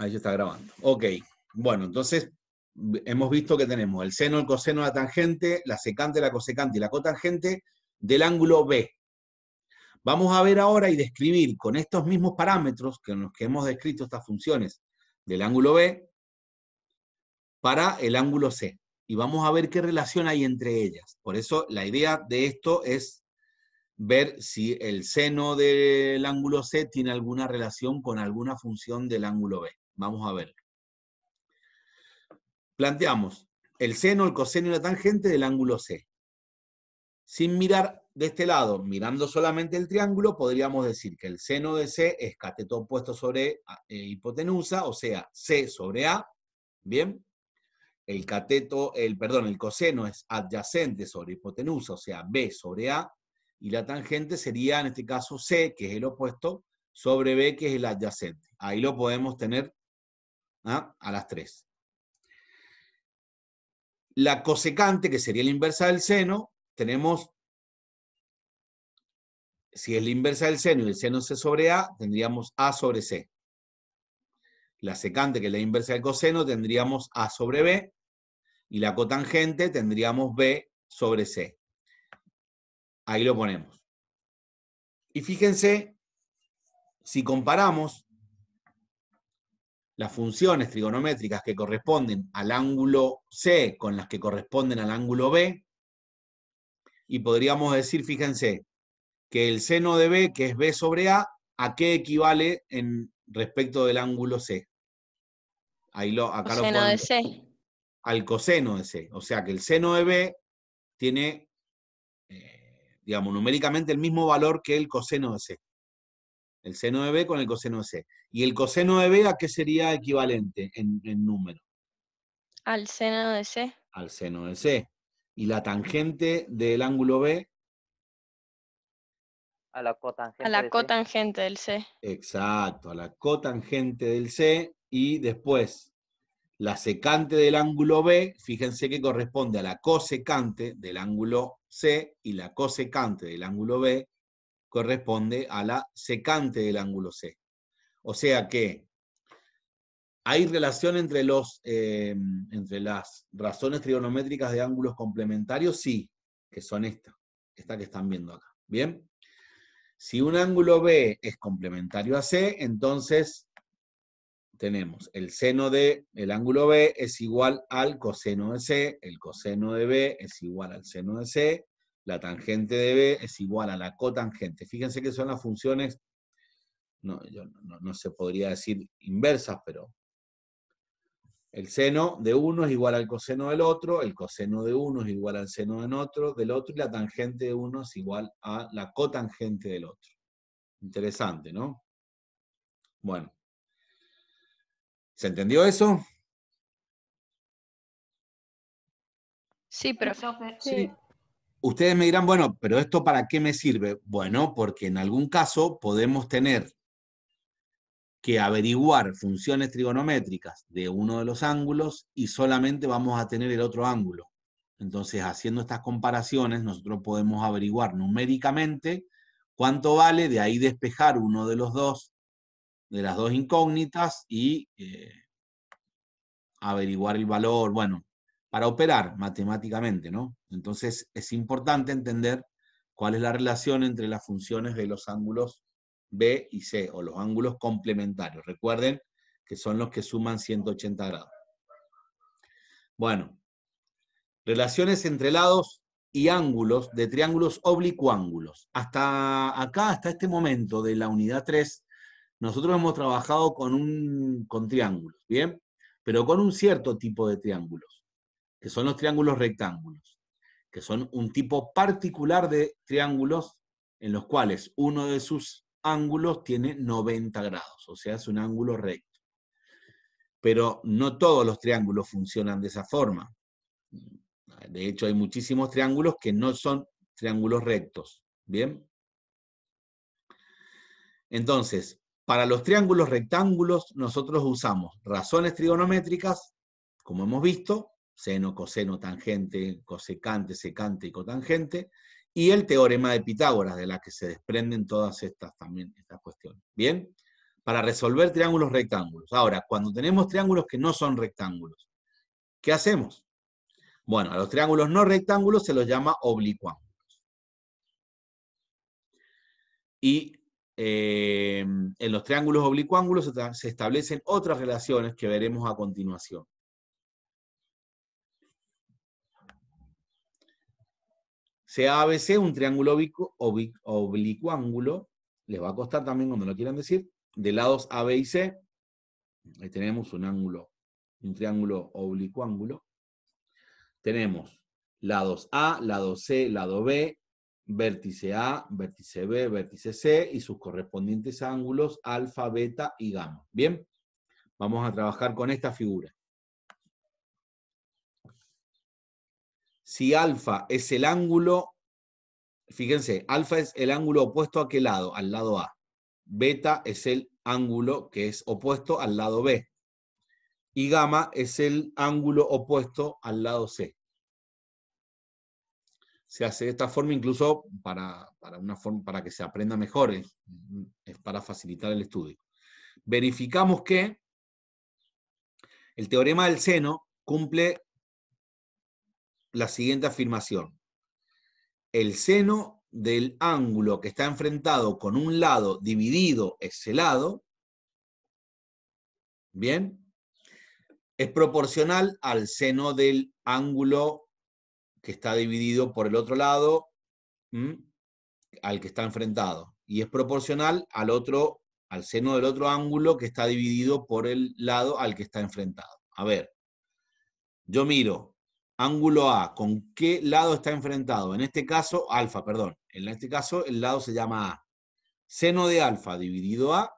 Ahí se está grabando. Ok, bueno, entonces hemos visto que tenemos el seno, el coseno, la tangente, la secante, la cosecante y la cotangente del ángulo B. Vamos a ver ahora y describir con estos mismos parámetros que los que hemos descrito estas funciones del ángulo B para el ángulo C. Y vamos a ver qué relación hay entre ellas. Por eso la idea de esto es ver si el seno del ángulo C tiene alguna relación con alguna función del ángulo B. Vamos a ver. Planteamos el seno, el coseno y la tangente del ángulo C. Sin mirar de este lado, mirando solamente el triángulo, podríamos decir que el seno de C es cateto opuesto sobre eh, hipotenusa, o sea, C sobre A, ¿bien? El cateto, el, perdón, el coseno es adyacente sobre hipotenusa, o sea, B sobre A, y la tangente sería, en este caso, C, que es el opuesto, sobre B, que es el adyacente. Ahí lo podemos tener ¿ah? a las 3. La cosecante, que sería la inversa del seno, tenemos, si es la inversa del seno y el seno es C sobre A, tendríamos A sobre C. La secante, que es la inversa del coseno, tendríamos A sobre B. Y la cotangente tendríamos B sobre C. Ahí lo ponemos. Y fíjense, si comparamos las funciones trigonométricas que corresponden al ángulo C con las que corresponden al ángulo B. Y podríamos decir, fíjense, que el seno de B, que es B sobre A, ¿a qué equivale en respecto del ángulo C? Ahí lo, de C. Al coseno de C. O sea que el seno de B tiene, eh, digamos, numéricamente el mismo valor que el coseno de C. El seno de B con el coseno de C. ¿Y el coseno de B a qué sería equivalente en, número? Al seno de C. Al seno de C. ¿Y la tangente del ángulo B? A la cotangente. A la cotangente del C. Exacto, a la cotangente del C. Y después, la secante del ángulo B, fíjense que corresponde a la cosecante del ángulo C y la cosecante del ángulo B corresponde a la secante del ángulo C. O sea que hay relación entre, los, em, entre las razones trigonométricas de ángulos complementarios, sí, que son estas, esta que están viendo acá. ¿Bien? Si un ángulo B es complementario a C, entonces tenemos el seno de el ángulo B es igual al coseno de C, el coseno de B es igual al seno de C, la tangente de B es igual a la cotangente. Fíjense que son las funciones, no, no, se podría decir inversas, pero el seno de uno es igual al coseno del otro, el coseno de uno es igual al seno del otro, del otro, y la tangente de uno es igual a la cotangente del otro. Interesante, ¿no? Bueno. ¿Se entendió eso? Sí, pero Sí. Ustedes me dirán, bueno, pero ¿esto para qué me sirve? Bueno, porque en algún caso podemos tener que averiguar funciones trigonométricas de uno de los ángulos y solamente vamos a tener el otro ángulo. Entonces, haciendo estas comparaciones, nosotros podemos averiguar numéricamente cuánto vale, de ahí despejar uno de los dos, de las dos incógnitas y eh, averiguar el valor, bueno, para operar matemáticamente, ¿no? Entonces es importante entender cuál es la relación entre las funciones de los ángulos B y C, o los ángulos complementarios. Recuerden que son los que suman 180 grados. Bueno, relaciones entre lados y ángulos de triángulos oblicuángulos. Hasta acá, hasta este momento de la unidad 3, nosotros hemos trabajado con, con triángulos, ¿bien? Pero con un cierto tipo de triángulos, que son los triángulos rectángulos que son un tipo particular de triángulos en los cuales uno de sus ángulos tiene 90 grados, o sea, es un ángulo recto. Pero no todos los triángulos funcionan de esa forma. De hecho, hay muchísimos triángulos que no son triángulos rectos. ¿Bien? Entonces, para los triángulos rectángulos nosotros usamos razones trigonométricas, como hemos visto, seno, coseno, tangente, cosecante, secante y cotangente, y el teorema de Pitágoras, de la que se desprenden todas estas también, estas cuestiones. ¿Bien? Para resolver triángulos rectángulos. Ahora, cuando tenemos triángulos que no son rectángulos, ¿qué hacemos? Bueno, a los triángulos no rectángulos se los llama oblicuángulos. Y eh, en los triángulos oblicuángulos se establecen otras relaciones que veremos a continuación. ABC, un triángulo oblicuo, oblicuángulo, les va a costar también cuando lo quieran decir, de lados A, B y C, ahí tenemos un ángulo, un triángulo oblicuángulo, tenemos lados A, lado C, lado B, vértice A, vértice B, vértice C y sus correspondientes ángulos alfa, beta y gamma. Bien, vamos a trabajar con esta figura. si alfa es el ángulo, fíjense, alfa es el ángulo opuesto a qué lado, al lado A. Beta es el ángulo que es opuesto al lado B. Y gamma es el ángulo opuesto al lado C. Se hace de esta forma incluso para, para, una forma, para que se aprenda mejor, es para facilitar el estudio. Verificamos que el teorema del seno cumple la siguiente afirmación. El seno del ángulo que está enfrentado con un lado dividido ese lado, ¿bien? Es proporcional al seno del ángulo que está dividido por el otro lado al que está enfrentado. Y es proporcional al otro, al seno del otro ángulo que está dividido por el lado al que está enfrentado. A ver, yo miro Ángulo A, ¿con qué lado está enfrentado? En este caso, alfa, perdón. En este caso, el lado se llama A. Seno de alfa dividido A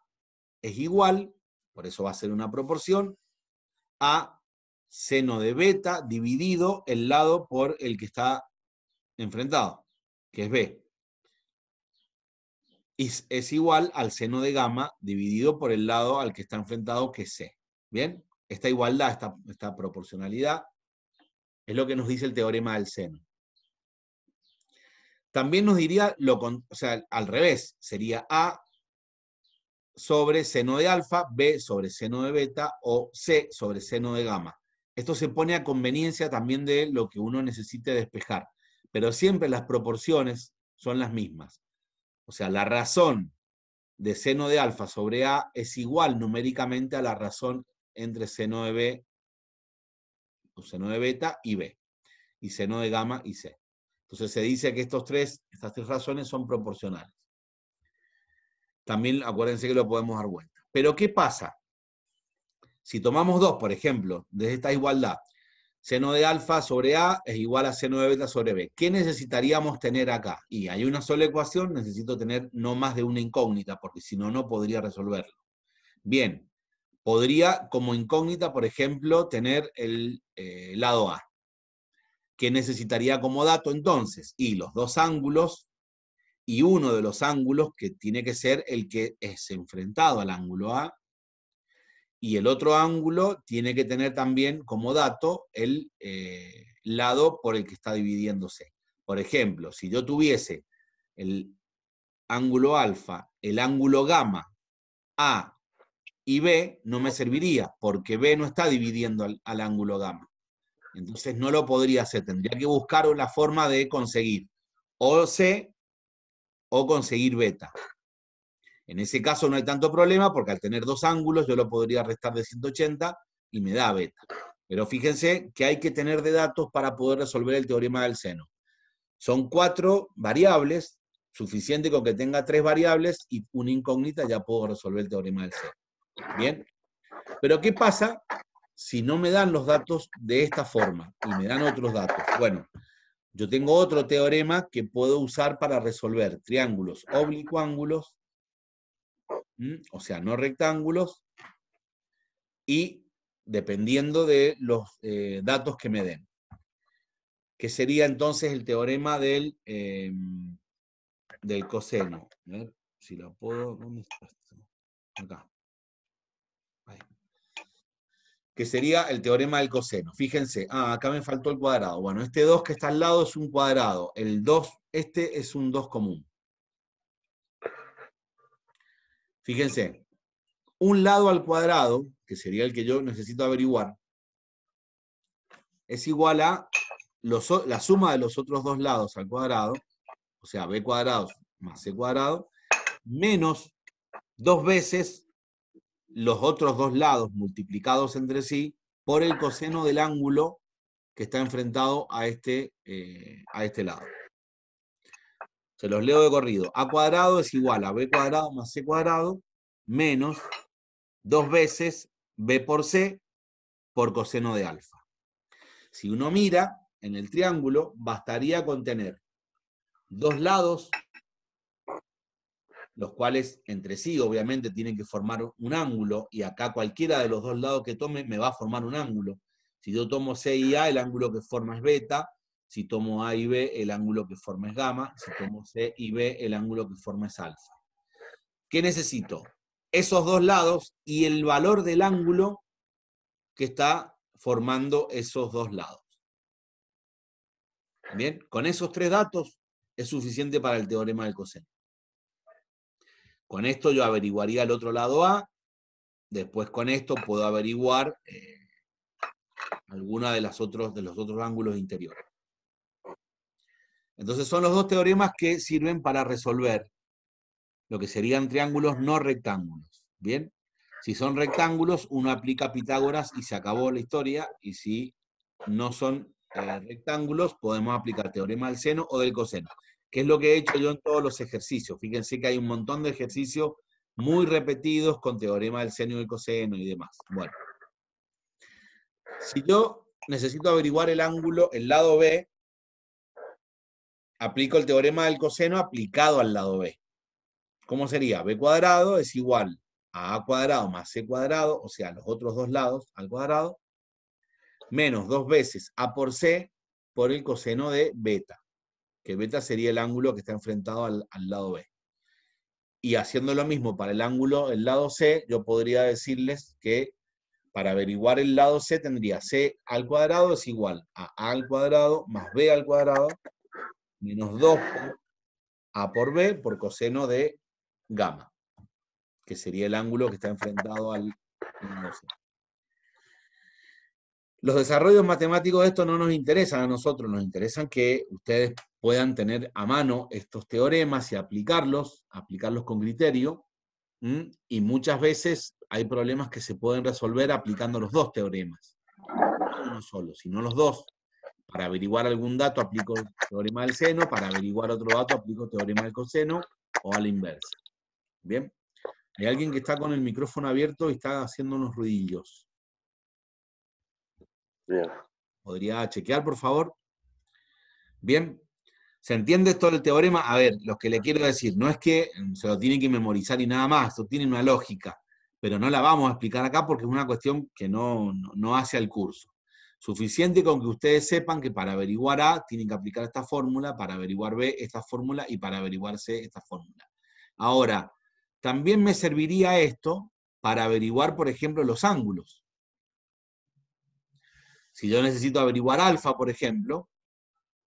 es igual, por eso va a ser una proporción, a seno de beta dividido el lado por el que está enfrentado, que es B. es igual al seno de gamma dividido por el lado al que está enfrentado, que es C. ¿Bien? Esta igualdad, esta, esta proporcionalidad es lo que nos dice el teorema del seno. También nos diría, lo o sea, al revés, sería A sobre seno de alfa, B sobre seno de beta o C sobre seno de gamma. Esto se pone a conveniencia también de lo que uno necesite despejar, pero siempre las proporciones son las mismas. O sea, la razón de seno de alfa sobre A es igual numéricamente a la razón entre seno de B seno de beta y B, y seno de gamma y C. Entonces se dice que estos tres, estas tres razones son proporcionales. También acuérdense que lo podemos dar vuelta. Pero ¿qué pasa? Si tomamos dos, por ejemplo, desde esta igualdad, seno de alfa sobre A es igual a seno de beta sobre B. ¿Qué necesitaríamos tener acá? Y hay una sola ecuación, necesito tener no más de una incógnita, porque si no, no podría resolverlo. Bien, podría como incógnita, por ejemplo, tener el eh, lado A, que necesitaría como dato entonces, y los dos ángulos, y uno de los ángulos que tiene que ser el que es enfrentado al ángulo A, y el otro ángulo tiene que tener también como dato el eh, lado por el que está dividiéndose. Por ejemplo, si yo tuviese el ángulo alfa, el ángulo gamma, A y B no me serviría, porque B no está dividiendo al, ángulo gamma. Entonces no lo podría hacer, tendría que buscar la forma de conseguir o C o conseguir beta. En ese caso no hay tanto problema porque al tener dos ángulos yo lo podría restar de 180 y me da beta. Pero fíjense que hay que tener de datos para poder resolver el teorema del seno. Son cuatro variables, suficiente con que tenga tres variables y una incógnita ya puedo resolver el teorema del seno. Bien. Pero ¿qué pasa si no me dan los datos de esta forma y me dan otros datos? Bueno, yo tengo otro teorema que puedo usar para resolver triángulos oblicuángulos, o sea, no rectángulos, y dependiendo de los eh, datos que me den. Que sería entonces el teorema del, em, del coseno. A ver si lo puedo. ¿Dónde está Acá que sería el teorema del coseno. Fíjense, ah, acá me faltó el cuadrado. Bueno, este 2 que está al lado es un cuadrado. El 2, este es un 2 común. Fíjense, un lado al cuadrado, que sería el que yo necesito averiguar, es igual a la suma de los otros dos lados al cuadrado, o sea, b cuadrado más c cuadrado, menos dos veces los otros dos lados multiplicados entre sí por el coseno del ángulo que está enfrentado a este, eh, a este lado. Se los leo de corrido. A cuadrado es igual a b cuadrado más c cuadrado menos dos veces b por c por coseno de alfa. Si uno mira en el triángulo, bastaría con tener dos lados los cuales entre sí obviamente tienen que formar un ángulo, y acá cualquiera de los dos lados que tome me va a formar un ángulo. Si yo tomo C y A, el ángulo que forma es beta, si tomo A y B, el ángulo que forma es gamma, si tomo C y B, el ángulo que forma es alfa. ¿Qué necesito? Esos dos lados y el valor del ángulo que está formando esos dos lados. Bien, con esos tres datos es suficiente para el teorema del coseno. Con esto yo averiguaría el otro lado A, después con esto puedo averiguar eh, de, las otros, de los otros ángulos interiores. Entonces son los dos teoremas que sirven para resolver lo que serían triángulos no rectángulos. ¿Bien? Si son rectángulos, uno aplica Pitágoras y se acabó la historia, y si no son eh, rectángulos, podemos aplicar teorema del seno o del coseno que es lo que he hecho yo en todos los ejercicios. Fíjense que hay un montón de ejercicios muy repetidos con teorema del seno y del coseno y demás. Bueno, si yo necesito averiguar el ángulo, el lado B, aplico el teorema del coseno aplicado al lado B. ¿Cómo sería? B cuadrado es igual a A cuadrado más C cuadrado, o sea, los otros dos lados al cuadrado, menos dos veces A por C por el coseno de beta que beta sería el ángulo que está enfrentado al, lado B. Y haciendo lo mismo para el ángulo, el lado C, yo podría decirles que para averiguar el lado C tendría C al cuadrado es igual a A al cuadrado más B al cuadrado menos 2 A por B por coseno de gamma, que sería el ángulo que está enfrentado al lado C. Los desarrollos matemáticos de esto no nos interesan a nosotros, nos interesan que ustedes puedan tener a mano estos teoremas y aplicarlos, aplicarlos con criterio, y muchas veces hay problemas que se pueden resolver aplicando los dos teoremas, no uno solo, sino los dos. Para averiguar algún dato aplico el teorema del seno, para averiguar otro dato aplico el teorema del coseno o a la inversa. ¿Bien? Hay alguien que está con el micrófono abierto y está haciendo unos ruidillos. ¿Podría chequear, por favor? Bien, ¿Se entiende todo el teorema? A ver, lo que le quiero decir, no es que mm, se lo tienen que memorizar y nada más, esto tiene una lógica, pero no la vamos a explicar acá porque es una cuestión que no, no, no hace al curso. Suficiente con que ustedes sepan que para averiguar A tienen que aplicar esta fórmula, para averiguar B esta fórmula y para averiguar C esta fórmula. Ahora, también me serviría esto para averiguar, por ejemplo, los ángulos. Si yo necesito averiguar alfa, por ejemplo,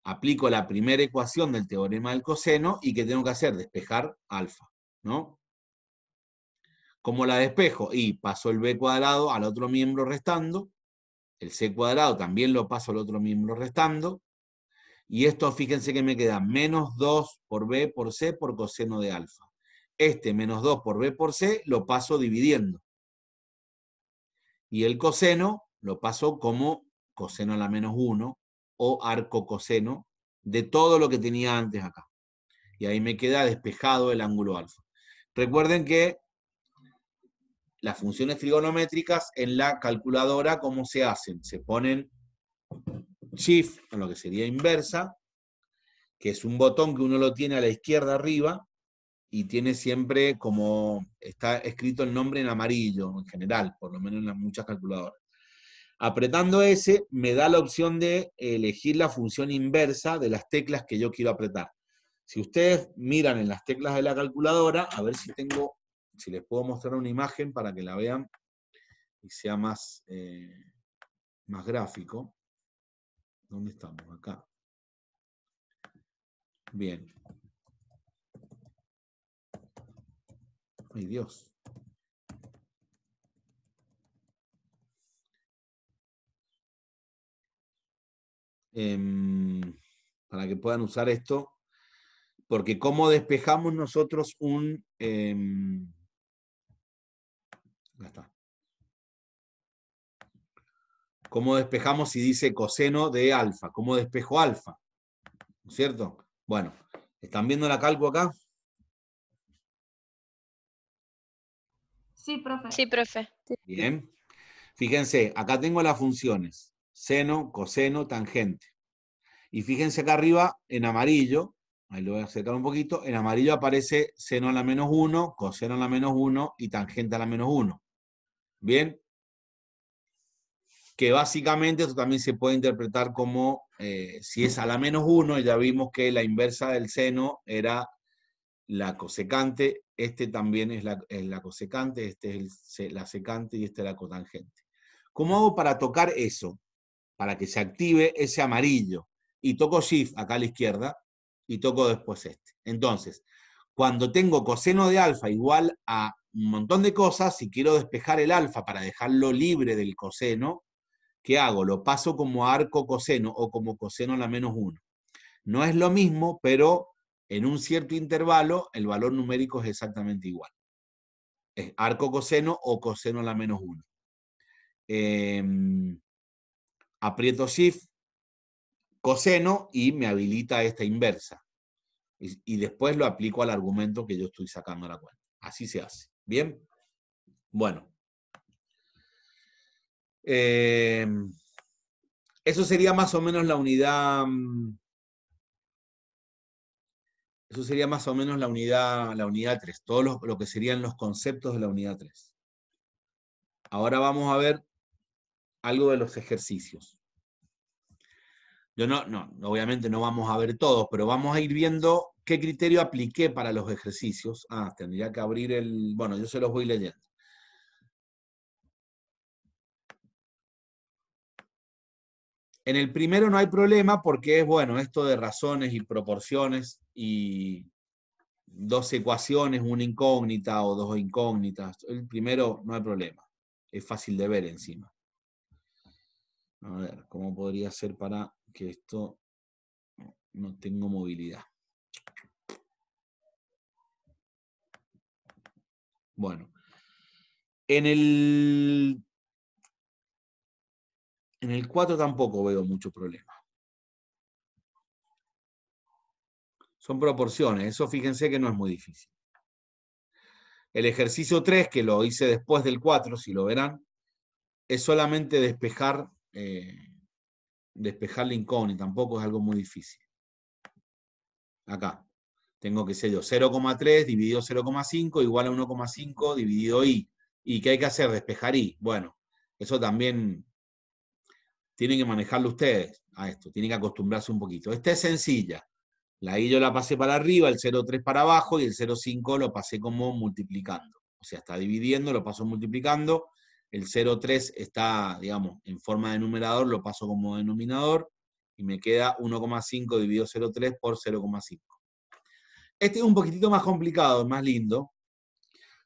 aplico la primera ecuación del teorema del coseno y que tengo que hacer despejar alfa, ¿no? ¿Cómo la despejo? Y paso el b cuadrado al otro miembro restando, el c cuadrado también lo paso al otro miembro restando, y esto fíjense que me queda menos 2 por b por c por coseno de alfa. Este menos 2 por b por c lo paso dividiendo. Y el coseno lo paso como coseno a la menos 1, o arco coseno de todo lo que tenía antes acá. Y ahí me queda despejado el ángulo alfa. Recuerden que las funciones trigonométricas en la calculadora, ¿cómo se hacen? Se ponen shift, en lo que sería inversa, que es un botón que uno lo tiene a la izquierda arriba y tiene siempre como está escrito el nombre en amarillo, en general, por lo menos en las muchas calculadoras. Apretando ese me da la opción de elegir la función inversa de las teclas que yo quiero apretar. Si ustedes miran en las teclas de la calculadora, a ver si tengo, si les puedo mostrar una imagen para que la vean y sea más, eh, más gráfico. ¿Dónde estamos? Acá. Bien. Ay Dios. Em, para que puedan usar esto, porque cómo despejamos nosotros un... Em, ¿Cómo despejamos si dice coseno de alfa? ¿Cómo despejo alfa? ¿No es cierto? Bueno, ¿están viendo la calco acá? Sí, profe. Sí, profe. Bien. Fíjense, acá tengo las funciones seno, coseno, tangente. Y fíjense acá arriba, en amarillo, ahí lo voy a acercar un poquito, en amarillo aparece seno a la menos 1, coseno a la menos 1 y tangente a la menos 1. ¿Bien? Que básicamente eso también se puede interpretar como eh, si es a la menos 1, ya vimos que la inversa del seno era la cosecante, este también es la, cosecante, este es la secante y este es la cotangente. ¿Cómo hago para tocar eso? para que se active ese amarillo. Y toco Shift acá a la izquierda y toco después este. Entonces, cuando tengo coseno de alfa igual a un montón de cosas, si quiero despejar el alfa para dejarlo libre del coseno, ¿qué hago? Lo paso como arco coseno o como coseno a la menos 1. No es lo mismo, pero en un cierto intervalo el valor numérico es exactamente igual. Es arco coseno o coseno a la menos 1 aprieto Shift, coseno y me habilita esta inversa. Y, después lo aplico al argumento que yo estoy sacando a la cuenta. Así se hace. ¿Bien? Bueno. Eh, eso sería más o menos la unidad... Mm, eso sería más o menos la unidad, la unidad 3, todo lo que serían los conceptos de la unidad 3. Ahora vamos a ver algo de los ejercicios. Yo no, no, obviamente no vamos a ver todos, pero vamos a ir viendo qué criterio apliqué para los ejercicios. Ah, tendría que abrir el... Bueno, yo se los voy leyendo. En el primero no hay problema porque es, bueno, esto de razones y proporciones y dos ecuaciones, una incógnita o dos incógnitas. El primero no hay problema. Es fácil de ver encima. A ver, ¿cómo podría ser para que esto no tenga movilidad? Bueno, en el, en el 4 tampoco veo mucho problema. Son proporciones, eso fíjense que no es muy difícil. El ejercicio 3, que lo hice después del 4, si lo verán, es solamente despejar eh, despejar la incógnita, tampoco es algo muy difícil. Acá, tengo que ser yo, 0,3 dividido 0,5 igual a 1,5 dividido i. ¿Y qué hay que hacer? Despejar i. Bueno, eso también tienen que manejarlo ustedes a esto, tienen que acostumbrarse un poquito. Esta es sencilla. La i yo la pasé para arriba, el 0,3 para abajo y el 0,5 lo pasé como multiplicando. O sea, está dividiendo, lo paso multiplicando el 0,3 está, digamos, en forma de numerador, lo paso como denominador y me queda 1,5 dividido 0,3 por 0,5. Este es un poquitito más complicado, más lindo,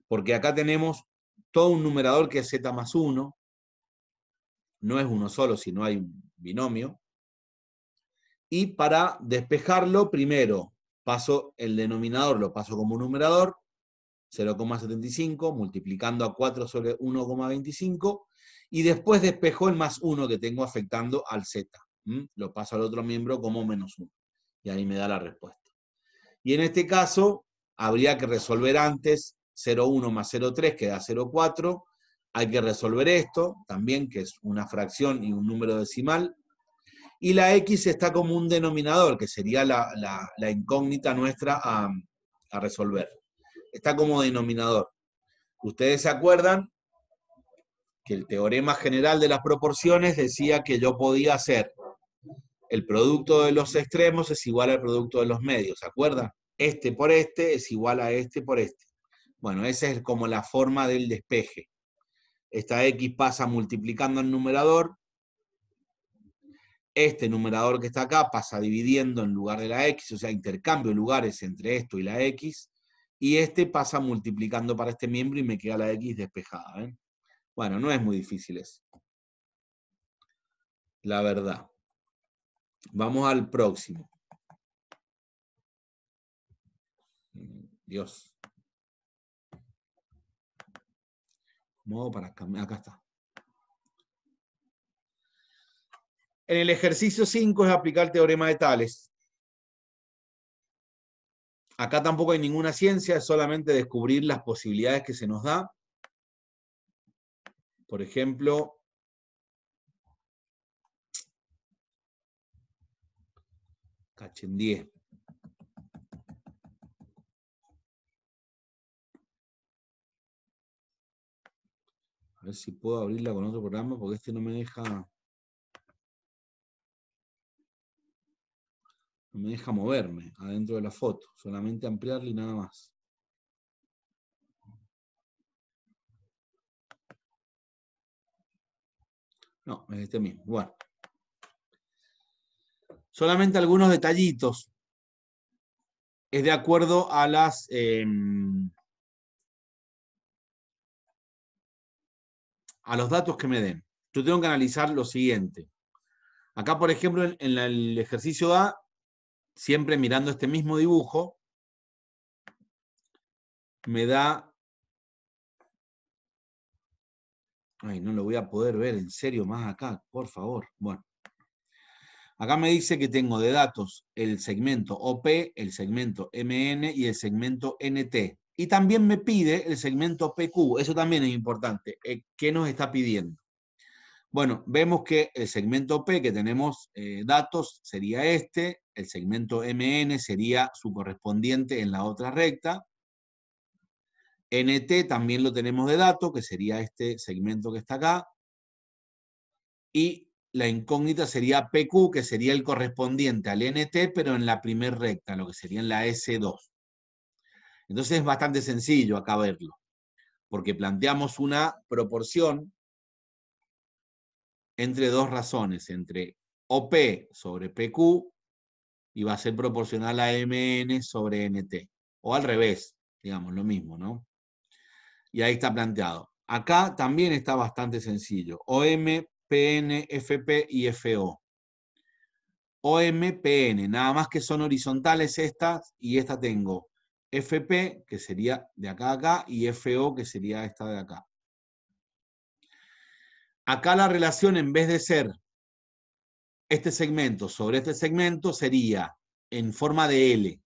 porque acá tenemos todo un numerador que es z más 1, no es uno solo, sino hay un binomio, y para despejarlo, primero paso el denominador, lo paso como numerador, 0,75, multiplicando a 4 sobre 1,25, y después despejo el más 1 que tengo afectando al z. Lo paso al otro miembro como menos 1. Y ahí me da la respuesta. Y en este caso, habría que resolver antes 0,1 más 0,3, que da 0,4. Hay que resolver esto, también, que es una fracción y un número decimal. Y la x está como un denominador, que sería la, incógnita nuestra a resolver está como denominador. Ustedes se acuerdan que el teorema general de las proporciones decía que yo podía hacer el producto de los extremos es igual al producto de los medios, ¿se acuerdan? Este por este es igual a este por este. Bueno, esa es como la forma del despeje. Esta X pasa multiplicando el numerador. Este numerador que está acá pasa dividiendo en lugar de la X, o sea, intercambio lugares entre esto y la X y este pasa multiplicando para este miembro y me queda la X despejada. ¿eh? Bueno, no es muy difícil eso. La verdad. Vamos al próximo. Dios. Modo para cambiar? Acá está. En el ejercicio 5 es aplicar el teorema de Tales. Acá tampoco hay ninguna ciencia, es solamente descubrir las posibilidades que se nos da. Por ejemplo, Cachendie. A ver si puedo abrirla con otro programa porque este no me deja. me deja moverme adentro de la foto, solamente ampliarla y nada más. No, es este mismo. Bueno. Solamente algunos detallitos. Es de acuerdo a las... Em, a los datos que me den. Yo tengo que analizar lo siguiente. Acá, por ejemplo, en, el ejercicio A, siempre mirando este mismo dibujo, me da... Ay, no lo voy a poder ver en serio más acá, por favor. Bueno. Acá me dice que tengo de datos el segmento OP, el segmento MN y el segmento NT. Y también me pide el segmento PQ, eso también es importante. Eh, ¿Qué nos está pidiendo? Bueno, vemos que el segmento P que tenemos eh, datos sería este, el segmento MN sería su correspondiente en la otra recta, NT también lo tenemos de dato, que sería este segmento que está acá, y la incógnita sería PQ, que sería el correspondiente al NT, pero en la primer recta, lo que sería en la S2. Entonces es bastante sencillo acá verlo, porque planteamos una proporción entre dos razones, entre OP sobre PQ y va a ser proporcional a MN sobre NT, o al revés, digamos, lo mismo, ¿no? Y ahí está planteado. Acá también está bastante sencillo. OM, PN, FP y FO. OM, PN, nada más que son horizontales estas y esta tengo FP, que sería de acá a acá, y FO, que sería esta de acá. Acá la relación, en vez de ser este segmento sobre este segmento, sería en forma de L.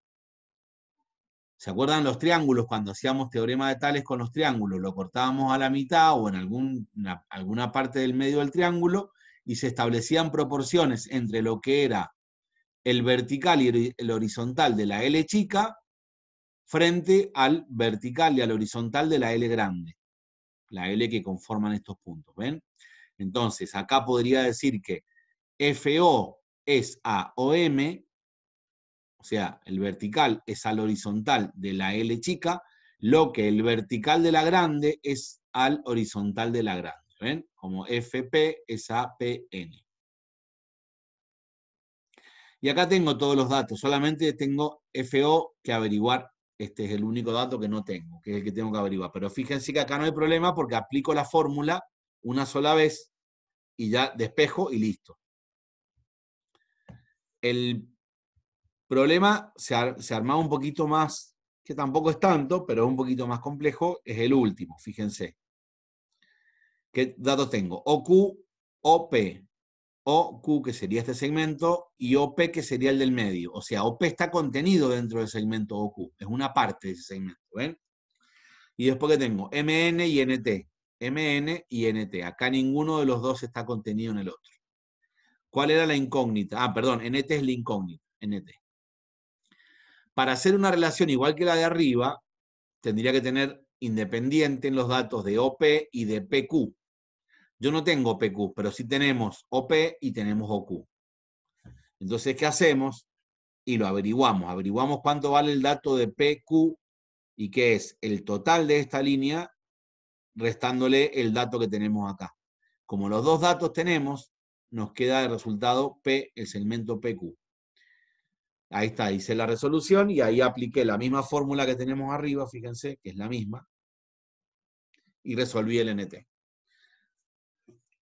¿Se acuerdan los triángulos cuando hacíamos teorema de tales con los triángulos? Lo cortábamos a la mitad o en alguna parte del medio del triángulo y se establecían proporciones entre lo que era el vertical y el horizontal de la L chica frente al vertical y al horizontal de la L grande, la L que conforman estos puntos. ¿Ven? Entonces, acá podría decir que FO es a OM, o sea, el vertical es al horizontal de la L chica, lo que el vertical de la grande es al horizontal de la grande. ¿Ven? Como FP es APN. Y acá tengo todos los datos, solamente tengo FO que averiguar. Este es el único dato que no tengo, que es el que tengo que averiguar. Pero fíjense que acá no hay problema porque aplico la fórmula una sola vez y ya despejo y listo. El problema se, ha armado armaba un poquito más, que tampoco es tanto, pero es un poquito más complejo, es el último, fíjense. ¿Qué datos tengo? OQ, OP. OQ, que sería este segmento, y OP, que sería el del medio. O sea, OP está contenido dentro del segmento OQ. Es una parte de ese segmento, Y después que tengo MN y NT. MN y NT. Acá ninguno de los dos está contenido en el otro. ¿Cuál era la incógnita? Ah, perdón, NT es la incógnita, NT. Para hacer una relación igual que la de arriba, tendría que tener independiente en los datos de OP y de PQ. Yo no tengo PQ, pero sí tenemos OP y tenemos OQ. Entonces, ¿qué hacemos? Y lo averiguamos. Averiguamos cuánto vale el dato de PQ y qué es el total de esta línea restándole el dato que tenemos acá. Como los dos datos tenemos, nos queda el resultado P, el segmento PQ. Ahí está, hice la resolución y ahí apliqué la misma fórmula que tenemos arriba, fíjense, que es la misma, y resolví el NT.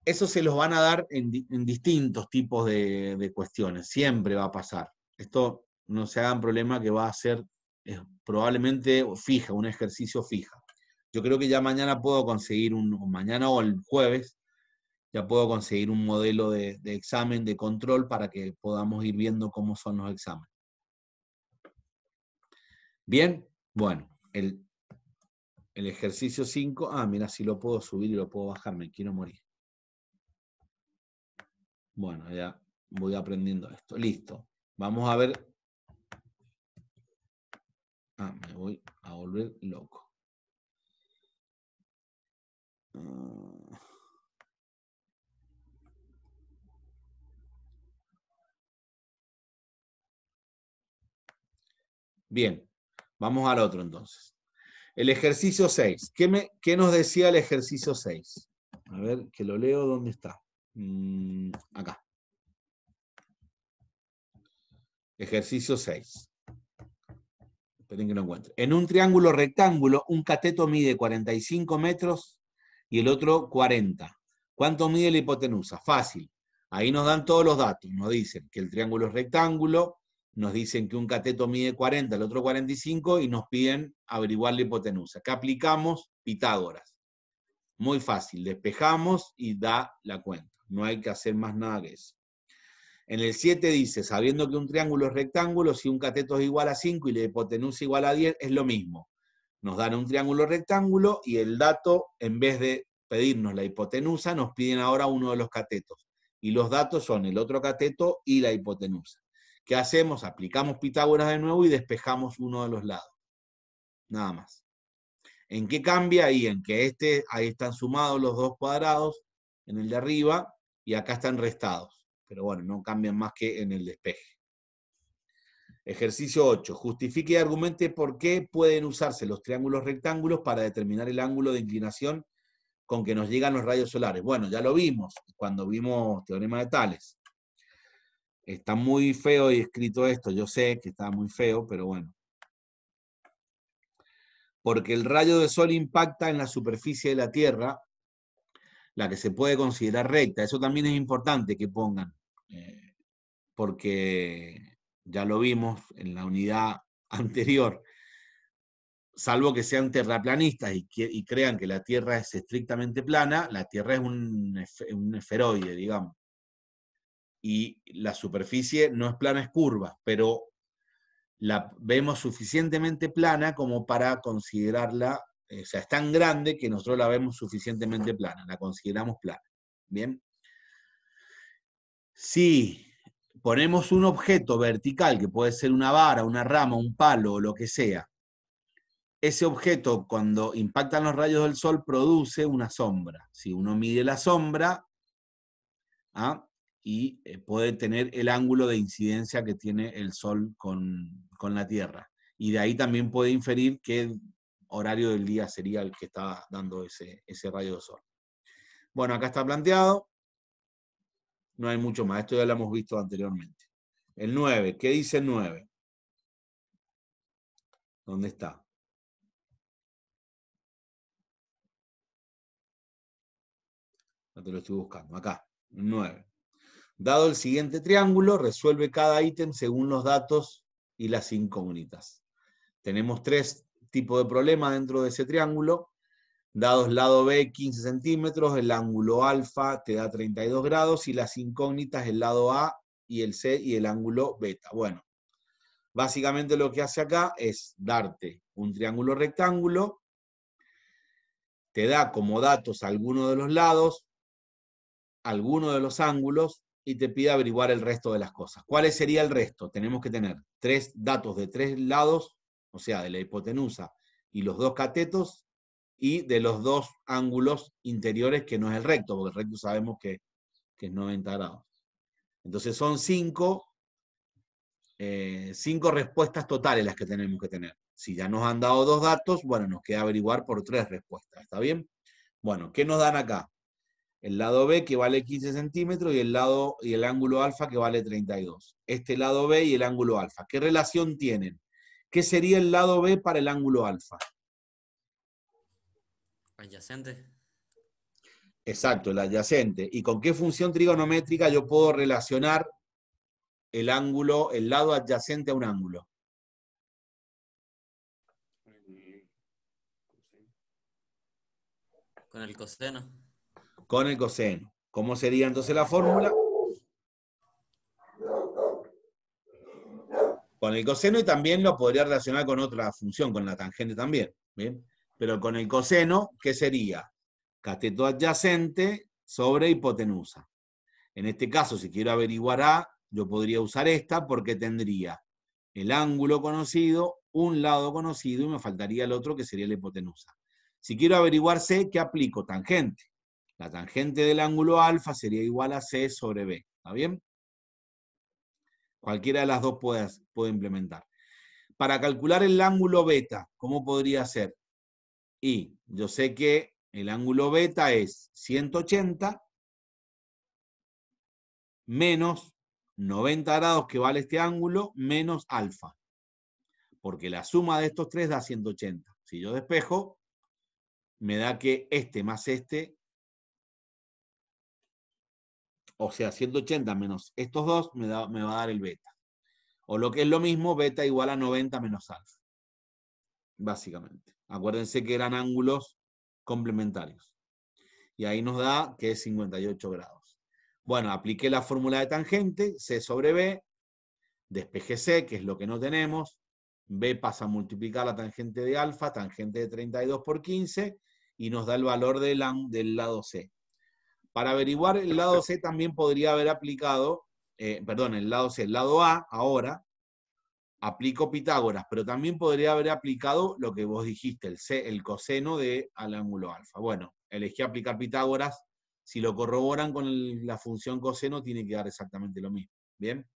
Eso se los van a dar en, distintos tipos de, cuestiones, siempre va a pasar. Esto no se haga un problema que va a ser probablemente fija, un ejercicio fija. Yo creo que ya mañana puedo conseguir un, mañana o el jueves, ya puedo conseguir un modelo de, examen, de control, para que podamos ir viendo cómo son los exámenes. Bien, bueno, el, el ejercicio 5, ah, mira, si lo puedo subir y lo puedo bajar, me quiero morir. Bueno, ya voy aprendiendo esto. Listo. Vamos a ver. Ah, me voy a volver loco. Mm. Bien, vamos al otro entonces. El ejercicio 6. ¿Qué, me, ¿Qué, nos decía el ejercicio 6? A ver, que lo leo, ¿dónde está? Mm, acá. Ejercicio 6. Esperen que lo encuentre. En un triángulo rectángulo, un cateto mide 45 metros y el otro 40. ¿Cuánto mide la hipotenusa? Fácil. Ahí nos dan todos los datos. Nos dicen que el triángulo es rectángulo, nos dicen que un cateto mide 40, el otro 45 y nos piden averiguar la hipotenusa. ¿Qué aplicamos? Pitágoras. Muy fácil. Despejamos y da la cuenta. No hay que hacer más nada que eso. En el 7 dice, sabiendo que un triángulo es rectángulo, si un cateto es igual a 5 y la hipotenusa igual a 10, es lo mismo nos dan un triángulo rectángulo y el dato, en vez de pedirnos la hipotenusa, nos piden ahora uno de los catetos. Y los datos son el otro cateto y la hipotenusa. ¿Qué hacemos? Aplicamos Pitágoras de nuevo y despejamos uno de los lados. Nada más. ¿En qué cambia? Ahí en que este, ahí están sumados los dos cuadrados en el de arriba y acá están restados. Pero bueno, no cambian más que en el despeje. Ejercicio 8. Justifique y argumente por qué pueden usarse los triángulos rectángulos para determinar el ángulo de inclinación con que nos llegan los rayos solares. Bueno, ya lo vimos cuando vimos teorema de Tales. Está muy feo y escrito esto, yo sé que está muy feo, pero bueno. Porque el rayo de sol impacta en la superficie de la Tierra, la que se puede considerar recta. Eso también es importante que pongan, eh, porque ya lo vimos en la unidad anterior, salvo que sean terraplanistas y, crean que la Tierra es estrictamente plana, la Tierra es un, un esferoide, digamos. Y la superficie no es plana, es curva, pero la vemos suficientemente plana como para considerarla, eh, o sea, es tan grande que nosotros la vemos suficientemente plana, la consideramos plana. Bien. Sí ponemos un objeto vertical, que puede ser una vara, una rama, un palo o lo que sea, ese objeto cuando impactan los rayos del sol produce una sombra. Si uno mide la sombra ¿ah? y eh, puede tener el ángulo de incidencia que tiene el sol con, la Tierra. Y de ahí también puede inferir qué horario del día sería el que está dando ese, ese rayo de sol. Bueno, acá está planteado no hay mucho más. Esto ya lo hemos visto anteriormente. El 9, ¿qué dice el 9? ¿Dónde está? No te lo estoy buscando. Acá, 9. Dado el siguiente triángulo, resuelve cada ítem según los datos y las incógnitas. Tenemos tres tipos de problemas dentro de ese triángulo. Dados lado B, 15 centímetros, el ángulo alfa te da 32 grados y las incógnitas el lado A y el C y el ángulo beta. Bueno, básicamente lo que hace acá es darte un triángulo rectángulo, te da como datos alguno de los lados, alguno de los ángulos y te pide averiguar el resto de las cosas. ¿Cuál sería el resto? Tenemos que tener tres datos de tres lados, o sea, de la hipotenusa y los dos catetos y de los dos ángulos interiores que no es el recto, porque el recto sabemos que, es 90 grados. Entonces son cinco, eh, cinco respuestas totales las que tenemos que tener. Si ya nos han dado dos datos, bueno, nos queda averiguar por tres respuestas, ¿está bien? Bueno, ¿qué nos dan acá? El lado B que vale 15 centímetros y el, lado, y el ángulo alfa que vale 32. Este lado B y el ángulo alfa. ¿Qué relación tienen? ¿Qué sería el lado B para el ángulo alfa? Adyacente. Exacto, el adyacente. ¿Y con qué función trigonométrica yo puedo relacionar el ángulo, el lado adyacente a un ángulo? Con el coseno. Con el coseno. ¿Cómo sería entonces la fórmula? Con el coseno y también lo podría relacionar con otra función, con la tangente también. ¿bien? pero con el coseno, ¿qué sería? Cateto adyacente sobre hipotenusa. En este caso, si quiero averiguar A, yo podría usar esta porque tendría el ángulo conocido, un lado conocido y me faltaría el otro que sería la hipotenusa. Si quiero averiguar C, ¿qué aplico? Tangente. La tangente del ángulo alfa sería igual a C sobre B. ¿Está bien? Cualquiera de las dos puede, implementar. Para calcular el ángulo beta, ¿cómo podría ser? y yo sé que el ángulo beta es 180 menos 90 grados que vale este ángulo menos alfa. Porque la suma de estos tres da 180. Si yo despejo, me da que este más este, o sea, 180 menos estos dos, me, da, me va a dar el beta. O lo que es lo mismo, beta igual a 90 menos alfa. Básicamente. Acuérdense que eran ángulos complementarios. Y ahí nos da que es 58 grados. Bueno, apliqué la fórmula de tangente, C sobre B, despejé C, que es lo que no tenemos, B pasa a multiplicar la tangente de alfa, tangente de 32 por 15, y nos da el valor del, lado C. Para averiguar el lado C también podría haber aplicado, eh, perdón, el lado C, el lado A, ahora, Aplico Pitágoras, pero también podría haber aplicado lo que vos dijiste, el, C, el coseno de, al ángulo alfa. Bueno, elegí aplicar Pitágoras. Si lo corroboran con la función coseno, tiene que dar exactamente lo mismo. ¿Bien?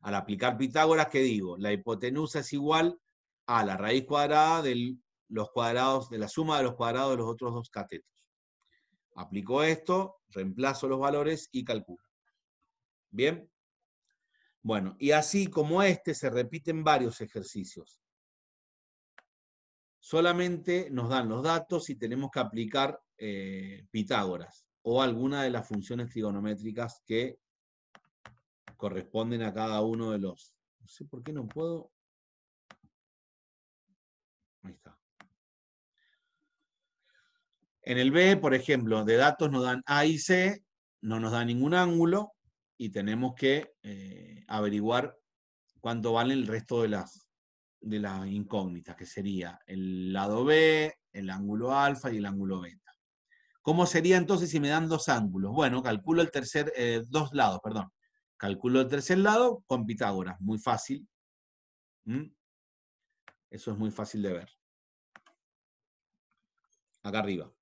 Al aplicar Pitágoras, ¿qué digo? La hipotenusa es igual a la raíz cuadrada de los cuadrados, de la suma de los cuadrados de los otros dos catetos. Aplico esto, reemplazo los valores y calculo. ¿Bien? Bueno, y así como este se repiten varios ejercicios. Solamente nos dan los datos y tenemos que aplicar eh, Pitágoras o alguna de las funciones trigonométricas que corresponden a cada uno de los... No sé por qué no puedo... Ahí está. En el B, por ejemplo, de datos nos dan A y C, no nos da ningún ángulo, y tenemos que eh, averiguar cuánto vale el resto de las, de las incógnitas, que sería el lado B, el ángulo alfa y el ángulo beta. ¿Cómo sería entonces si me dan dos ángulos? Bueno, calculo el tercer, eh, dos lados, perdón. Calculo el tercer lado con Pitágoras, muy fácil. ¿Mm? Eso es muy fácil de ver. Acá arriba.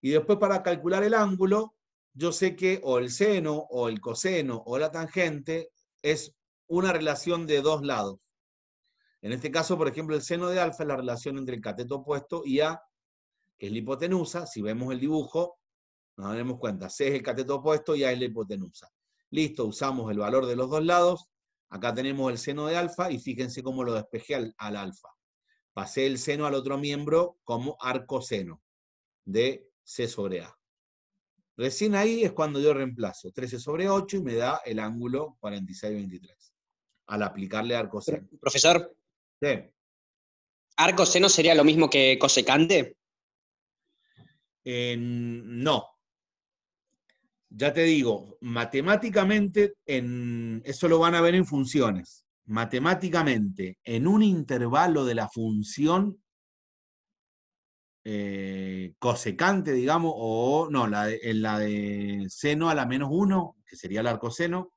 Y después para calcular el ángulo, yo sé que o el seno o el coseno o la tangente es una relación de dos lados. En este caso, por ejemplo, el seno de alfa es la relación entre el cateto opuesto y A, que es la hipotenusa. Si vemos el dibujo, nos daremos cuenta. C es el cateto opuesto y A es la hipotenusa. Listo, usamos el valor de los dos lados. Acá tenemos el seno de alfa y fíjense cómo lo despejé al, al alfa. Pasé el seno al otro miembro como arcoseno de C sobre A. Recién ahí es cuando yo reemplazo 13 sobre 8 y me da el ángulo 46,23. al aplicarle arco Profesor. Sí. ¿Arco sería lo mismo que cosecante? Eh, no. Ya te digo, matemáticamente, en, eso lo van a ver en funciones. Matemáticamente, en un intervalo de la función eh, cosecante, digamos, o no, la de, en la de seno a la menos 1, que sería el arcoseno,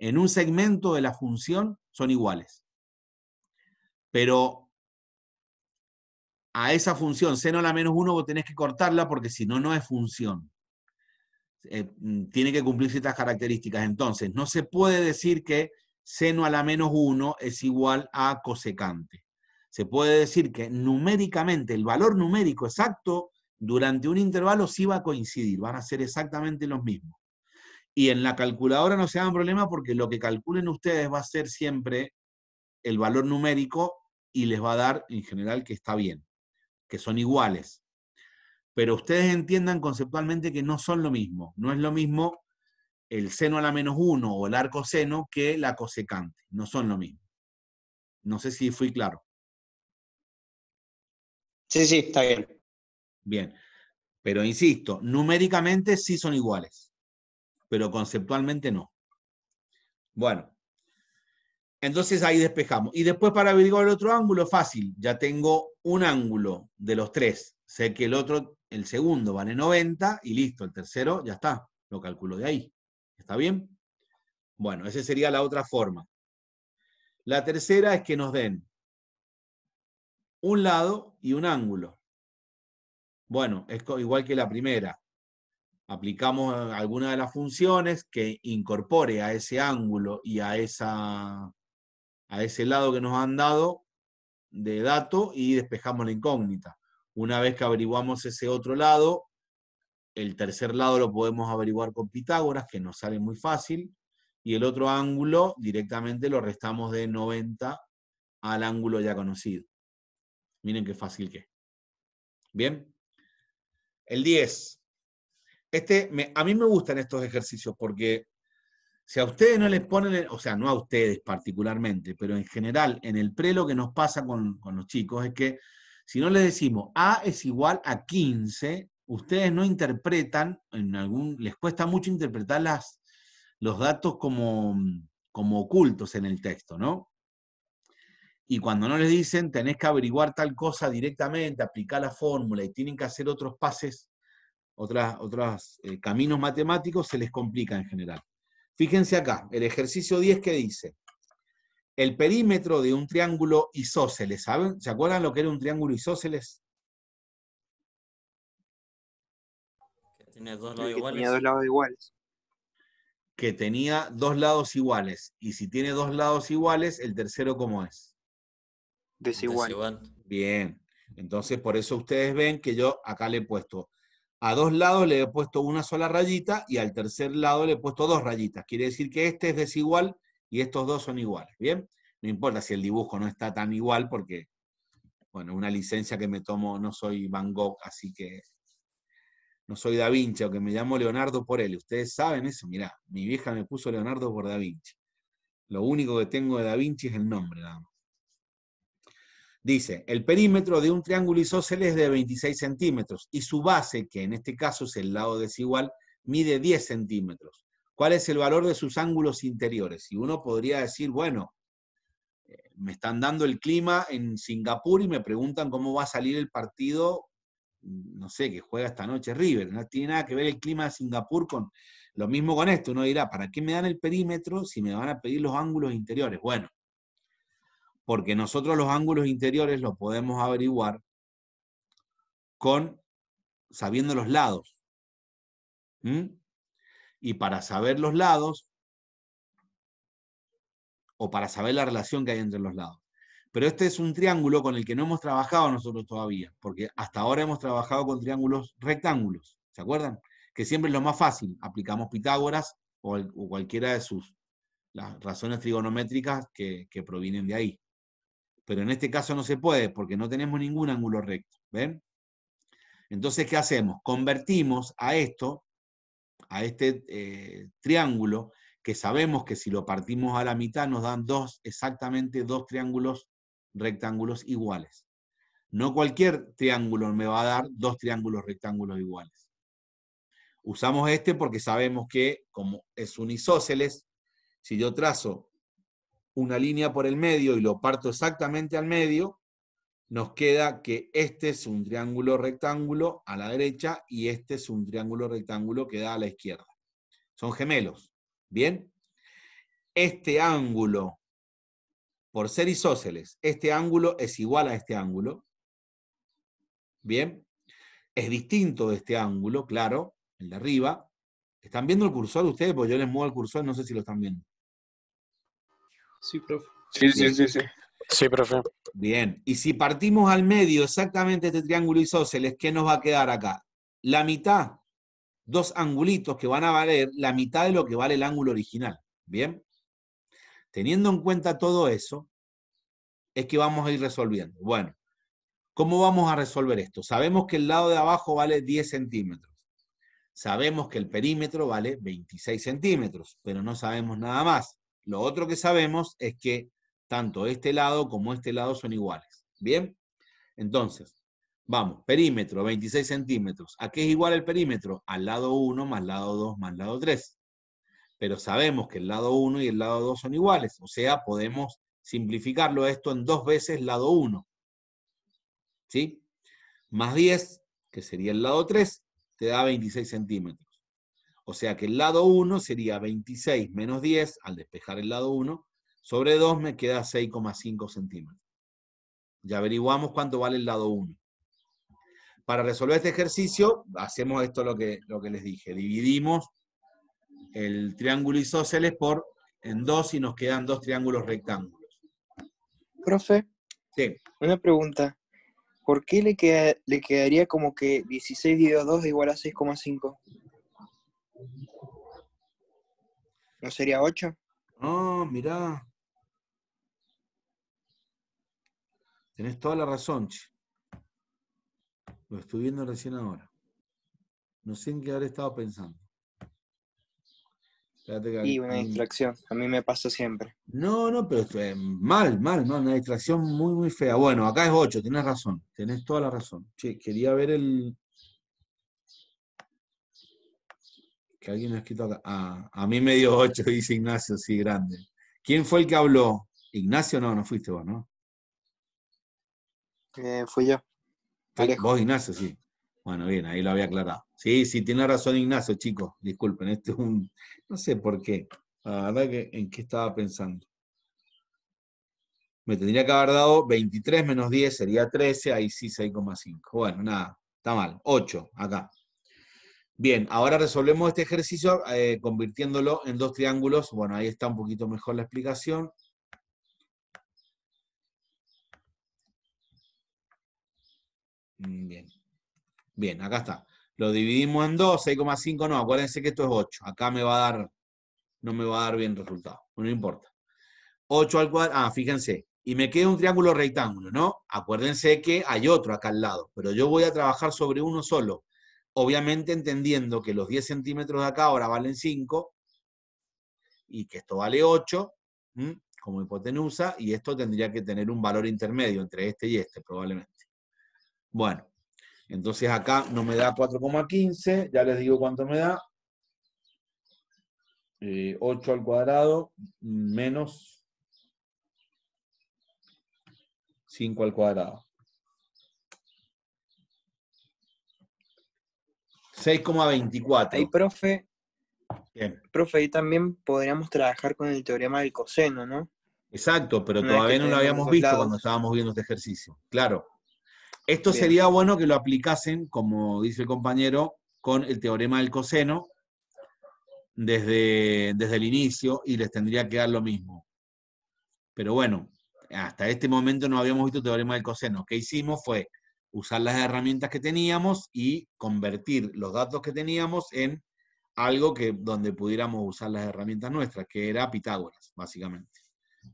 en un segmento de la función son iguales. Pero a esa función seno a la menos 1 vos tenés que cortarla porque si no, no es función. Eh, mm, tiene que cumplir ciertas características. Entonces, no se puede decir que seno a la menos 1 es igual a cosecante se puede decir que numéricamente el valor numérico exacto durante un intervalo sí va a coincidir, van a ser exactamente los mismos. Y en la calculadora no se hagan problema porque lo que calculen ustedes va a ser siempre el valor numérico y les va a dar en general que está bien, que son iguales. Pero ustedes entiendan conceptualmente que no son lo mismo. No es lo mismo el seno a la menos 1 o el arcoseno que la cosecante. No son lo mismo. No sé si fui claro. Sí, sí, está bien. Bien. Pero insisto, numéricamente sí son iguales, pero conceptualmente no. Bueno, entonces ahí despejamos. Y después para averiguar el otro ángulo, fácil, ya tengo un ángulo de los tres. Sé que el otro, el segundo vale 90 y listo, el tercero ya está, lo calculo de ahí. ¿Está bien? Bueno, esa sería la otra forma. La tercera es que nos den un lado y un ángulo. Bueno, es igual que la primera. Aplicamos eh, alguna de las funciones que incorpore a ese ángulo y a, esa, a ese lado que nos han dado de dato y despejamos la incógnita. Una vez que averiguamos ese otro lado, el tercer lado lo podemos averiguar con Pitágoras, que nos sale muy fácil, y el otro ángulo directamente lo restamos de 90 al ángulo ya conocido. Miren qué fácil que es. Bien. El 10. Este, a mí me gustan estos ejercicios porque si a ustedes no les ponen, o sea, no a ustedes particularmente, pero en general, en el pre lo que nos pasa con, los chicos es que si no les decimos A es igual a 15, ustedes no interpretan, en algún, les cuesta mucho interpretar las, los datos como, como ocultos en el texto, ¿no? y cuando no les dicen, tenés que averiguar tal cosa directamente, aplicar la fórmula y tienen que hacer otros pases, otros otras, eh, caminos matemáticos, se les complica en general. Fíjense acá, el ejercicio 10 que dice, el perímetro de un triángulo isósceles, ¿saben? ¿Se acuerdan lo que era un triángulo isósceles? Que dos lados, iguales. Tenía dos lados iguales. Que tenía dos lados iguales. Y si tiene dos lados iguales, el tercero, ¿cómo es? Desigual. Bien. Entonces, por eso ustedes ven que yo acá le he puesto, a dos lados le he puesto una sola rayita y al tercer lado le he puesto dos rayitas. Quiere decir que este es desigual y estos dos son iguales. Bien. No importa si el dibujo no está tan igual porque, bueno, una licencia que me tomo, no soy Van Gogh, así que no soy Da Vinci, aunque me llamo Leonardo por él. Ustedes saben eso, mirá, mi vieja me puso Leonardo por Da Vinci. Lo único que tengo de Da Vinci es el nombre, nada Dice, el perímetro de un triángulo isósceles es de 26 centímetros y su base, que en este caso es el lado desigual, mide 10 centímetros. ¿Cuál es el valor de sus ángulos interiores? Y uno podría decir, bueno, eh, me están dando el clima en Singapur y me preguntan cómo va a salir el partido, mm, no sé, que juega esta noche River. No tiene nada que ver el clima de Singapur con lo mismo con esto. Uno dirá, ¿para qué me dan el perímetro si me van a pedir los ángulos interiores? Bueno, porque nosotros los ángulos interiores los podemos averiguar con sabiendo los lados. Y para saber los lados, o para saber la relación que hay entre los lados. Pero este es un triángulo con el que no hemos trabajado nosotros todavía, porque hasta ahora hemos trabajado con triángulos rectángulos, ¿se acuerdan? Que siempre es lo más fácil, aplicamos Pitágoras o, cualquiera de sus las razones trigonométricas que provienen de ahí pero en este caso no se puede porque no tenemos ningún ángulo recto, ¿ven? Entonces, ¿qué hacemos? Convertimos a esto, a este eh, triángulo, que sabemos que si lo partimos a la mitad nos dan dos, exactamente dos triángulos rectángulos iguales. No cualquier triángulo me va a dar dos triángulos rectángulos iguales. Usamos este porque sabemos que, como es un isósceles, si yo trazo una línea por el medio y lo parto exactamente al medio, nos queda que este es un triángulo rectángulo a la derecha y este es un triángulo rectángulo que da a la izquierda. Son gemelos, ¿bien? Este ángulo, por ser isósceles, este ángulo es igual a este ángulo, ¿bien? Es distinto de este ángulo, claro, el de arriba. ¿Están viendo el cursor ustedes? Pues yo les muevo el cursor, no sé si lo están viendo. Sí, profe. Sí, sí, sí, sí. Sí, profe. Bien, y si partimos al medio exactamente este triángulo isósceles, ¿qué nos va a quedar acá? La mitad, dos angulitos que van a valer la mitad de lo que vale el ángulo original. Bien. Teniendo en cuenta todo eso, es que vamos a ir resolviendo. Bueno, ¿cómo vamos a resolver esto? Sabemos que el lado de abajo vale 10 centímetros. Sabemos que el perímetro vale 26 centímetros, pero no sabemos nada más. Lo otro que sabemos es que tanto este lado como este lado son iguales. ¿Bien? Entonces, vamos, perímetro, 26 centímetros. ¿A qué es igual el perímetro? Al lado 1 más lado 2 más lado 3. Pero sabemos que el lado 1 y el lado 2 son iguales, o sea, podemos simplificarlo esto en dos veces lado 1. ¿Sí? Más 10, que sería el lado 3, te da 26 centímetros. O sea que el lado 1 sería 26 menos 10, al despejar el lado 1, sobre 2 me queda 6,5 centímetros. Ya averiguamos cuánto vale el lado 1. Para resolver este ejercicio, hacemos esto lo que, lo que les dije. Dividimos el triángulo isósceles por, en 2 y nos quedan dos triángulos rectángulos. Profe, una pregunta. ¿Por qué le, queda, le quedaría como que 16 dividido 2 es igual a 6,5? ¿No sería 8? Ah, mirá. Tenés toda la razón, Lo estoy viendo recién ahora. No sé en qué habré estado pensando. Y una distracción. A mí me pasa siempre. No, no, pero mal, mal, mal. Una distracción muy, muy fea. Bueno, acá es 8, tenés razón. Tenés toda la razón. Che, quería ver el, que alguien lo ha escrito acá. Ah, a mí me dio 8, dice Ignacio, sí, grande. ¿Quién fue el que habló? Ignacio, no, no fuiste vos, ¿no? Eh, fui yo. Vos, Ignacio, sí. Bueno, bien, ahí lo había aclarado. Sí, sí, tiene razón Ignacio, chicos. Disculpen, este es un... No sé por qué. La verdad que en qué estaba pensando. Me tendría que haber dado 23 menos 10, sería 13, ahí sí 6,5. Bueno, nada, está mal. 8, acá. Bien, ahora resolvemos este ejercicio eh, convirtiéndolo en dos triángulos. Bueno, ahí está un poquito mejor la explicación. Mm, bien, bien, acá está. Lo dividimos en dos, 6,5 no, acuérdense que esto es 8. Acá me va a dar, no me va a dar bien resultado, no importa. 8 al cuadrado, ah, fíjense, y me queda un triángulo rectángulo, ¿no? Acuérdense que hay otro acá al lado, pero yo voy a trabajar sobre uno solo obviamente entendiendo que los 10 centímetros de acá ahora valen 5 y que esto vale 8 como hipotenusa y esto tendría que tener un valor intermedio entre este y este probablemente. Bueno, entonces acá no me da 4,15, ya les digo cuánto me da. 8 eh, al cuadrado menos 5 al cuadrado. 6,24. Ahí, profe. Profe, ahí también podríamos trabajar con el teorema del coseno, ¿no? Exacto, pero todavía no lo habíamos visto cuando estábamos viendo este ejercicio. Claro. Esto sería bueno que lo aplicasen, como dice el compañero, con el teorema del coseno desde, desde el inicio y les tendría que dar lo mismo. Pero bueno, hasta este momento no habíamos visto el teorema del coseno. ¿Qué hicimos fue usar las herramientas que teníamos y convertir los datos que teníamos en algo que, donde pudiéramos usar las herramientas nuestras, que era Pitágoras, básicamente.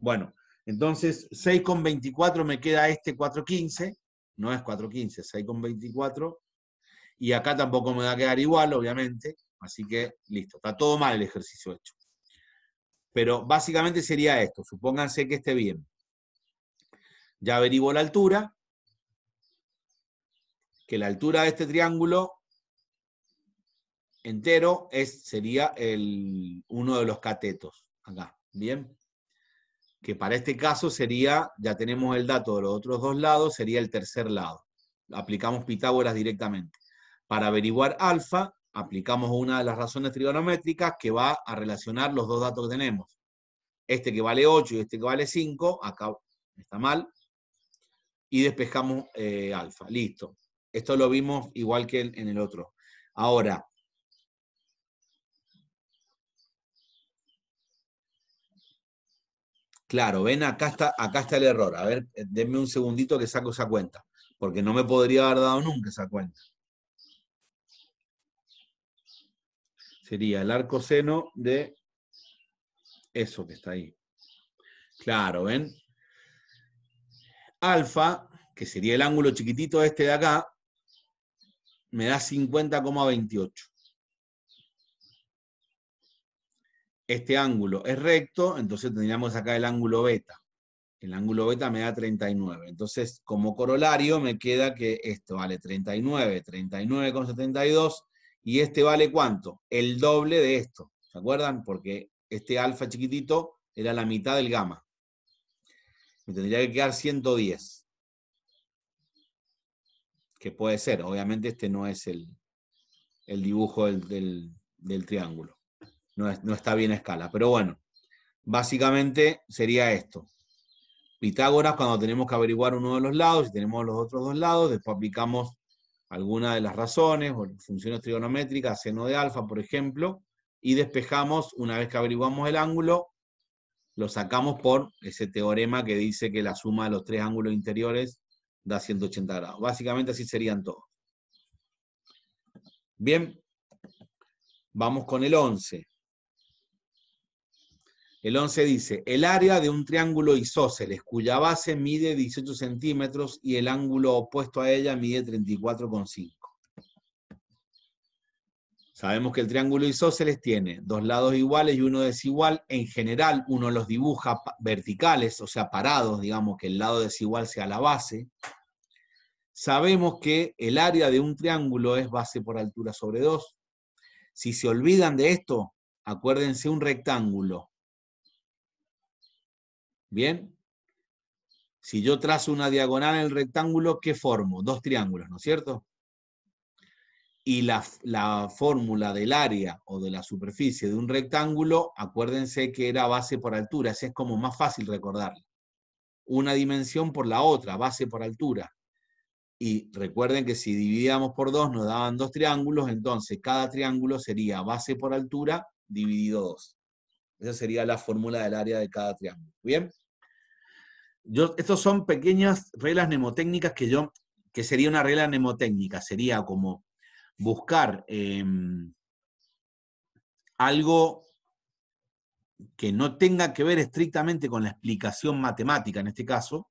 Bueno, entonces 6,24 me queda este 4,15, no es 4,15, 6,24, y acá tampoco me va a quedar igual, obviamente, así que listo, está todo mal el ejercicio hecho. Pero básicamente sería esto, supónganse que esté bien. Ya averiguo la altura, que la altura de este triángulo entero es, sería el, uno de los catetos, acá, ¿bien? Que para este caso sería, ya tenemos el dato de los otros dos lados, sería el tercer lado. Aplicamos Pitágoras directamente. Para averiguar alfa, aplicamos una de las razones trigonométricas que va a relacionar los dos datos que tenemos. Este que vale 8 y este que vale 5, acá está mal, y despejamos eh, alfa. Listo. Esto lo vimos igual que en el otro. Ahora, claro, ven, acá está, acá está el error. A ver, eh, denme un segundito que saco esa cuenta, porque no me podría haber dado nunca esa cuenta. Sería el arco seno de eso que está ahí. Claro, ¿ven? Alfa, que sería el ángulo chiquitito este de acá, me da 50,28. Este ángulo es recto, entonces tendríamos acá el ángulo beta. El ángulo beta me da 39. Entonces, como corolario, me queda que esto vale 39, 39,72. ¿Y este vale cuánto? El doble de esto. ¿Se acuerdan? Porque este alfa chiquitito era la mitad del gamma. Me tendría que quedar 110 que puede ser. Obviamente este no es el, dibujo del, triángulo. No, no está bien a escala. Pero bueno, básicamente sería esto. Pitágoras, cuando tenemos que averiguar uno de los lados, y tenemos los otros dos lados, después aplicamos alguna de las razones, o funciones trigonométricas, seno de alfa, por ejemplo, y despejamos, una vez que averiguamos el ángulo, lo sacamos por ese teorema que dice que la suma de los tres ángulos interiores da 180 grados. Básicamente así serían todos. Bien, vamos con el 11. El 11 dice, el área de un triángulo isósceles cuya base mide 18 centímetros y el ángulo opuesto a ella mide 34,5. Sabemos que el triángulo isósceles tiene dos lados iguales y uno desigual. En general, uno los dibuja verticales, o sea, parados, digamos que el lado desigual sea la base. Sabemos que el área de un triángulo es base por altura sobre 2. Si se olvidan de esto, acuérdense un rectángulo. ¿Bien? Si yo trazo una diagonal en el rectángulo, ¿qué formo? Dos triángulos, ¿no es cierto? y la, fórmula del área o de la superficie de un rectángulo, acuérdense que era base por altura, así es como más fácil recordarla. Una dimensión por la otra, base por altura. Y recuerden que si dividíamos por dos nos daban dos triángulos, entonces cada triángulo sería base por altura dividido 2. Esa sería la fórmula del área de cada triángulo. ¿Bien? Yo, estos son pequeñas reglas mnemotécnicas que yo, que sería una regla mnemotécnica, sería como buscar em, algo que no tenga que ver estrictamente con la explicación matemática en este caso,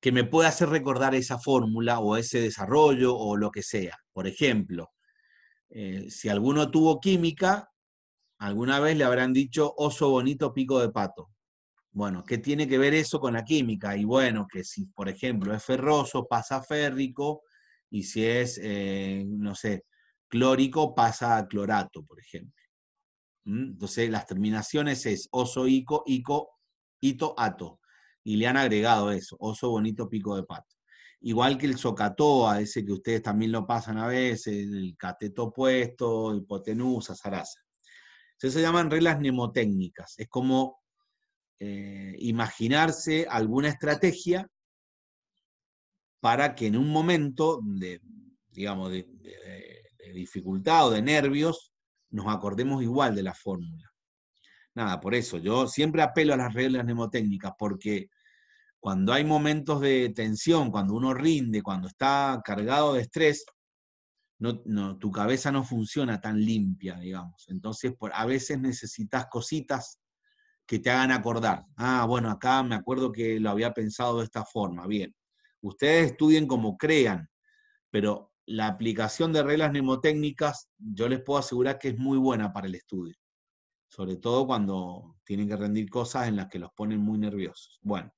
que me pueda hacer recordar esa fórmula o ese desarrollo o lo que sea. Por ejemplo, eh, si alguno tuvo química, alguna vez le habrán dicho oso bonito pico de pato. Bueno, ¿qué tiene que ver eso con la química? Y bueno, que si, por ejemplo, es ferroso, pasa férrico, y si es, eh, no sé, clórico pasa a clorato, por ejemplo. Entonces las terminaciones es oso, ico, ico, ito, ato. Y le han agregado eso, oso, bonito, pico de pato. Igual que el socatoa, ese que ustedes también lo pasan a veces, el cateto opuesto, hipotenusa, zaraza. Entonces se llaman reglas mnemotécnicas. Es como eh, imaginarse alguna estrategia para que en un momento de, digamos, de, dificultad o de nervios, nos acordemos igual de la fórmula. Nada, por eso yo siempre apelo a las reglas mnemotécnicas, porque cuando hay momentos de tensión, cuando uno rinde, cuando está cargado de estrés, no, tu cabeza no funciona tan limpia, digamos. Entonces, a veces necesitas cositas que te hagan acordar. Ah, bueno, acá me acuerdo que lo había pensado de esta forma, bien. Ustedes estudien como crean, pero la aplicación de reglas mnemotécnicas yo les puedo asegurar que es muy buena para el estudio, sobre todo cuando tienen que rendir cosas en las que los ponen muy nerviosos. Bueno,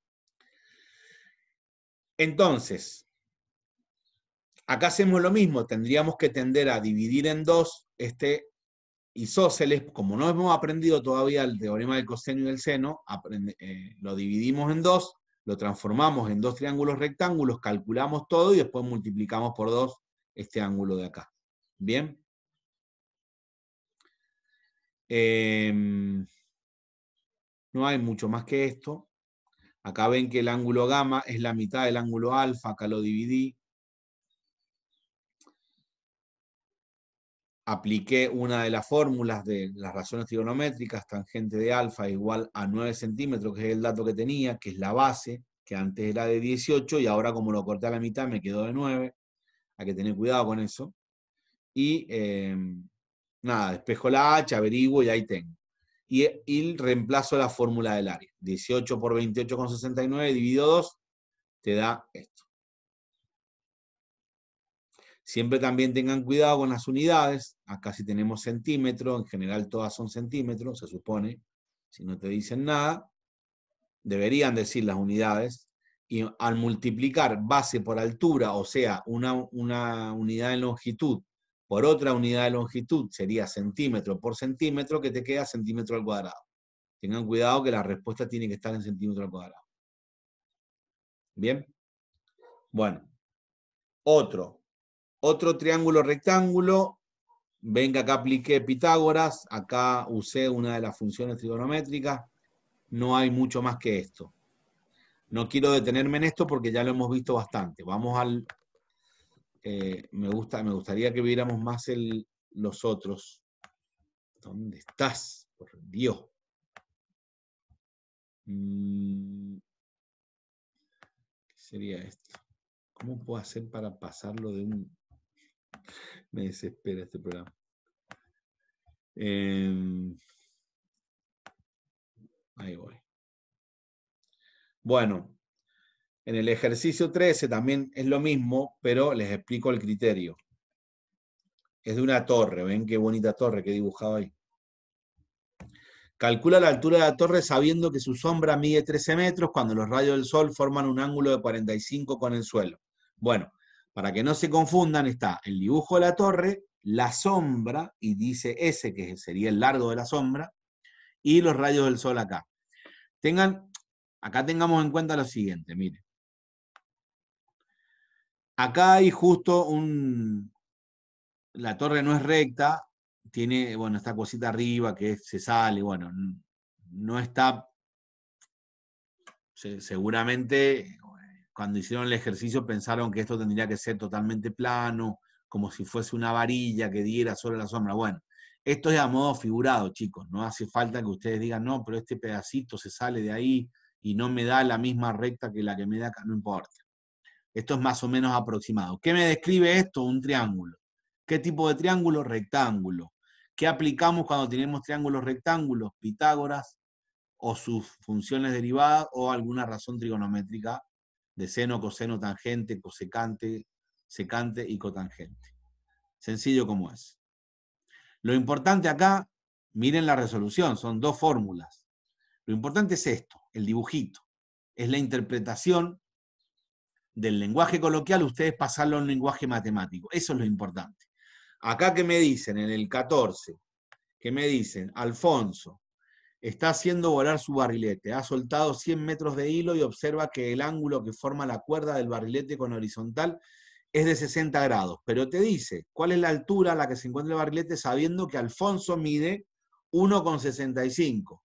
entonces, acá hacemos lo mismo, tendríamos que tender a dividir en dos este isósceles, como no hemos aprendido todavía el teorema del coseno y del seno, eh, lo dividimos en dos lo transformamos en dos triángulos rectángulos, calculamos todo y después multiplicamos por dos este ángulo de acá. ¿Bien? Em, no hay mucho más que esto. Acá ven que el ángulo gamma es la mitad del ángulo alfa, acá lo dividí. apliqué una de las fórmulas de las razones trigonométricas, tangente de alfa igual a 9 centímetros, que es el dato que tenía, que es la base, que antes era de 18 y ahora como lo corté a la mitad me quedó de 9. Hay que tener cuidado con eso. Y em, nada, despejo la H, averiguo y ahí tengo. Y, y reemplazo la fórmula del área. 18 por 28,69 dividido 2 te da esto. Siempre también tengan cuidado con las unidades. Acá si tenemos centímetros, en general todas son centímetros, se supone. Si no te dicen nada, deberían decir las unidades. Y al multiplicar base por altura, o sea, una, una unidad de longitud por otra unidad de longitud, sería centímetro por centímetro, que te queda centímetro al cuadrado. Tengan cuidado que la respuesta tiene que estar en centímetro al cuadrado. ¿Bien? Bueno, otro. Otro triángulo rectángulo, venga acá apliqué Pitágoras, acá usé una de las funciones trigonométricas, no hay mucho más que esto. No quiero detenerme en esto porque ya lo hemos visto bastante. Vamos al... Eh, me, gusta, me gustaría que viéramos más los otros. ¿Dónde estás? Por Dios. Mm. ¿Qué sería esto? ¿Cómo puedo hacer para pasarlo de un me desespera este programa. Em, ahí voy. Bueno, en el ejercicio 13 también es lo mismo, pero les explico el criterio. Es de una torre, ven qué bonita torre que he dibujado ahí. Calcula la altura de la torre sabiendo que su sombra mide 13 metros cuando los rayos del sol forman un ángulo de 45 con el suelo. Bueno, para que no se confundan, está el dibujo de la torre, la sombra, y dice ese que sería el largo de la sombra, y los rayos del sol acá. Tengan, acá tengamos en cuenta lo siguiente, miren. Acá hay justo un... La torre no es recta, tiene, bueno, esta cosita arriba que se sale, bueno, no está seguramente cuando hicieron el ejercicio pensaron que esto tendría que ser totalmente plano, como si fuese una varilla que diera sobre la sombra. Bueno, esto es a modo figurado, chicos. No hace falta que ustedes digan, no, pero este pedacito se sale de ahí y no me da la misma recta que la que me da acá, no importa. Esto es más o menos aproximado. ¿Qué me describe esto? Un triángulo. ¿Qué tipo de triángulo? Rectángulo. ¿Qué aplicamos cuando tenemos triángulos rectángulos? Pitágoras o sus funciones derivadas o alguna razón trigonométrica de seno, coseno, tangente, cosecante, secante y cotangente. Sencillo como es. Lo importante acá, miren la resolución, son dos fórmulas. Lo importante es esto, el dibujito. Es la interpretación del lenguaje coloquial, ustedes pasarlo a lenguaje matemático. Eso es lo importante. Acá que me dicen en el 14, que me dicen, Alfonso, Está haciendo volar su barrilete. Ha soltado 100 metros de hilo y observa que el ángulo que forma la cuerda del barrilete con horizontal es de 60 grados. Pero te dice cuál es la altura a la que se encuentra el barrilete sabiendo que Alfonso mide 1,65.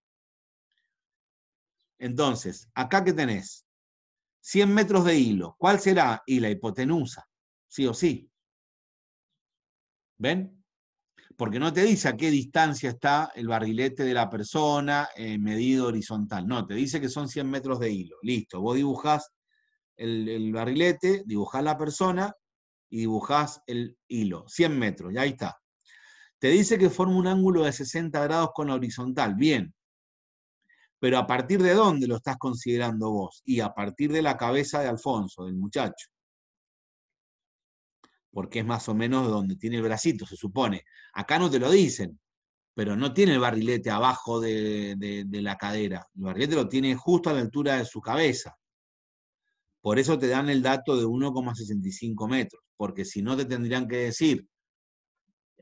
Entonces, acá que tenés 100 metros de hilo. ¿Cuál será? Y la hipotenusa, sí o sí. ¿Ven? porque no te dice a qué distancia está el barrilete de la persona eh, medido horizontal, no, te dice que son 100 metros de hilo, listo, vos dibujás el, barrilete, dibujás la persona y dibujás el hilo, 100 metros, ya ahí está. Te dice que forma un ángulo de 60 grados con la horizontal, bien, pero a partir de dónde lo estás considerando vos y a partir de la cabeza de Alfonso, del muchacho porque es más o menos donde tiene el bracito, se supone. Acá no te lo dicen, pero no tiene el barrilete abajo de, la cadera, el barrilete lo tiene justo a la altura de su cabeza. Por eso te dan el dato de 1,65 metros, porque si no te tendrían que decir,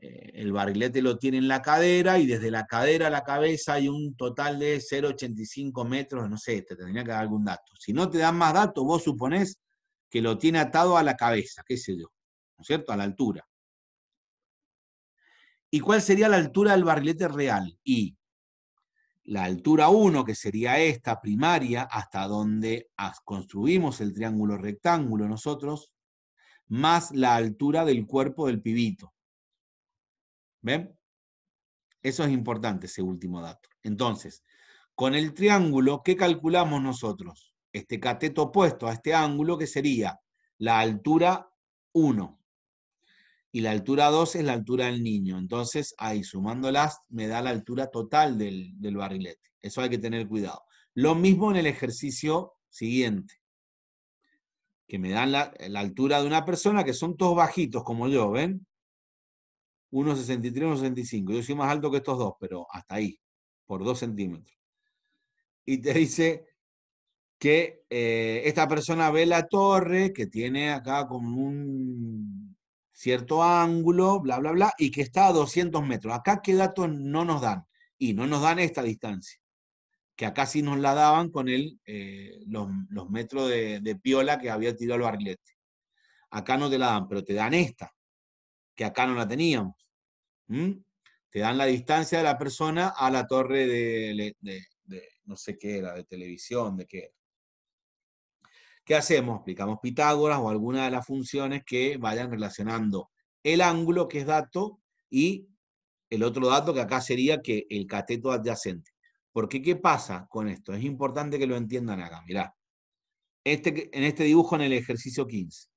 eh, el barrilete lo tiene en la cadera y desde la cadera a la cabeza hay un total de 0,85 metros, no sé, te tendría que dar algún dato. Si no te dan más datos, vos suponés que lo tiene atado a la cabeza, qué sé yo cierto? A la altura. ¿Y cuál sería la altura del barrilete real? Y la altura 1, que sería esta primaria, hasta donde construimos el triángulo rectángulo nosotros, más la altura del cuerpo del pibito. ¿Ven? Eso es importante, ese último dato. Entonces, con el triángulo, ¿qué calculamos nosotros? Este cateto opuesto a este ángulo, que sería la altura 1 y la altura 2 es la altura del niño. Entonces, ahí sumándolas me da la altura total del, barrilete. Eso hay que tener cuidado. Lo mismo en el ejercicio siguiente, que me dan la, altura de una persona que son todos bajitos como yo, ¿ven? 1,63, 1,65. Yo soy más alto que estos dos, pero hasta ahí, por 2 centímetros. Y te dice que eh, esta persona ve la torre que tiene acá como un cierto ángulo, bla, bla, bla, y que está a 200 metros. Acá, ¿qué datos no nos dan? Y no nos dan esta distancia, que acá sí nos la daban con el, eh, los, metros de, piola que había tirado el barrilete. Acá no te la dan, pero te dan esta, que acá no la teníamos. Te dan la distancia de la persona a la torre de, de no sé qué era, de televisión, de qué era. ¿Qué hacemos? Aplicamos Pitágoras o alguna de las funciones que vayan relacionando el ángulo, que es dato, y el otro dato que acá sería que el cateto adyacente. ¿Por ¿qué pasa con esto? Es importante que lo entiendan acá, mirá. Este, en este dibujo, en el ejercicio 15.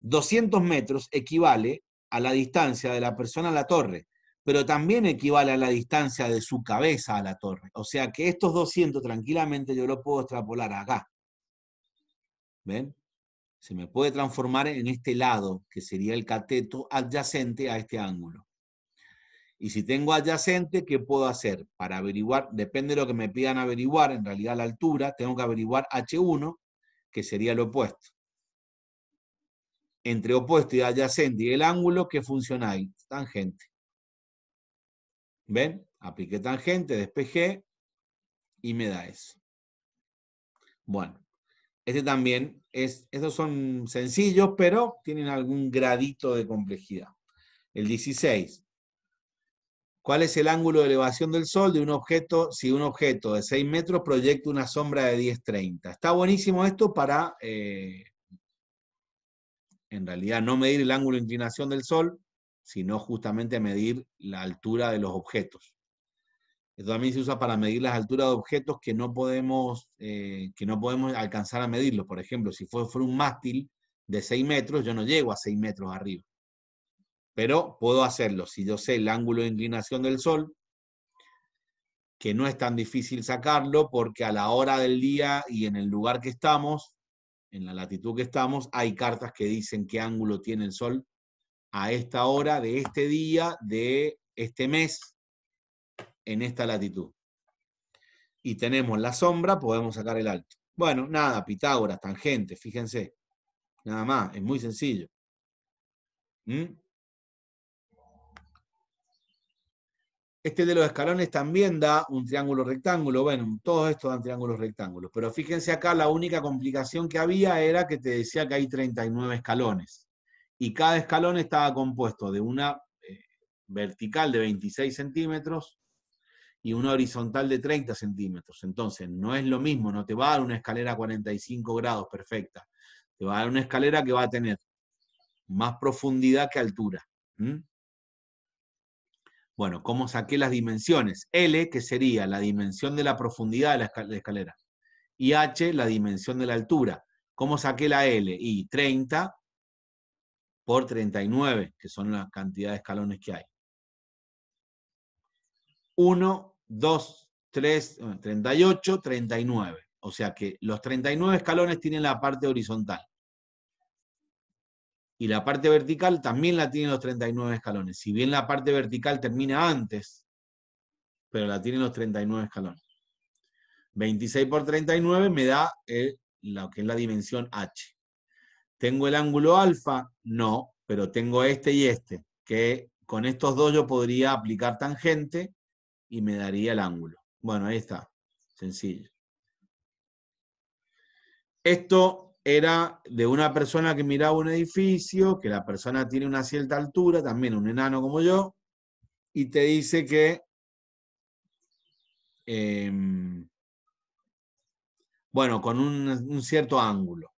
200 metros equivale a la distancia de la persona a la torre, pero también equivale a la distancia de su cabeza a la torre. O sea que estos 200 tranquilamente yo lo puedo extrapolar acá. ¿Ven? Se me puede transformar en este lado, que sería el cateto adyacente a este ángulo. Y si tengo adyacente, ¿qué puedo hacer? Para averiguar, depende de lo que me pidan averiguar, en realidad la altura, tengo que averiguar H1, que sería el opuesto. Entre opuesto y adyacente y el ángulo, ¿qué funciona ahí? Tangente. ¿Ven? Apliqué tangente, despejé y me da eso. Bueno, este también estos son sencillos, pero tienen algún gradito de complejidad. El 16. ¿Cuál es el ángulo de elevación del Sol de un objeto si un objeto de 6 metros proyecta una sombra de 10.30? Está buenísimo esto para, eh, en realidad, no medir el ángulo de inclinación del Sol, sino justamente medir la altura de los objetos. Esto también se usa para medir las alturas de objetos que no podemos, eh, que no podemos alcanzar a medirlos. Por ejemplo, si fuera un mástil de 6 metros, yo no llego a 6 metros arriba. Pero puedo hacerlo. Si yo sé el ángulo de inclinación del Sol, que no es tan difícil sacarlo porque a la hora del día y en el lugar que estamos, en la latitud que estamos, hay cartas que dicen qué ángulo tiene el Sol a esta hora de este día, de este mes, en esta latitud. Y tenemos la sombra, podemos sacar el alto. Bueno, nada, Pitágoras, tangente, fíjense. Nada más, es muy sencillo. ¿Mm? Este de los escalones también da un triángulo rectángulo. Bueno, todos estos dan triángulos rectángulos. Pero fíjense acá, la única complicación que había era que te decía que hay 39 escalones. Y cada escalón estaba compuesto de una eh, vertical de 26 centímetros, y una horizontal de 30 centímetros. Entonces, no es lo mismo, no te va a dar una escalera a 45 grados perfecta. Te va a dar una escalera que va a tener más profundidad que altura. Bueno, ¿cómo saqué las dimensiones? L, que sería la dimensión de la profundidad de la escalera. Y H, la dimensión de la altura. ¿Cómo saqué la L? Y 30 por 39, que son la cantidad de escalones que hay. 1 2, 3, 38, 39. O sea que los 39 escalones tienen la parte horizontal. Y la parte vertical también la tienen los 39 escalones. Si bien la parte vertical termina antes, pero la tienen los 39 escalones. 26 por 39 me da lo que es la dimensión H. ¿Tengo el ángulo alfa? No, pero tengo este y este, que con estos dos yo podría aplicar tangente y me daría el ángulo. Bueno, ahí está, sencillo. Esto era de una persona que miraba un edificio, que la persona tiene una cierta altura, también un enano como yo, y te dice que... Em, bueno, con un, cierto ángulo.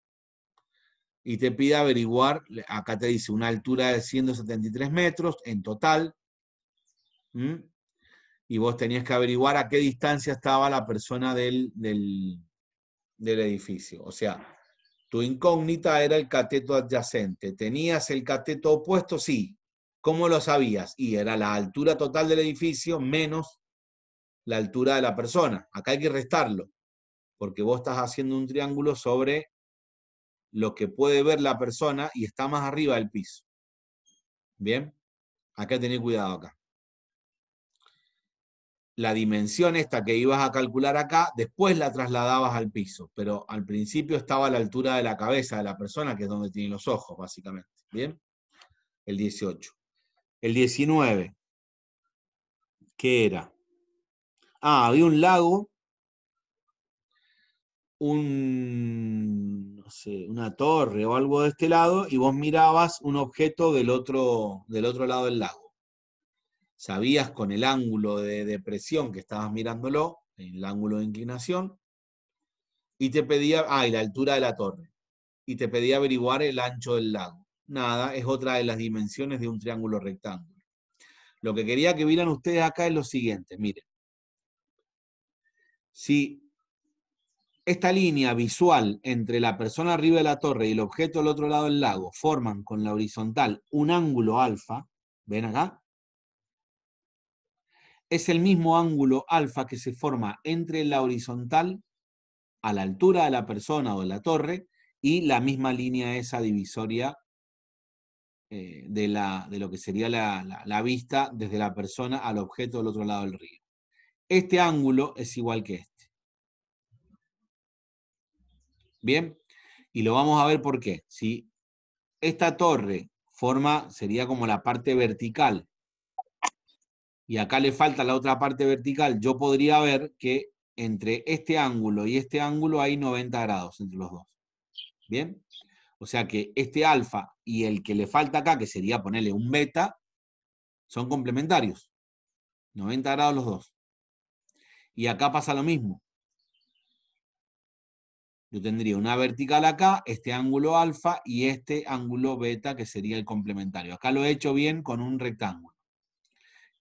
Y te pide averiguar, acá te dice una altura de 173 metros en total y vos tenías que averiguar a qué distancia estaba la persona del, del, edificio. O sea, tu incógnita era el cateto adyacente. ¿Tenías el cateto opuesto? Sí. ¿Cómo lo sabías? Y era la altura total del edificio menos la altura de la persona. Acá hay que restarlo, porque vos estás haciendo un triángulo sobre lo que puede ver la persona y está más arriba del piso. ¿Bien? Acá tenéis cuidado acá la dimensión esta que ibas a calcular acá, después la trasladabas al piso, pero al principio estaba a la altura de la cabeza de la persona, que es donde tienen los ojos, básicamente. ¿Bien? El 18. El 19. ¿Qué era? Ah, había un lago, un, una torre o algo de este lado, y vos mirabas un objeto del otro, del otro lado del lago sabías con el ángulo de depresión que estabas mirándolo, el ángulo de inclinación, y te pedía, ah, la altura de la torre, y te pedía averiguar el ancho del lago. Nada, es otra de las dimensiones de un triángulo rectángulo. Lo que quería que vieran ustedes acá es lo siguiente, miren. Si esta línea visual entre la persona arriba de la torre y el objeto al otro lado del lago forman con la horizontal un ángulo alfa, ¿ven acá? es el mismo ángulo alfa que se forma entre la horizontal a la altura de la persona o de la torre y la misma línea esa divisoria eh, de, la, de, lo que sería la, la vista desde la persona al objeto del otro lado del río. Este ángulo es igual que este. Bien, y lo vamos a ver por qué. Si esta torre forma, sería como la parte vertical y acá le falta la otra parte vertical, yo podría ver que entre este ángulo y este ángulo hay 90 grados entre los dos. ¿Bien? O sea que este alfa y el que le falta acá, que sería ponerle un beta, son complementarios. 90 grados los dos. Y acá pasa lo mismo. Yo tendría una vertical acá, este ángulo alfa y este ángulo beta, que sería el complementario. Acá lo he hecho bien con un rectángulo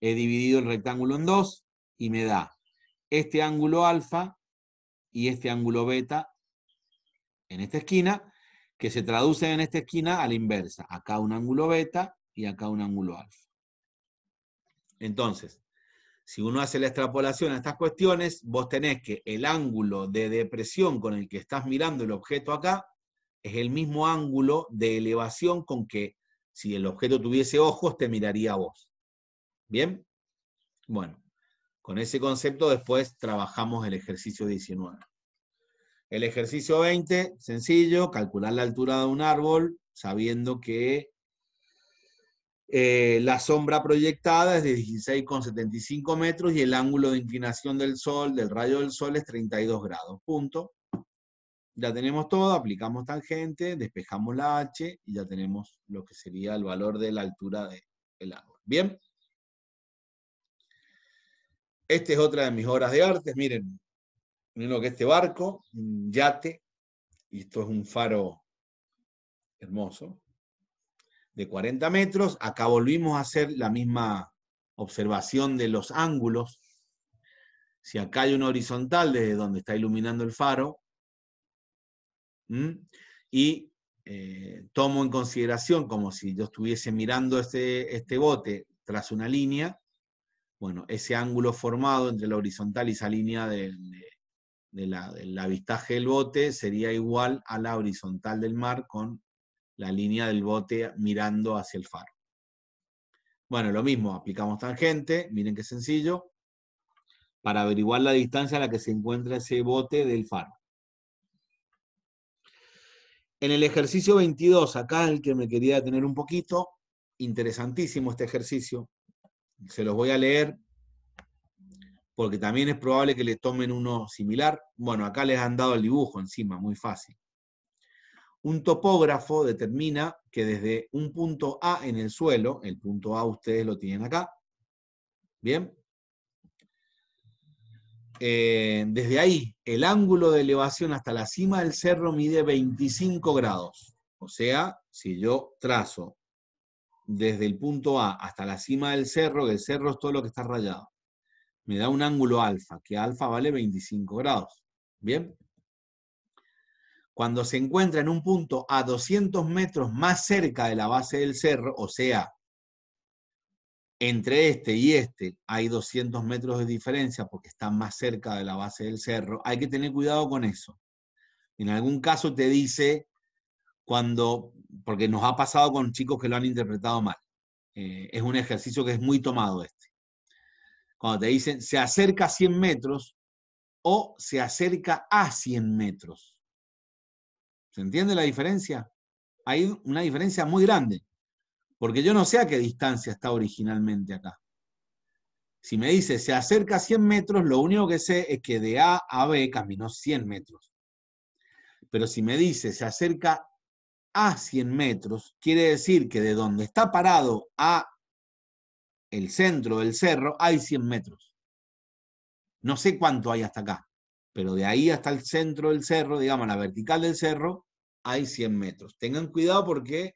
he dividido el rectángulo en dos y me da este ángulo alfa y este ángulo beta en esta esquina, que se traducen en esta esquina a la inversa. Acá un ángulo beta y acá un ángulo alfa. Entonces, si uno hace la extrapolación a estas cuestiones, vos tenés que el ángulo de depresión con el que estás mirando el objeto acá es el mismo ángulo de elevación con que si el objeto tuviese ojos te miraría a vos. ¿Bien? Bueno, con ese concepto después trabajamos el ejercicio 19. El ejercicio 20, sencillo, calcular la altura de un árbol sabiendo que eh, la sombra proyectada es de 16,75 metros y el ángulo de inclinación del sol, del rayo del sol, es 32 grados. Punto. Ya tenemos todo, aplicamos tangente, despejamos la H y ya tenemos lo que sería el valor de la altura del árbol. Bien. Esta es otra de mis obras de arte. Miren, miren lo que este barco, un yate, y esto es un faro hermoso, de 40 metros. Acá volvimos a hacer la misma observación de los ángulos. Si acá hay un horizontal desde donde está iluminando el faro, y eh, tomo en consideración como si yo estuviese mirando este, este bote tras una línea, bueno, ese ángulo formado entre la horizontal y esa línea del, de, la, del avistaje del bote sería igual a la horizontal del mar con la línea del bote mirando hacia el faro. Bueno, lo mismo, aplicamos tangente, miren qué sencillo, para averiguar la distancia a la que se encuentra ese bote del faro. En el ejercicio 22, acá el que me quería tener un poquito, interesantísimo este ejercicio, se los voy a leer porque también es probable que le tomen uno similar. Bueno, acá les han dado el dibujo encima, muy fácil. Un topógrafo determina que desde un punto A en el suelo, el punto A ustedes lo tienen acá, ¿bien? Eh, desde ahí, el ángulo de elevación hasta la cima del cerro mide 25 grados. O sea, si yo trazo desde el punto A hasta la cima del cerro, que el cerro es todo lo que está rayado. Me da un ángulo alfa, que alfa vale 25 grados. ¿Bien? Cuando se encuentra en un punto a 200 metros más cerca de la base del cerro, o sea, entre este y este hay 200 metros de diferencia porque está más cerca de la base del cerro, hay que tener cuidado con eso. En algún caso te dice cuando, porque nos ha pasado con chicos que lo han interpretado mal. Eh, es un ejercicio que es muy tomado este. Cuando te dicen se acerca a 100 metros o se acerca a 100 metros. ¿Se entiende la diferencia? Hay una diferencia muy grande, porque yo no sé a qué distancia está originalmente acá. Si me dice se acerca a 100 metros, lo único que sé es que de A a B caminó 100 metros. Pero si me dice se acerca a 100 metros, quiere decir que de donde está parado a el centro del cerro hay 100 metros. No sé cuánto hay hasta acá, pero de ahí hasta el centro del cerro, digamos la vertical del cerro, hay 100 metros. Tengan cuidado porque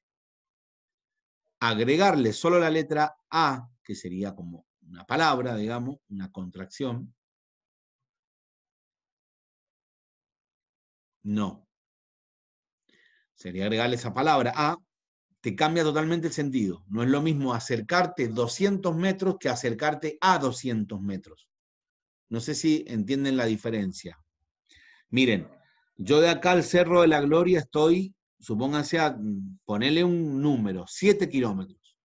agregarle solo la letra A, que sería como una palabra, digamos, una contracción, no, sería agregarle esa palabra a, te cambia totalmente el sentido. No es lo mismo acercarte 200 metros que acercarte a 200 metros. No sé si entienden la diferencia. Miren, yo de acá al Cerro de la Gloria estoy, supónganse a ponerle un número, 7 kilómetros.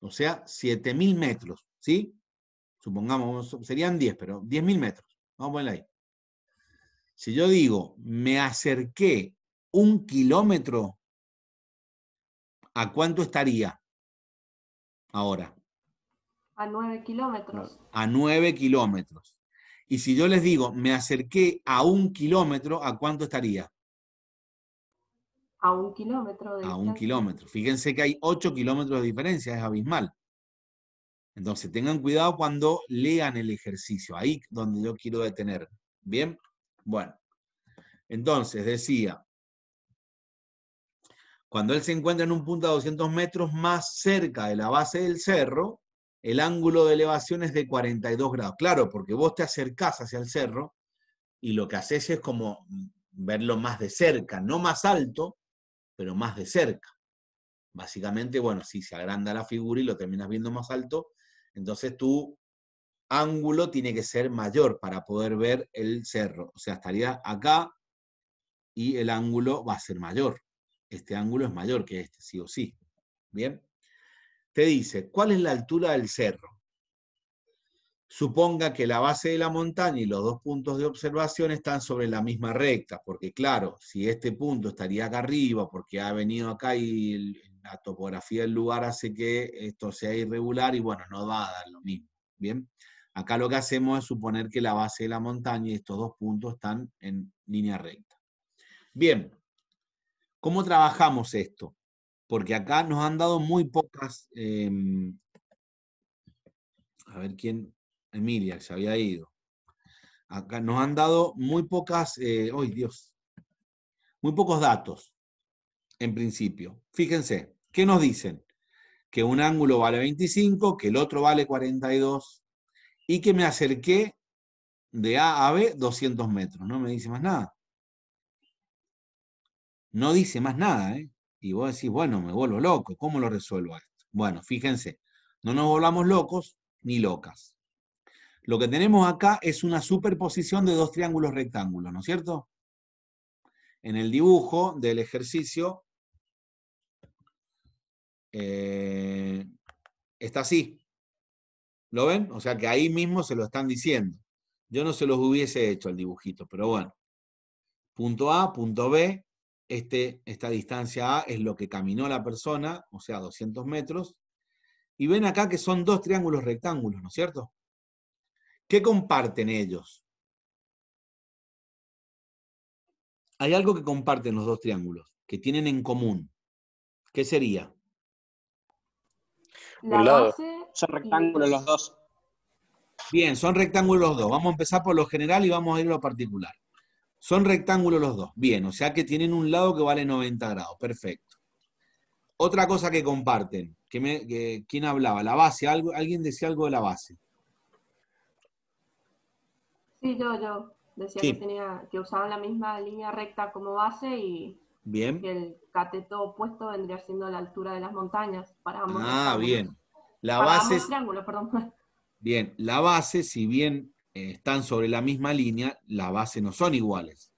O sea, 7.000 metros, ¿sí? Supongamos, serían 10, pero 10.000 metros. Vamos a ponerle ahí. Si yo digo, me acerqué un kilómetro, ¿a cuánto estaría ahora? A nueve kilómetros. A nueve kilómetros. Y si yo les digo, me acerqué a un kilómetro, ¿a cuánto estaría? A un kilómetro. a un kilómetro. Fíjense que hay ocho kilómetros de diferencia, es abismal. Entonces, tengan cuidado cuando lean el ejercicio, ahí donde yo quiero detener. Bien. Bueno, entonces decía, cuando él se encuentra en un punto a 200 metros más cerca de la base del cerro, el ángulo de elevación es de 42 grados. Claro, porque vos te acercás hacia el cerro y lo que haces es como verlo más de cerca, no más alto, pero más de cerca. Básicamente, bueno, si se agranda la figura y lo terminas viendo más alto, entonces tú ángulo tiene que ser mayor para poder ver el cerro. O sea, estaría acá y el ángulo va a ser mayor. Este ángulo es mayor que este, sí o sí. Bien. Te dice, ¿cuál es la altura del cerro? Suponga que la base de la montaña y los dos puntos de observación están sobre la misma recta, porque claro, si este punto estaría acá arriba, porque ha venido acá y la topografía del lugar hace que esto sea irregular y bueno, no va a dar lo mismo. Bien. Acá lo que hacemos es suponer que la base de la montaña y estos dos puntos están en línea recta. Bien, ¿cómo trabajamos esto? Porque acá nos han dado muy pocas... Em, a ver quién... Emilia, se había ido. Acá nos han dado muy pocas... Eh, ¡Ay, Dios! Muy pocos datos, en principio. Fíjense, ¿qué nos dicen? Que un ángulo vale 25, que el otro vale 42, y que me acerqué de A a B 200 metros, no me dice más nada. No dice más nada, ¿eh? Y vos decís, bueno, me vuelvo loco, ¿cómo lo resuelvo esto? Bueno, fíjense, no nos volvamos locos ni locas. Lo que tenemos acá es una superposición de dos triángulos rectángulos, ¿no es cierto? En el dibujo del ejercicio eh, está así. ¿Lo ven? O sea que ahí mismo se lo están diciendo. Yo no se los hubiese hecho el dibujito, pero bueno. Punto A, punto B, este, esta distancia A es lo que caminó la persona, o sea, 200 metros. Y ven acá que son dos triángulos rectángulos, ¿no es cierto? ¿Qué comparten ellos? Hay algo que comparten los dos triángulos, que tienen en común. ¿Qué sería? La lado. Son rectángulos los dos. Bien, son rectángulos los dos. Vamos a empezar por lo general y vamos a ir a lo particular. Son rectángulos los dos. Bien, o sea que tienen un lado que vale 90 grados. Perfecto. Otra cosa que comparten. Que me, ¿Quién hablaba? La base. ¿Alguien decía algo de la base? Sí, yo, yo. Decía que, tenía, que usaban la misma línea recta como base y bien. que el cateto opuesto vendría siendo la altura de las montañas para ambos. Ah, bien. La base... Bien, la base, si bien eh, están sobre la misma línea, la base no son iguales.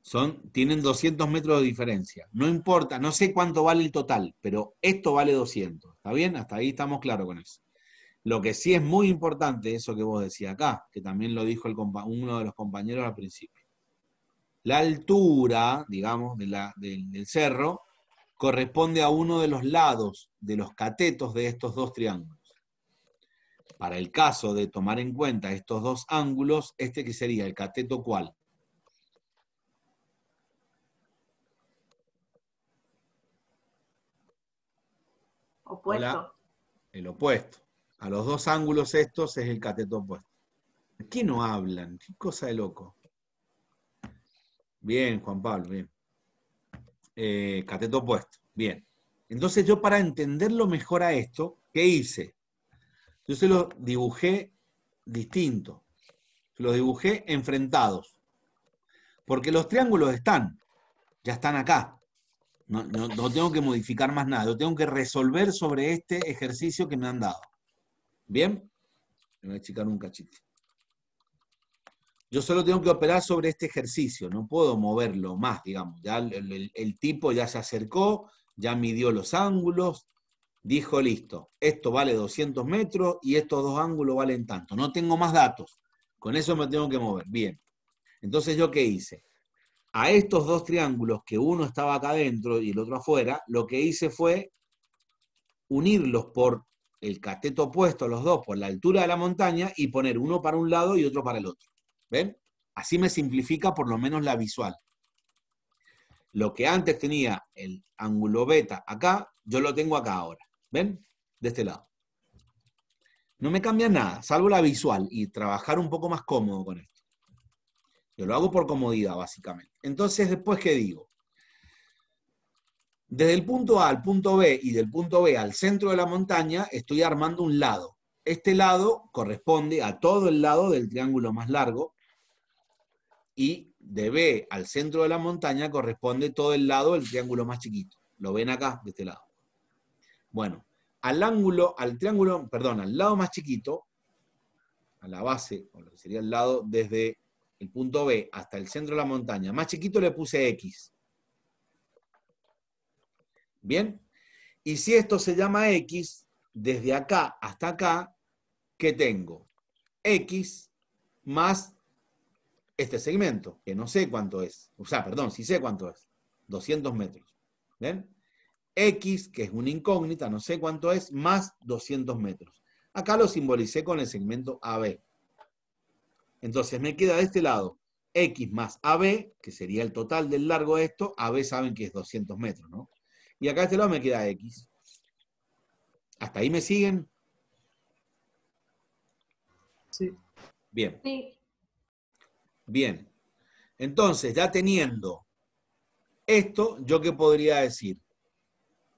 Son, tienen 200 metros de diferencia. No importa, no sé cuánto vale el total, pero esto vale 200. ¿Está bien? Hasta ahí estamos claros con eso. Lo que sí es muy importante, eso que vos decías acá, que también lo dijo uno de los compañeros al principio. La altura, digamos, de la, del cerro corresponde a uno de los lados de los catetos de estos dos triángulos. Para el caso de tomar en cuenta estos dos ángulos, este que sería el cateto cuál? Opuesto. El opuesto. A los dos ángulos estos es el cateto opuesto. ¿Por qué no hablan? Qué cosa de loco. Bien, Juan Pablo, bien. Eh, cateto opuesto. Bien. Entonces yo para entenderlo mejor a esto, ¿qué hice? Yo se lo dibujé distinto. Se lo dibujé enfrentados. Porque los triángulos están, ya están acá. No, tengo que modificar más nada, yo tengo que resolver sobre este ejercicio que me han dado. ¿Bien? Me voy a achicar un cachito yo solo tengo que operar sobre este ejercicio, no puedo moverlo más, digamos. Ya el, el, tipo ya se acercó, ya midió los ángulos, dijo, listo, esto vale 200 metros y estos dos ángulos valen tanto. No tengo más datos, con eso me tengo que mover. Bien, entonces yo qué hice? A estos dos triángulos, que uno estaba acá adentro y el otro afuera, lo que hice fue unirlos por el cateto opuesto, los dos, por la altura de la montaña, y poner uno para un lado y otro para el otro. ¿Ven? Así me simplifica por lo menos la visual. Lo que antes tenía el ángulo beta acá, yo lo tengo acá ahora. ¿Ven? De este lado. No me cambia nada, salvo la visual y trabajar un poco más cómodo con esto. Yo lo hago por comodidad, básicamente. Entonces, después, ¿qué digo? Desde el punto A al punto B y del punto B al centro de la montaña, estoy armando un lado. Este lado corresponde a todo el lado del triángulo más largo, y de B al centro de la montaña corresponde todo el lado del triángulo más chiquito. Lo ven acá, de este lado. Bueno, al ángulo, al triángulo, perdón, al lado más chiquito, a la base, o lo que sería el lado desde el punto B hasta el centro de la montaña, más chiquito le puse X. ¿Bien? Y si esto se llama X, desde acá hasta acá, ¿qué tengo? X más este segmento, que no sé cuánto es, o sea, perdón, sí sé cuánto es, 200 metros. ¿Ven? X, que es una incógnita, no sé cuánto es, más 200 metros. Acá lo simbolicé con el segmento AB. Entonces me queda de este lado X más AB, que sería el total del largo de esto, AB saben que es 200 metros, ¿no? Y acá de este lado me queda X. ¿Hasta ahí me siguen? Sí. Bien. Sí. Bien. Entonces, ya teniendo esto, ¿yo qué podría decir?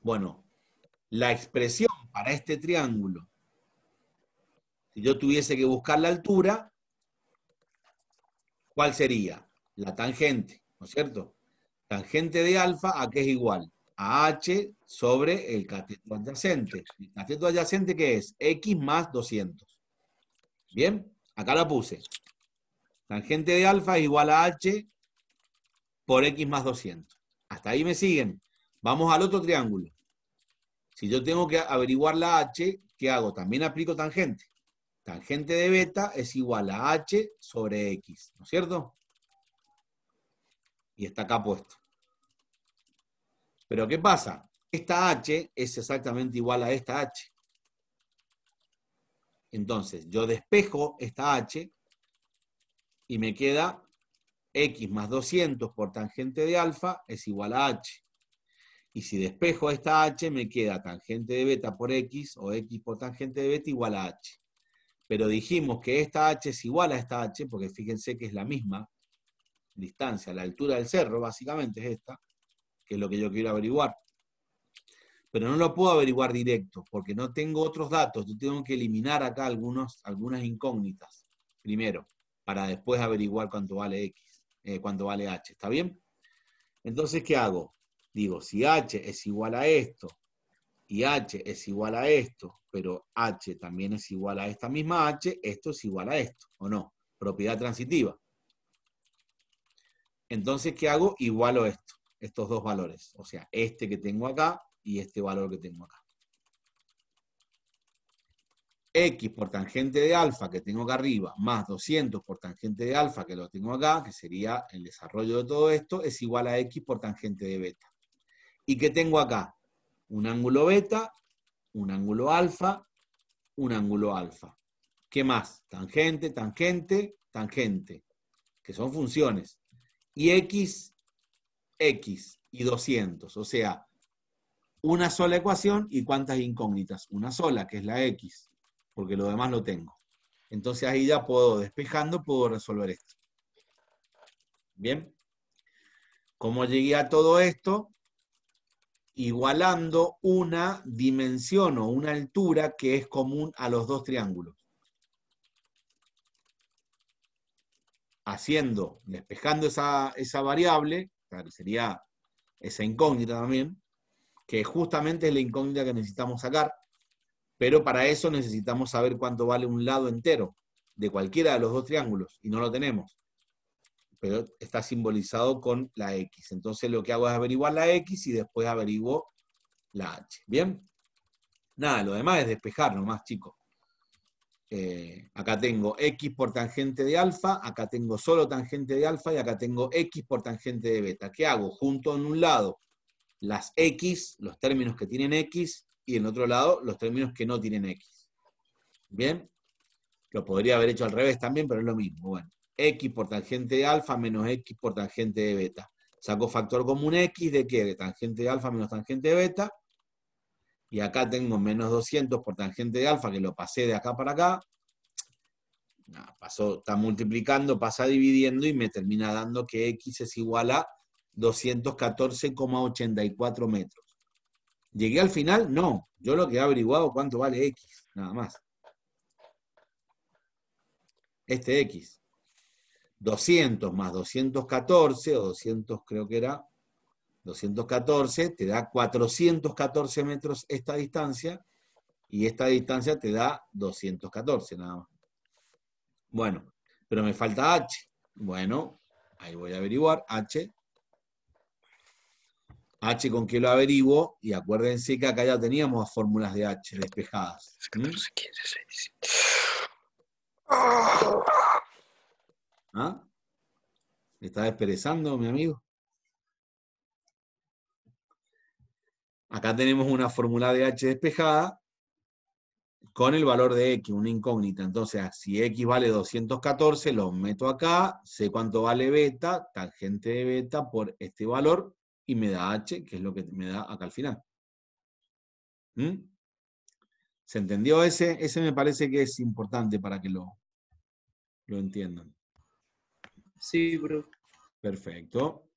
Bueno, la expresión para este triángulo, si yo tuviese que buscar la altura, ¿cuál sería? La tangente, ¿no es cierto? Tangente de alfa, ¿a qué es igual? A H sobre el cateto adyacente. ¿El cateto adyacente qué es? X más 200. ¿Bien? Acá la puse. Tangente de alfa es igual a h por x más 200. Hasta ahí me siguen. Vamos al otro triángulo. Si yo tengo que averiguar la h, ¿qué hago? También aplico tangente. Tangente de beta es igual a h sobre x, ¿no es cierto? Y está acá puesto. Pero ¿qué pasa? Esta h es exactamente igual a esta h. Entonces, yo despejo esta h y me queda x más 200 por tangente de alfa es igual a h. Y si despejo esta h, me queda tangente de beta por x o x por tangente de beta igual a h. Pero dijimos que esta h es igual a esta h, porque fíjense que es la misma distancia, la altura del cerro, básicamente es esta, que es lo que yo quiero averiguar. Pero no lo puedo averiguar directo, porque no tengo otros datos. Yo tengo que eliminar acá algunas incógnitas. Primero, para después averiguar cuánto vale X, eh, cuánto vale H, ¿está bien? Entonces, ¿qué hago? Digo, si H es igual a esto y H es igual a esto, pero H también es igual a esta misma H, esto es igual a esto, ¿o no? Propiedad transitiva. Entonces, ¿qué hago? Igualo esto, estos dos valores. O sea, este que tengo acá y este valor que tengo acá x por tangente de alfa que tengo acá arriba, más 200 por tangente de alfa que lo tengo acá, que sería el desarrollo de todo esto, es igual a x por tangente de beta. ¿Y qué tengo acá? Un ángulo beta, un ángulo alfa, un ángulo alfa. ¿Qué más? Tangente, tangente, tangente, que son funciones. Y x, x y 200. O sea, una sola ecuación y cuántas incógnitas. Una sola, que es la x porque lo demás lo tengo. Entonces ahí ya puedo, despejando, puedo resolver esto. Bien. ¿Cómo llegué a todo esto? Igualando una dimensión o una altura que es común a los dos triángulos. Haciendo, despejando esa, variable, que sería esa incógnita también, que justamente es la incógnita que necesitamos sacar, pero para eso necesitamos saber cuánto vale un lado entero de cualquiera de los dos triángulos, y no lo tenemos. Pero está simbolizado con la X. Entonces lo que hago es averiguar la X y después averiguo la H. ¿Bien? Nada, lo demás es despejar nomás, chicos. Eh, acá tengo X por tangente de alfa, acá tengo solo tangente de alfa y acá tengo X por tangente de beta. ¿Qué hago? Junto en un lado las X, los términos que tienen X, y en otro lado los términos que no tienen X. Bien, lo podría haber hecho al revés también, pero es lo mismo. Bueno, X por tangente de alfa menos X por tangente de beta. Saco factor común X de qué? De tangente de alfa menos tangente de beta. Y acá tengo menos 200 por tangente de alfa, que lo pasé de acá para acá. pasó, está multiplicando, pasa dividiendo y me termina dando que X es igual a 214,84 metros. ¿Llegué al final? No. Yo lo que he averiguado cuánto vale X, nada más. Este X. 200 más 214, o 200 creo que era, 214 te da 414 metros esta distancia, y esta distancia te da 214 nada más. Bueno, pero me falta H. Bueno, ahí voy a averiguar H. H con que lo averiguo, y acuérdense que acá ya teníamos fórmulas de H despejadas. ¿Mm? ¿Ah? ¿Me está desperezando, mi amigo? Acá tenemos una fórmula de H despejada con el valor de X, una incógnita. Entonces, si X vale 214, lo meto acá, sé cuánto vale beta, tangente de beta por este valor, y me da H, que es lo que me da acá al final. ¿Mm? ¿Se entendió? Ese, ese me parece que es importante para que lo, lo entiendan. Sí, bro. Perfecto.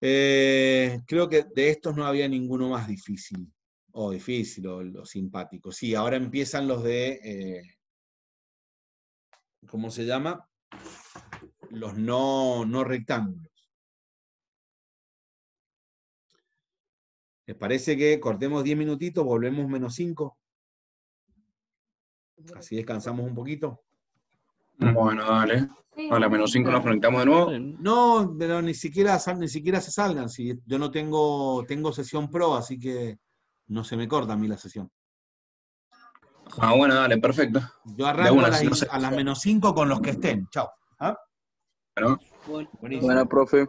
Eh, creo que de estos no había ninguno más difícil, o oh, difícil, o, lo simpático. Sí, ahora empiezan los de, eh, ¿cómo se llama? Los no, no rectángulos. ¿Les parece que cortemos 10 minutitos, volvemos menos 5? Así descansamos un poquito. Bueno, dale. A las menos 5 nos conectamos de nuevo. No, pero ni siquiera, ni siquiera se salgan. Si yo no tengo, tengo sesión pro, así que no se me corta a mí la sesión. Ah, bueno, dale, perfecto. Yo arranco a, las, menos 5 con los que estén. Chao. ¿Ah? Bueno. Buenísimo. profe.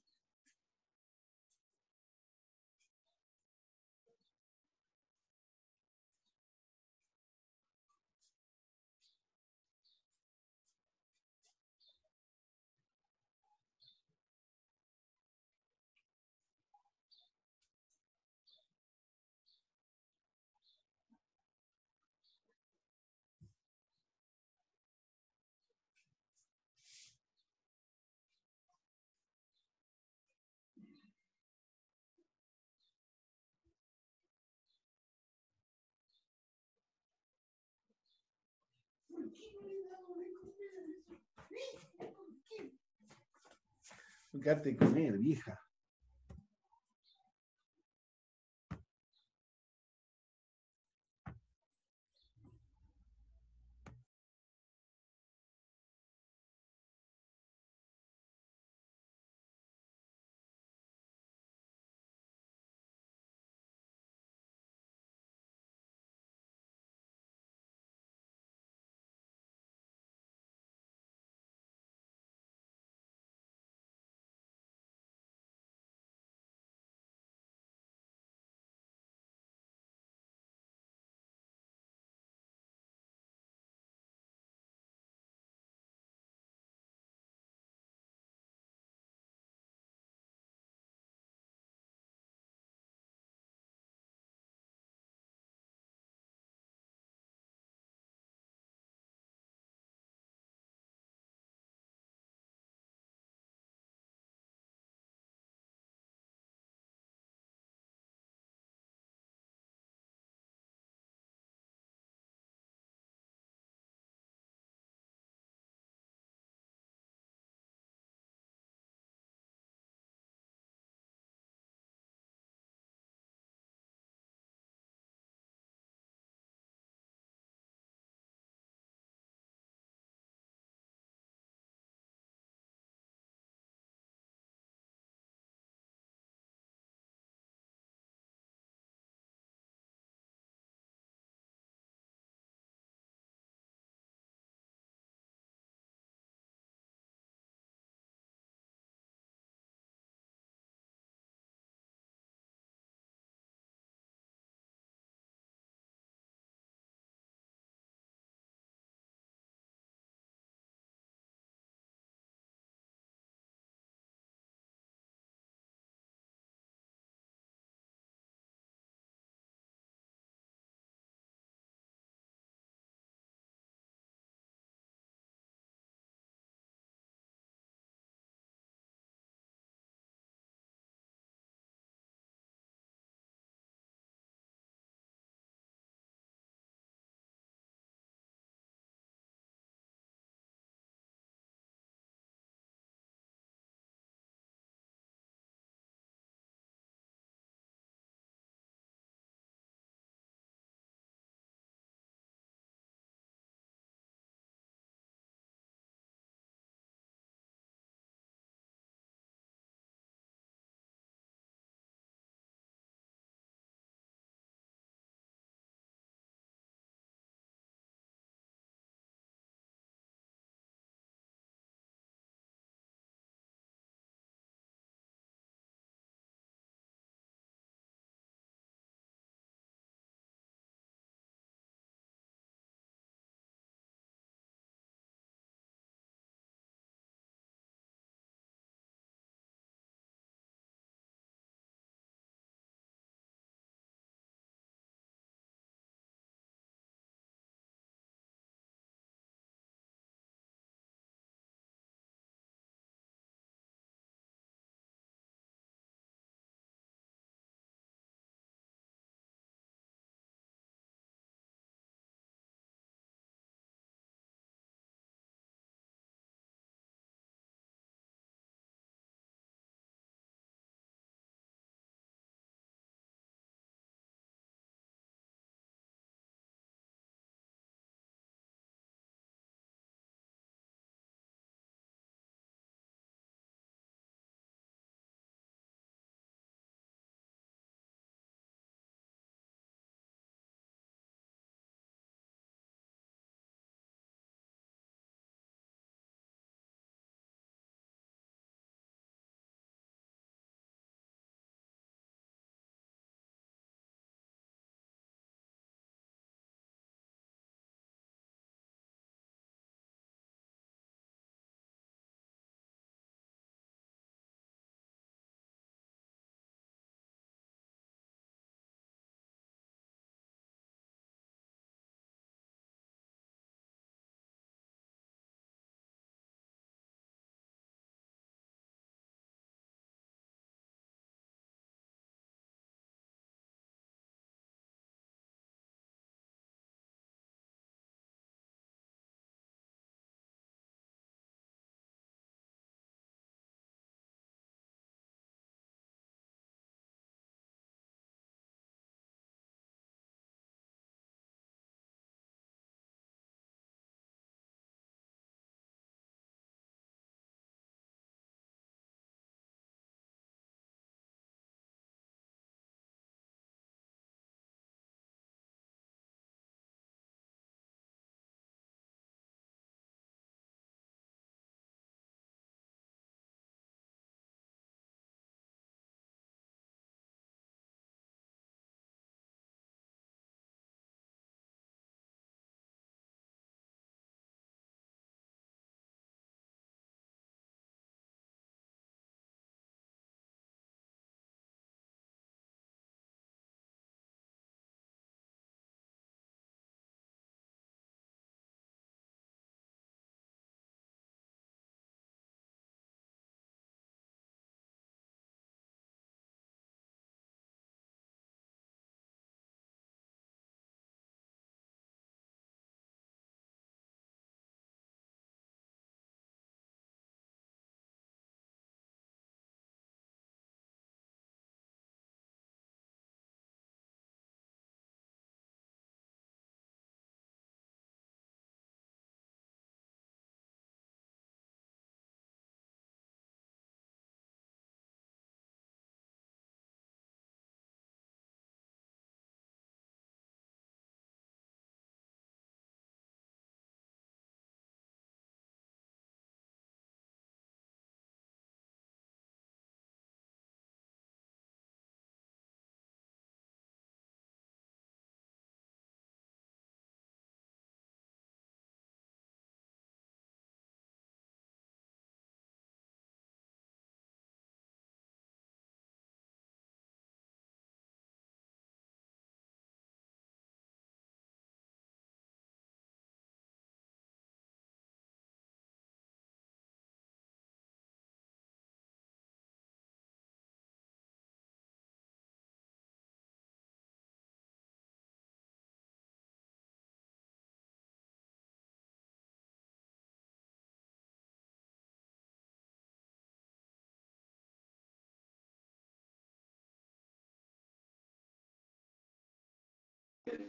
Quédate con él, vieja.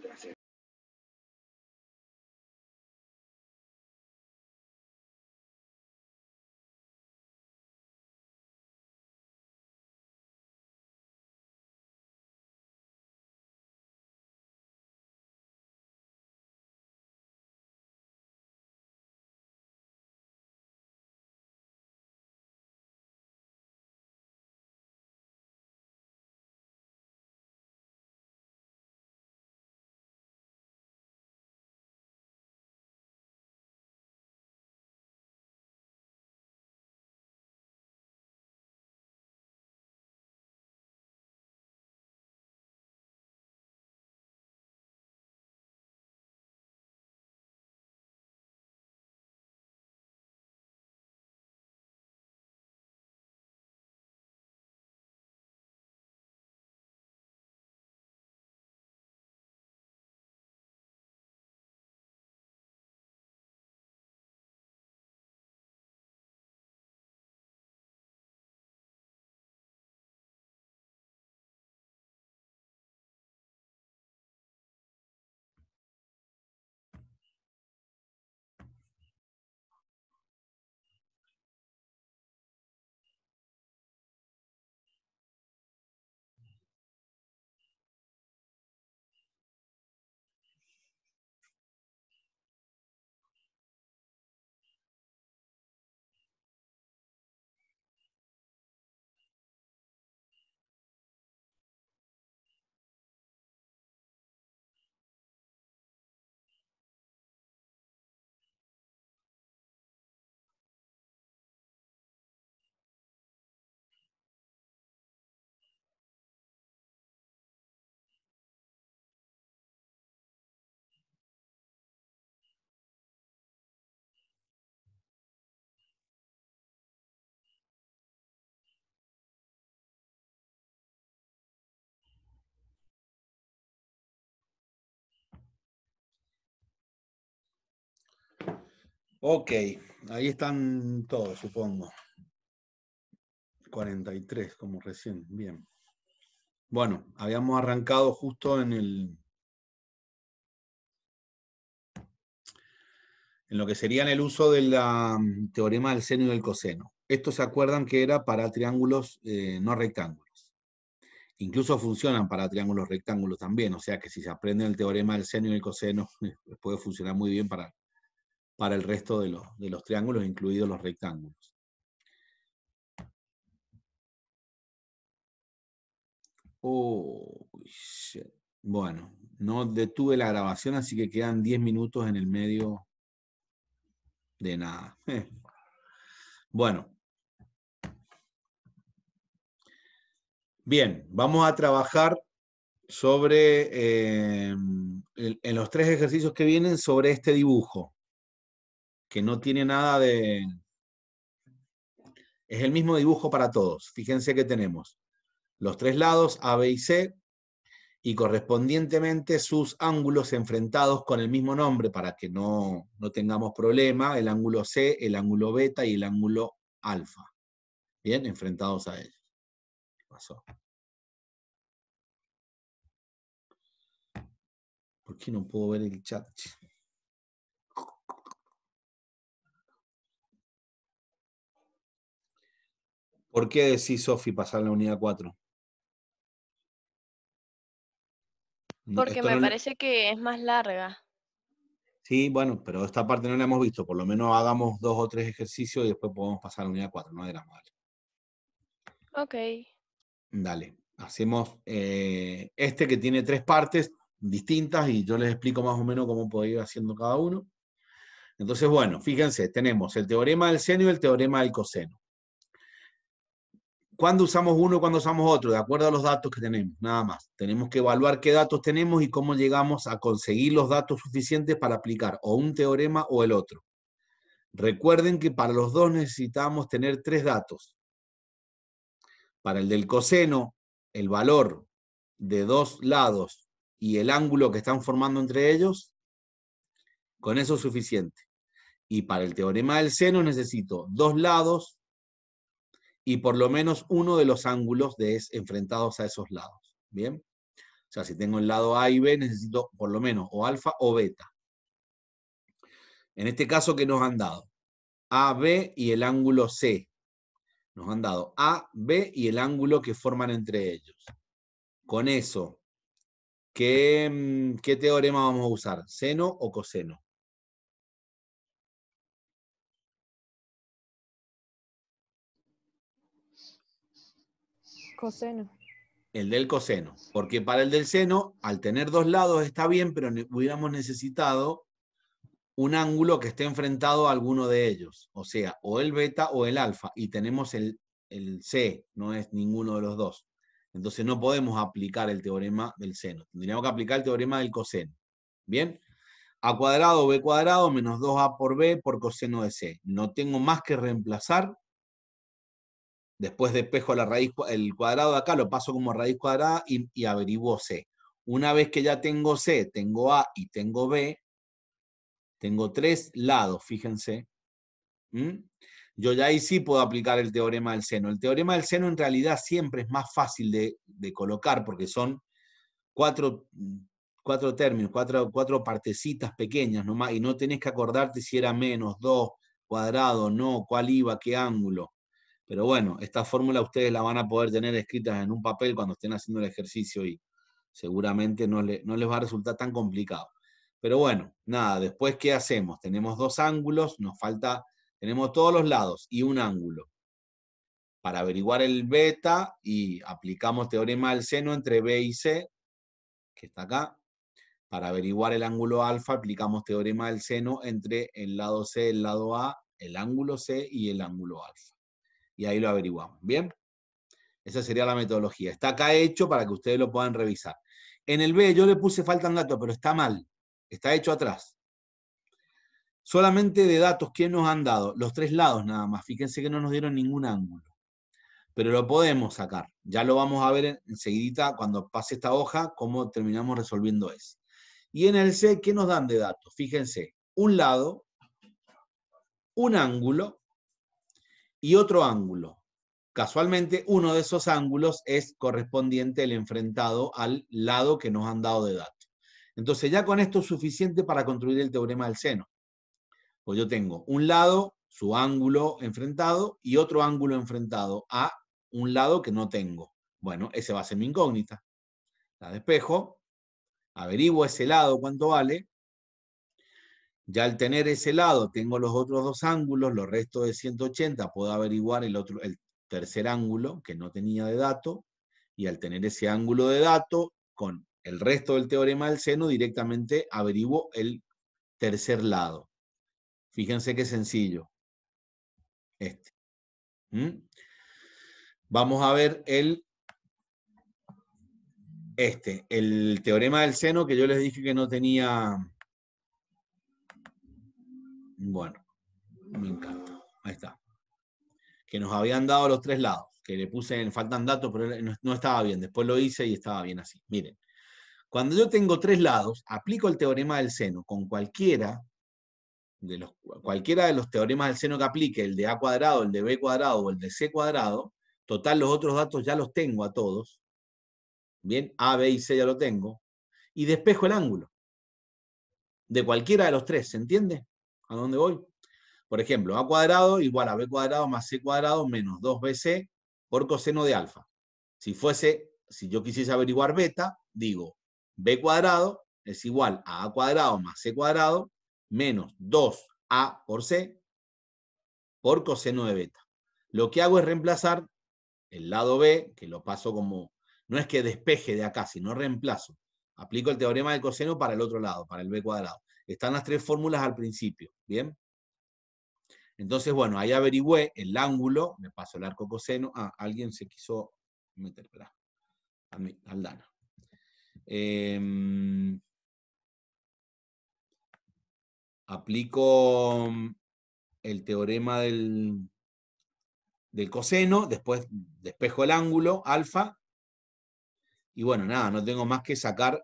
Gracias. Ok, ahí están todos, supongo. 43, como recién, bien. Bueno, habíamos arrancado justo en el... en lo que sería el uso del mm, teorema del seno y del coseno. Esto se acuerdan que era para triángulos eh, no rectángulos. Incluso funcionan para triángulos rectángulos también, o sea que si se aprende el teorema del seno y del coseno, puede funcionar muy bien para para el resto de los, triángulos, incluidos los rectángulos. Bueno, no detuve la grabación, así que quedan 10 minutos en el medio de nada. Bueno. Bien, vamos a trabajar sobre, eh, en los tres ejercicios que vienen, sobre este dibujo que no tiene nada de... Es el mismo dibujo para todos. Fíjense que tenemos los tres lados, A, B y C, y correspondientemente sus ángulos enfrentados con el mismo nombre para que no, no tengamos problema, el ángulo C, el ángulo beta y el ángulo alfa. Bien, enfrentados a ellos. ¿Qué pasó? ¿Por qué no puedo ver el chat? ¿Por qué decís, Sofi, pasar la unidad 4? Mm, Porque me parece que es más larga. Sí, bueno, pero esta parte no la hemos visto. Por lo menos hagamos dos o tres ejercicios y después podemos pasar a la unidad 4, no la madre Ok. Dale, hacemos eh, este que tiene tres partes distintas y yo les explico más o menos cómo puedo ir haciendo cada uno. Entonces, bueno, fíjense, tenemos el teorema del seno y el teorema del coseno cuándo usamos uno y cuándo usamos otro, de acuerdo a los datos que tenemos, nada más. Tenemos que evaluar qué datos tenemos y cómo llegamos a conseguir los datos suficientes para aplicar o un teorema o el otro. Recuerden que para los dos necesitamos tener tres datos. Para el del coseno, el valor de dos lados y el ángulo que están formando entre ellos, con eso es suficiente. Y para el teorema del seno necesito dos lados y por lo menos uno de los ángulos de es enfrentados a esos lados. ¿Bien? O sea, si tengo el lado A y B, necesito por lo menos o alfa o beta. En este caso, ¿qué nos han dado? A, B y el ángulo C. Nos han dado A, B y el ángulo que forman entre ellos. Con eso, ¿qué, mm, qué teorema vamos a usar? ¿Seno o coseno? coseno. El del coseno, porque para el del seno, al tener dos lados está bien, pero hubiéramos necesitado un ángulo que esté enfrentado a alguno de ellos, o sea, o el beta o el alfa, y tenemos el, el C, no es ninguno de los dos. Entonces no podemos aplicar el teorema del seno, tendríamos que aplicar el teorema del coseno. ¿Bien? A cuadrado, B cuadrado, menos 2A por B por coseno de C. No tengo más que reemplazar Después despejo la raíz, el cuadrado de acá, lo paso como raíz cuadrada y, averiguo C. Una vez que ya tengo C, tengo A y tengo B, tengo tres lados, fíjense. Yo ya ahí sí puedo aplicar el teorema del seno. El teorema del seno en realidad siempre es más fácil de, colocar porque son cuatro, cuatro términos, cuatro, cuatro, partecitas pequeñas nomás y no tenés que acordarte si era menos, dos, cuadrado, no, cuál iba, qué ángulo. Pero bueno, esta fórmula ustedes la van a poder tener escrita en un papel cuando estén haciendo el ejercicio y seguramente no, no les va a resultar tan complicado. Pero bueno, nada, después ¿qué hacemos? Tenemos dos ángulos, nos falta, tenemos todos los lados y un ángulo. Para averiguar el beta y aplicamos teorema del seno entre B y C, que está acá. Para averiguar el ángulo alfa aplicamos teorema del seno entre el lado C, el lado A, el ángulo C y el ángulo alfa y ahí lo averiguamos. Bien, esa sería la metodología. Está acá hecho para que ustedes lo puedan revisar. En el B yo le puse faltan datos, pero está mal. Está hecho atrás. Solamente de datos, ¿qué nos han dado? Los tres lados nada más. Fíjense que no nos dieron ningún ángulo. Pero lo podemos sacar. Ya lo vamos a ver enseguida, cuando pase esta hoja, cómo terminamos resolviendo eso. Y en el C, ¿qué nos dan de datos? Fíjense, un lado, un ángulo y otro ángulo. Casualmente, uno de esos ángulos es correspondiente el enfrentado al lado que nos han dado de datos. Entonces, ya con esto es suficiente para construir el teorema del seno. Pues yo tengo un lado, su ángulo enfrentado, y otro ángulo enfrentado a un lado que no tengo. Bueno, ese va a ser mi incógnita. La despejo, averiguo ese lado cuánto vale, ya al tener ese lado, tengo los otros dos ángulos, los restos de 180, puedo averiguar el, otro, el tercer ángulo que no tenía de dato, y al tener ese ángulo de dato, con el resto del teorema del seno, directamente averiguo el tercer lado. Fíjense qué sencillo. Este. ¿Mm? Vamos a ver el, este, el teorema del seno que yo les dije que no tenía bueno, me encanta. Ahí está. Que nos habían dado los tres lados. Que le puse en faltan datos, pero no estaba bien. Después lo hice y estaba bien así. Miren. Cuando yo tengo tres lados, aplico el teorema del seno con cualquiera de los, cualquiera de los teoremas del seno que aplique, el de A cuadrado, el de B cuadrado o el de C cuadrado, total los otros datos ya los tengo a todos. Bien, A, B y C ya lo tengo. Y despejo el ángulo de cualquiera de los tres, ¿se entiende? ¿A dónde voy? Por ejemplo, a cuadrado igual a b cuadrado más c cuadrado menos 2bc por coseno de alfa. Si fuese, si yo quisiese averiguar beta, digo b cuadrado es igual a a cuadrado más c cuadrado menos 2a por c por coseno de beta. Lo que hago es reemplazar el lado b, que lo paso como, no es que despeje de acá, sino reemplazo. Aplico el teorema del coseno para el otro lado, para el b cuadrado. Están las tres fórmulas al principio, ¿bien? Entonces, bueno, ahí averigüé el ángulo, me paso el arco coseno. Ah, alguien se quiso meter, al al Eh, em, aplico mm, el teorema del, del coseno, después despejo el ángulo, alfa, y bueno, nada, no tengo más que sacar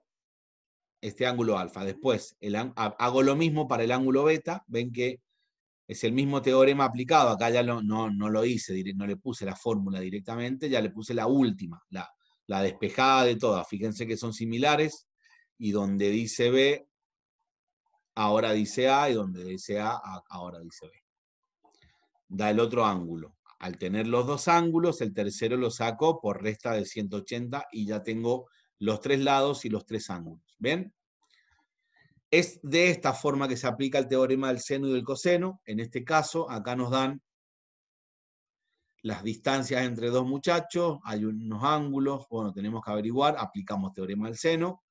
este ángulo alfa. Después hago lo mismo para el ángulo beta, ven que es el mismo teorema aplicado, acá ya no, lo hice, no le puse la fórmula directamente, ya le puse la última, la, la despejada de todas. Fíjense que son similares, y donde dice B, ahora dice A, y donde dice A, ahora dice B. Da el otro ángulo. Al tener los dos ángulos, el tercero lo saco por resta de 180 y ya tengo los tres lados y los tres ángulos. ¿Bien? Es de esta forma que se aplica el teorema del seno y del coseno. En este caso, acá nos dan las distancias entre dos muchachos, hay unos ángulos, bueno, tenemos que averiguar, aplicamos teorema del seno.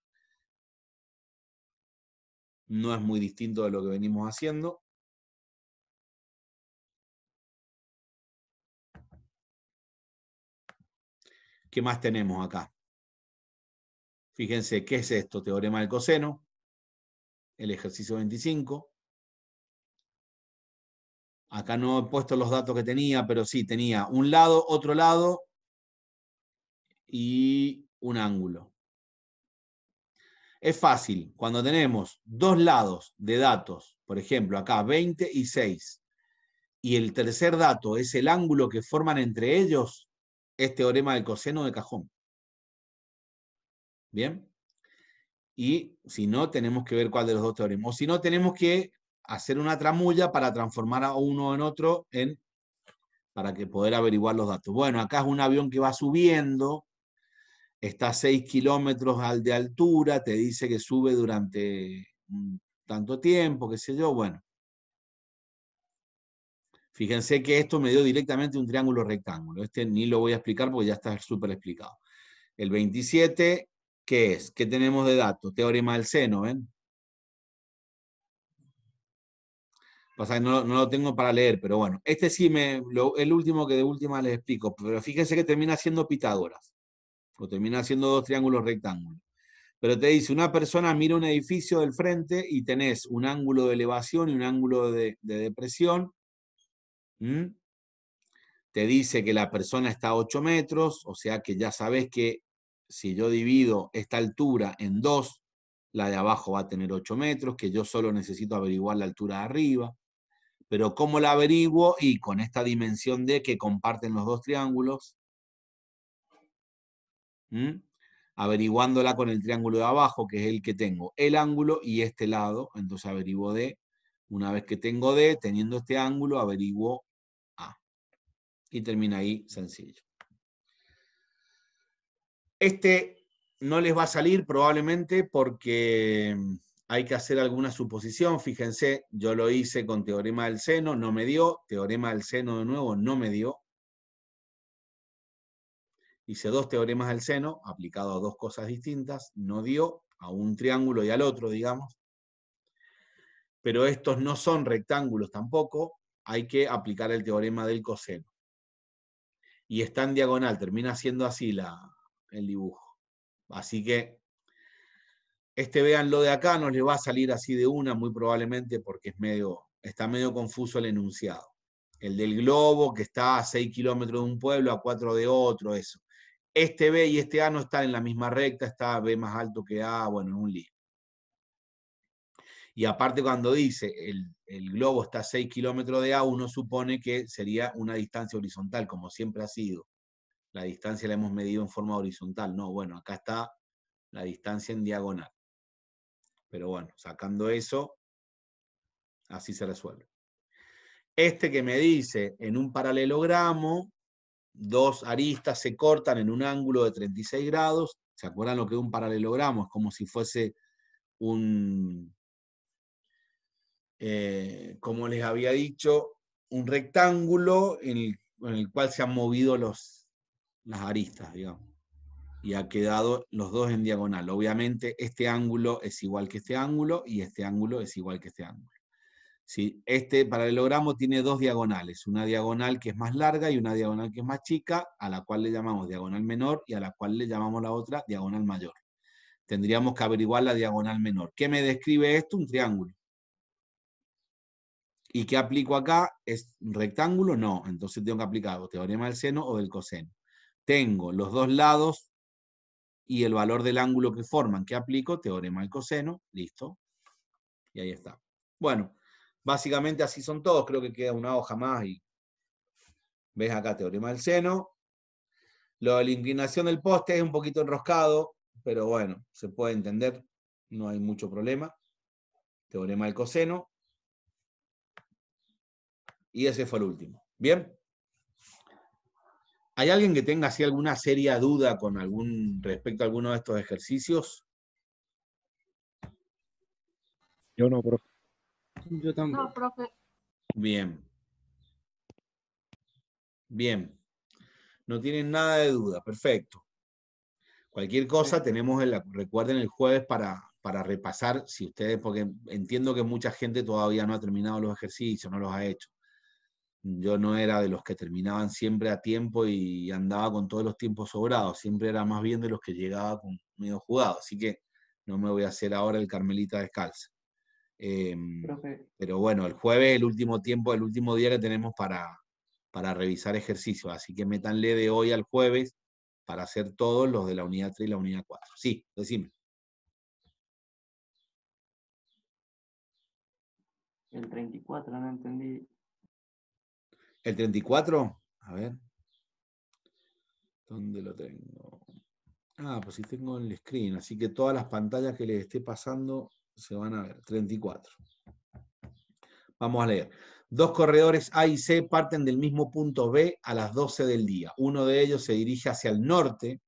No es muy distinto de lo que venimos haciendo. ¿Qué más tenemos acá? Fíjense, ¿qué es esto? Teorema del coseno, el ejercicio 25. Acá no he puesto los datos que tenía, pero sí, tenía un lado, otro lado y un ángulo. Es fácil, cuando tenemos dos lados de datos, por ejemplo, acá 20 y 6, y el tercer dato es el ángulo que forman entre ellos, es teorema del coseno de cajón. ¿Bien? Y si no, tenemos que ver cuál de los dos teoremas. O si no, tenemos que hacer una tramulla para transformar a uno en otro en, para que poder averiguar los datos. Bueno, acá es un avión que va subiendo, está a 6 kilómetros de altura, te dice que sube durante tanto tiempo, qué sé yo, bueno. Fíjense que esto me dio directamente un triángulo rectángulo. Este ni lo voy a explicar porque ya está súper explicado. El 27 ¿qué es? ¿Qué tenemos de datos? Teorema del seno, ¿ven? Pasa no, lo tengo para leer, pero bueno. Este sí, me, el último que de última les explico. Pero fíjense que termina siendo Pitágoras. O termina siendo dos triángulos rectángulos. Pero te dice, una persona mira un edificio del frente y tenés un ángulo de elevación y un ángulo de, depresión. Te dice que la persona está a 8 metros, o sea que ya sabes que si yo divido esta altura en dos, la de abajo va a tener 8 metros, que yo solo necesito averiguar la altura de arriba. Pero ¿cómo la averiguo? Y con esta dimensión D que comparten los dos triángulos, averiguándola con el triángulo de abajo, que es el que tengo, el ángulo y este lado, entonces averiguo D. Una vez que tengo D, teniendo este ángulo, averiguo A. Y termina ahí sencillo. Este no les va a salir probablemente porque mm, hay que hacer alguna suposición. Fíjense, yo lo hice con teorema del seno, no me dio. Teorema del seno de nuevo, no me dio. Hice dos teoremas del seno, aplicado a dos cosas distintas, no dio a un triángulo y al otro, digamos. Pero estos no son rectángulos tampoco, hay que aplicar el teorema del coseno. Y está en diagonal, termina siendo así la, el dibujo. Así que este lo de acá, no le va a salir así de una, muy probablemente porque es medio, está medio confuso el enunciado. El del globo que está a 6 kilómetros de un pueblo, a 4 de otro, eso. Este B y este A no están en la misma recta, está B más alto que A, bueno, en un lío. Y aparte cuando dice el, el globo está a 6 kilómetros de A, uno supone que sería una distancia horizontal, como siempre ha sido la distancia la hemos medido en forma horizontal. No, bueno, acá está la distancia en diagonal. Pero bueno, sacando eso, así se resuelve. Este que me dice, en un paralelogramo, dos aristas se cortan en un ángulo de 36 grados. ¿Se acuerdan lo que es un paralelogramo? Es como si fuese un, eh, como les había dicho, un rectángulo en el cual se han movido los, las aristas, digamos. Y ha quedado los dos en diagonal. Obviamente este ángulo es igual que este ángulo y este ángulo es igual que este ángulo. Si Este paralelogramo tiene dos diagonales, una diagonal que es más larga y una diagonal que es más chica, a la cual le llamamos diagonal menor y a la cual le llamamos la otra diagonal mayor. Tendríamos que averiguar la diagonal menor. ¿Qué me describe esto? Un triángulo. ¿Y qué aplico acá? ¿Es rectángulo? No. Entonces tengo que aplicar o teorema del seno o del coseno tengo los dos lados y el valor del ángulo que forman. que aplico? Teorema del coseno, listo. Y ahí está. Bueno, básicamente así son todos. Creo que queda una hoja más y ves acá teorema del seno. Lo de la inclinación del poste es un poquito enroscado, pero bueno, se puede entender, no hay mucho problema. Teorema del coseno. Y ese fue el último. ¿Bien? ¿Hay alguien que tenga así alguna seria duda con algún, respecto a alguno de estos ejercicios? Yo no, profe. Yo tampoco. No, profe. Bien. Bien. No tienen nada de duda, perfecto. Cualquier cosa, tenemos, el, recuerden el jueves para, para repasar, si ustedes, porque entiendo que mucha gente todavía no ha terminado los ejercicios, no los ha hecho yo no era de los que terminaban siempre a tiempo y andaba con todos los tiempos sobrados, siempre era más bien de los que llegaba con medio jugado, así que no me voy a hacer ahora el Carmelita descalza. Em, pero bueno, el jueves, el último tiempo, el último día que tenemos para, para revisar ejercicios, así que métanle de hoy al jueves para hacer todos los de la unidad 3 y la unidad 4. Sí, decime. El 34, no entendí el 34, a ver. ¿Dónde lo tengo? Ah, pues sí tengo el screen, así que todas las pantallas que les esté pasando se van a ver. 34. Vamos a leer. Dos corredores A y C parten del mismo punto B a las 12 del día. Uno de ellos se dirige hacia el norte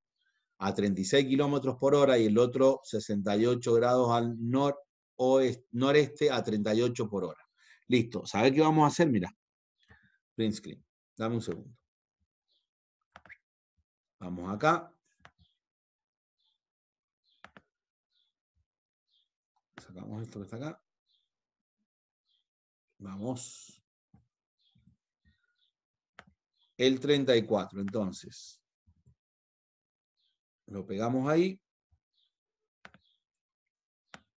a 36 kilómetros por hora y el otro 68 grados al noreste a 38 por hora. Listo. ¿Sabes qué vamos a hacer? Mira, screen. Dame un segundo. Vamos acá. Sacamos esto que está acá. Vamos. El 34, entonces. Lo pegamos ahí.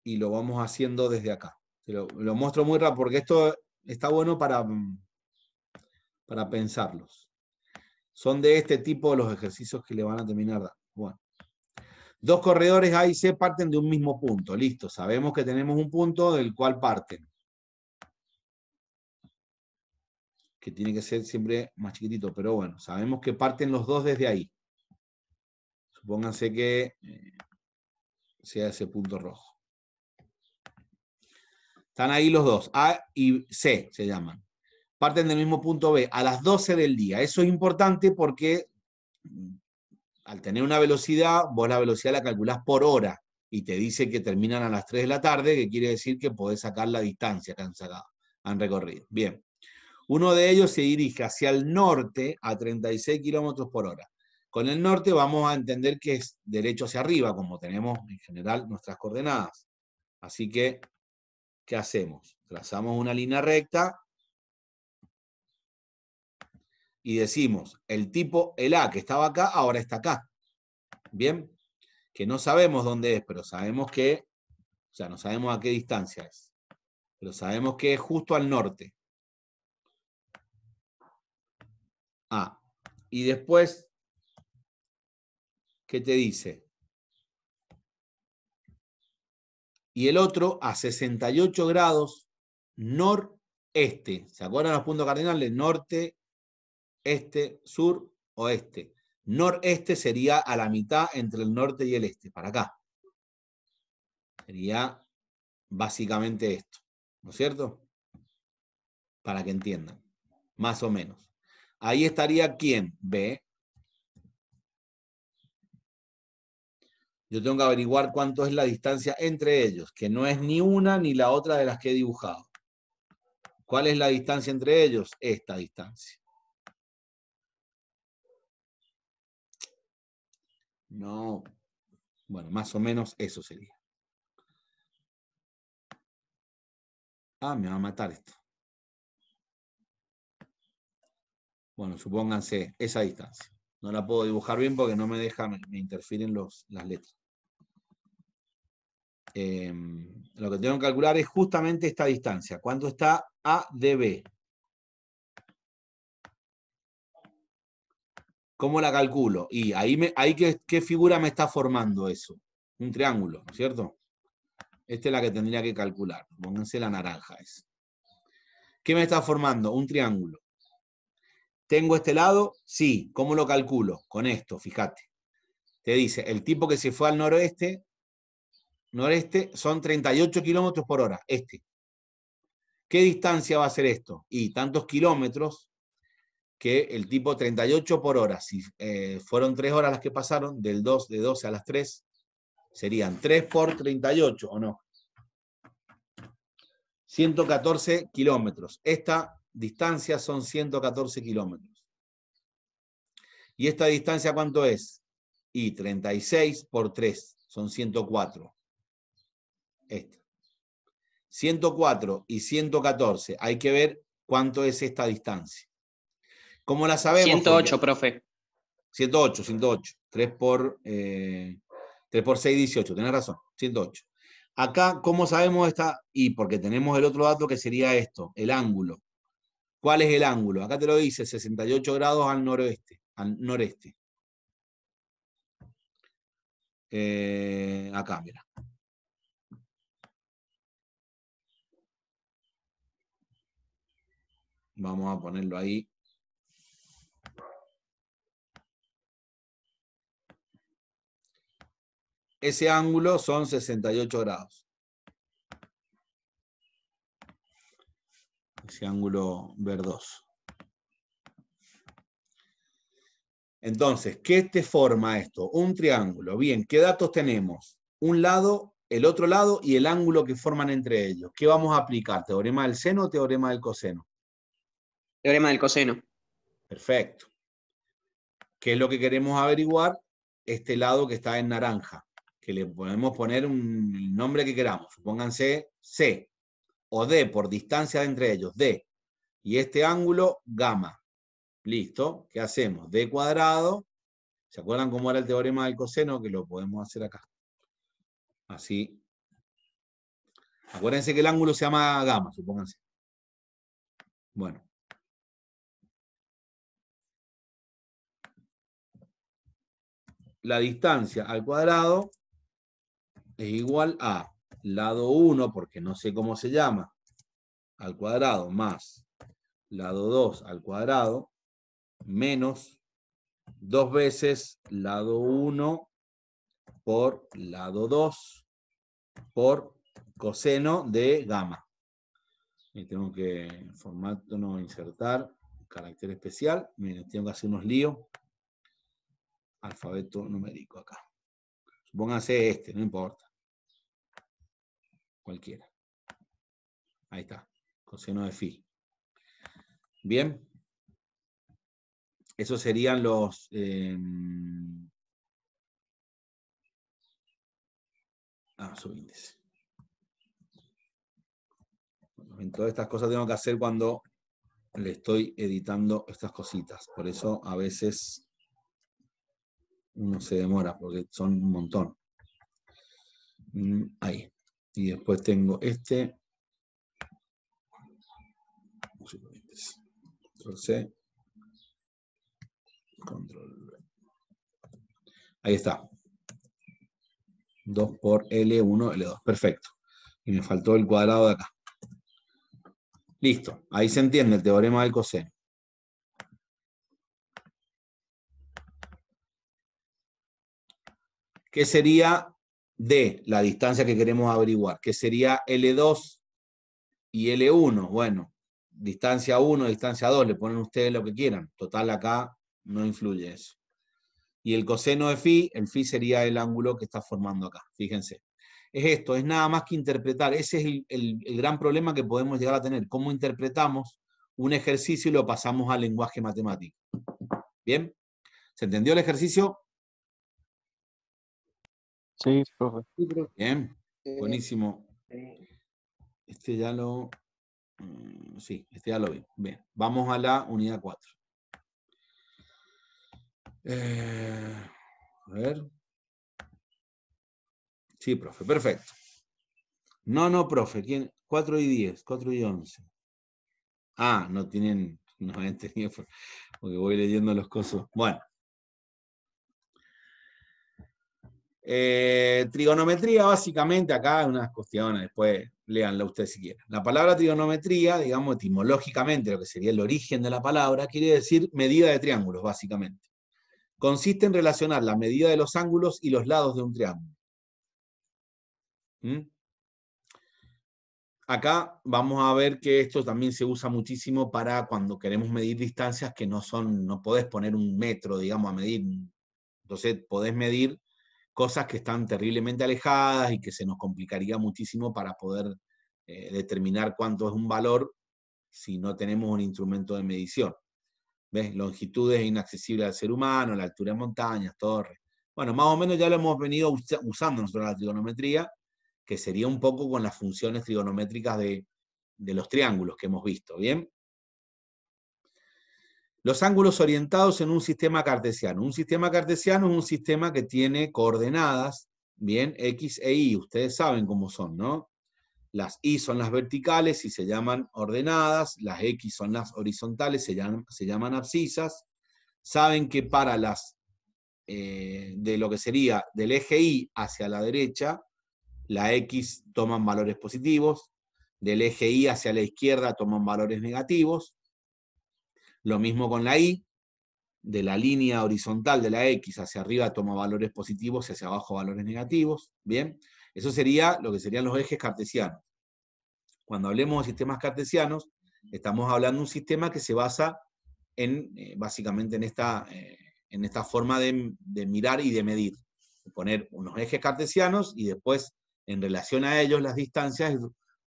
Y lo vamos haciendo desde acá. Lo, lo muestro muy rápido porque esto está bueno para, mm, para pensarlos. Son de este tipo los ejercicios que le van a terminar dando. Bueno. Dos corredores A y C parten de un mismo punto. Listo, sabemos que tenemos un punto del cual parten. Que tiene que ser siempre más chiquitito, pero bueno, sabemos que parten los dos desde ahí. Supónganse que eh, sea ese punto rojo. Están ahí los dos, A y C se llaman parten del mismo punto B a las 12 del día. Eso es importante porque mm, al tener una velocidad, vos la velocidad la calculás por hora y te dice que terminan a las 3 de la tarde, que quiere decir que podés sacar la distancia que han, sacado, han recorrido. Bien. Uno de ellos se dirige hacia el norte a 36 kilómetros por hora. Con el norte vamos a entender que es derecho hacia arriba, como tenemos en general nuestras coordenadas. Así que, ¿qué hacemos? Trazamos una línea recta y decimos, el tipo, el A que estaba acá, ahora está acá. ¿Bien? Que no sabemos dónde es, pero sabemos que, o sea, no sabemos a qué distancia es, pero sabemos que es justo al norte. A. Y después, ¿qué te dice? y el otro a 68 grados noreste. ¿Se acuerdan los puntos cardinales? Norte, este, sur, oeste. Noreste sería a la mitad entre el norte y el este, para acá. Sería básicamente esto, ¿no es cierto? Para que entiendan, más o menos. Ahí estaría quién, B. Yo tengo que averiguar cuánto es la distancia entre ellos, que no es ni una ni la otra de las que he dibujado. ¿Cuál es la distancia entre ellos? Esta distancia. No. Bueno, más o menos eso sería. Ah, me va a matar esto. Bueno, supónganse esa distancia. No la puedo dibujar bien porque no me deja, me interfieren los, las letras. Em, lo que tengo que calcular es justamente esta distancia. ¿Cuánto está A de ¿Cómo la calculo? Y ahí, me, qué, qué figura me está formando eso. Un triángulo, ¿cierto? Esta es la que tendría que calcular. Pónganse la naranja. es ¿Qué me está formando? Un triángulo. ¿Tengo este lado? Sí. ¿Cómo lo calculo? Con esto, fíjate. Te dice, el tipo que se fue al noroeste, noreste, son 38 kilómetros por hora. Este. ¿Qué distancia va a ser esto? Y tantos kilómetros que el tipo 38 por hora, si eh, fueron 3 horas las que pasaron, del 2 de 12 a las 3, serían 3 por 38, ¿o no? 114 kilómetros. Esta distancia son 114 kilómetros. ¿Y esta distancia cuánto es? Y 36 por 3 son 104. 104 y 114. Hay que ver cuánto es esta distancia. ¿Cómo la sabemos. 108, profe. 108, 108. 3 por, 6, eh, 18. Tenés razón, 108. Acá, ¿cómo sabemos esta? Y porque tenemos el otro dato que sería esto, el ángulo. ¿Cuál es el ángulo? Acá te lo dice, 68 grados al noroeste. Al noreste. Eh, acá, mira. Vamos a ponerlo ahí ese ángulo son 68 grados. Ese ángulo verdoso. Entonces, ¿qué te forma esto? Un triángulo. Bien, ¿qué datos tenemos? Un lado, el otro lado y el ángulo que forman entre ellos. ¿Qué vamos a aplicar? ¿Teorema del seno o teorema del coseno? Teorema del coseno. Perfecto. ¿Qué es lo que queremos averiguar? Este lado que está en naranja que le podemos poner un nombre que queramos, supónganse C o D por distancia entre ellos, D, y este ángulo gamma. Listo, ¿qué hacemos? D cuadrado, ¿se acuerdan cómo era el teorema del coseno? Que lo podemos hacer acá. Así. Acuérdense que el ángulo se llama gamma, supónganse. Bueno. La distancia al cuadrado es igual a lado 1, porque no sé cómo se llama, al cuadrado, más lado 2 al cuadrado, menos dos veces lado 1 por lado 2 por coseno de gamma. Y tengo que formato, no insertar, carácter especial. Miren, tengo que hacer unos líos. Alfabeto numérico acá. Supónganse este, no importa cualquiera. Ahí está, coseno de phi. Bien. Esos serían los... Em, ah, subíndice. En todas estas cosas tengo que hacer cuando le estoy editando estas cositas. Por eso a veces uno se demora, porque son un montón. Mm, ahí. Y después tengo este. Control C. Control V. Ahí está. 2 por L1, L2. Perfecto. Y me faltó el cuadrado de acá. Listo. Ahí se entiende el teorema del coseno. ¿Qué sería de la distancia que queremos averiguar, que sería L2 y L1. Bueno, distancia 1, distancia 2, le ponen ustedes lo que quieran. Total, acá no influye eso. Y el coseno de phi, el phi sería el ángulo que está formando acá, fíjense. Es esto, es nada más que interpretar. Ese es el, gran problema que podemos llegar a tener. Cómo interpretamos un ejercicio y lo pasamos al lenguaje matemático. ¿Bien? ¿Se entendió el ejercicio? Sí, profe. Bien, eh, buenísimo. Eh, este ya lo... Mm, sí, este ya lo vi. Bien, vamos a la unidad 4. Eh, a ver. Sí, profe, perfecto. No, no, profe, ¿quién? 4 y 10, 4 y 11. Ah, no tienen, no han tenido, porque voy leyendo los cosos. Bueno, Eh, trigonometría, básicamente, acá hay unas cuestiones, después leanla ustedes si quieren. La palabra trigonometría, digamos etimológicamente, lo que sería el origen de la palabra, quiere decir medida de triángulos, básicamente. Consiste en relacionar la medida de los ángulos y los lados de un triángulo. ¿Mm? Acá vamos a ver que esto también se usa muchísimo para cuando queremos medir distancias que no son, no podés poner un metro, digamos, a medir. Entonces podés medir cosas que están terriblemente alejadas y que se nos complicaría muchísimo para poder eh, determinar cuánto es un valor si no tenemos un instrumento de medición. ¿Ves? Longitudes inaccesibles al ser humano, la altura de montañas, torres. Bueno, más o menos ya lo hemos venido usando nosotros la trigonometría, que sería un poco con las funciones trigonométricas de, de los triángulos que hemos visto, ¿bien? Los ángulos orientados en un sistema cartesiano. Un sistema cartesiano es un sistema que tiene coordenadas, bien, X e Y, ustedes saben cómo son, ¿no? Las Y son las verticales y se llaman ordenadas, las X son las horizontales, se llaman, se llaman abscisas. Saben que para las, eh, de lo que sería del eje Y hacia la derecha, la X toman valores positivos, del eje Y hacia la izquierda toman valores negativos, lo mismo con la Y, de la línea horizontal de la X hacia arriba toma valores positivos y hacia abajo valores negativos, ¿bien? Eso sería lo que serían los ejes cartesianos. Cuando hablemos de sistemas cartesianos, estamos hablando de un sistema que se basa en, eh, básicamente, en esta, eh, en esta forma de, mirar y de medir. Poner unos ejes cartesianos y después, en relación a ellos, las distancias,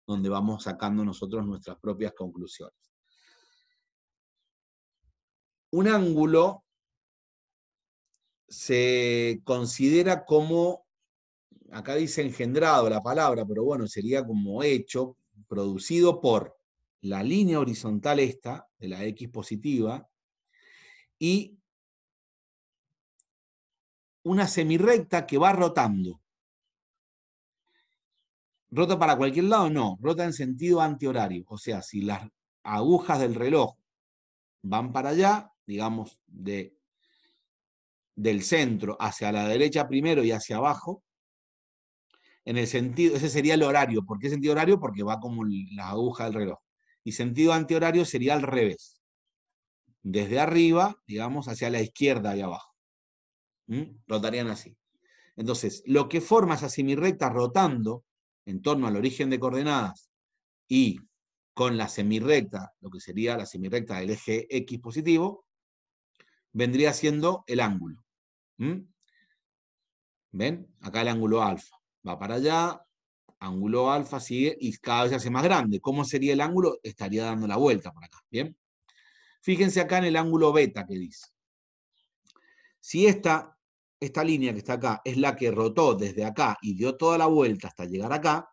donde vamos sacando nosotros nuestras propias conclusiones un ángulo se considera como, acá dice engendrado la palabra, pero bueno, sería como hecho, producido por la línea horizontal esta, de la X positiva, y una semirrecta que va rotando. ¿Rota para cualquier lado? No, rota en sentido antihorario. O sea, si las agujas del reloj van para allá, digamos, de, del centro hacia la derecha primero y hacia abajo, en el sentido, ese sería el horario. ¿Por qué sentido horario? Porque va como las agujas del reloj. Y sentido antihorario sería al revés. Desde arriba, digamos, hacia la izquierda y abajo. ¿Mm? Rotarían así. Entonces, lo que forma esa semirrecta rotando en torno al origen de coordenadas y con la semirrecta, lo que sería la semirrecta del eje X positivo, vendría siendo el ángulo. ¿Ven? Acá el ángulo alfa. Va para allá, ángulo alfa sigue y cada vez hace más grande. ¿Cómo sería el ángulo? Estaría dando la vuelta por acá. ¿Bien? Fíjense acá en el ángulo beta que dice. Si esta, esta línea que está acá es la que rotó desde acá y dio toda la vuelta hasta llegar acá,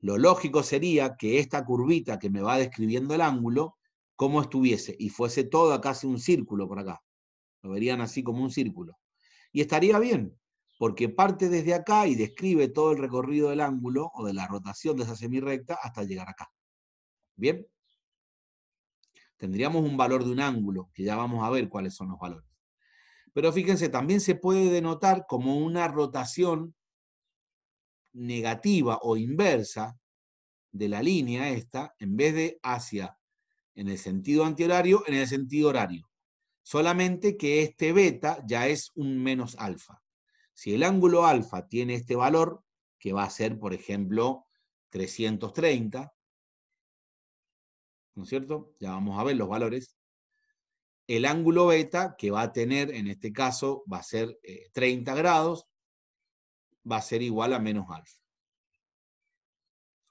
lo lógico sería que esta curvita que me va describiendo el ángulo, como estuviese, y fuese acá casi un círculo por acá lo verían así como un círculo. Y estaría bien, porque parte desde acá y describe todo el recorrido del ángulo o de la rotación de esa semirrecta hasta llegar acá. ¿Bien? Tendríamos un valor de un ángulo, que ya vamos a ver cuáles son los valores. Pero fíjense, también se puede denotar como una rotación negativa o inversa de la línea esta, en vez de hacia en el sentido antihorario, en el sentido horario. Solamente que este beta ya es un menos alfa. Si el ángulo alfa tiene este valor, que va a ser, por ejemplo, 330, ¿no es cierto? Ya vamos a ver los valores. El ángulo beta, que va a tener, en este caso, va a ser 30 eh, grados, va a ser igual a menos alfa.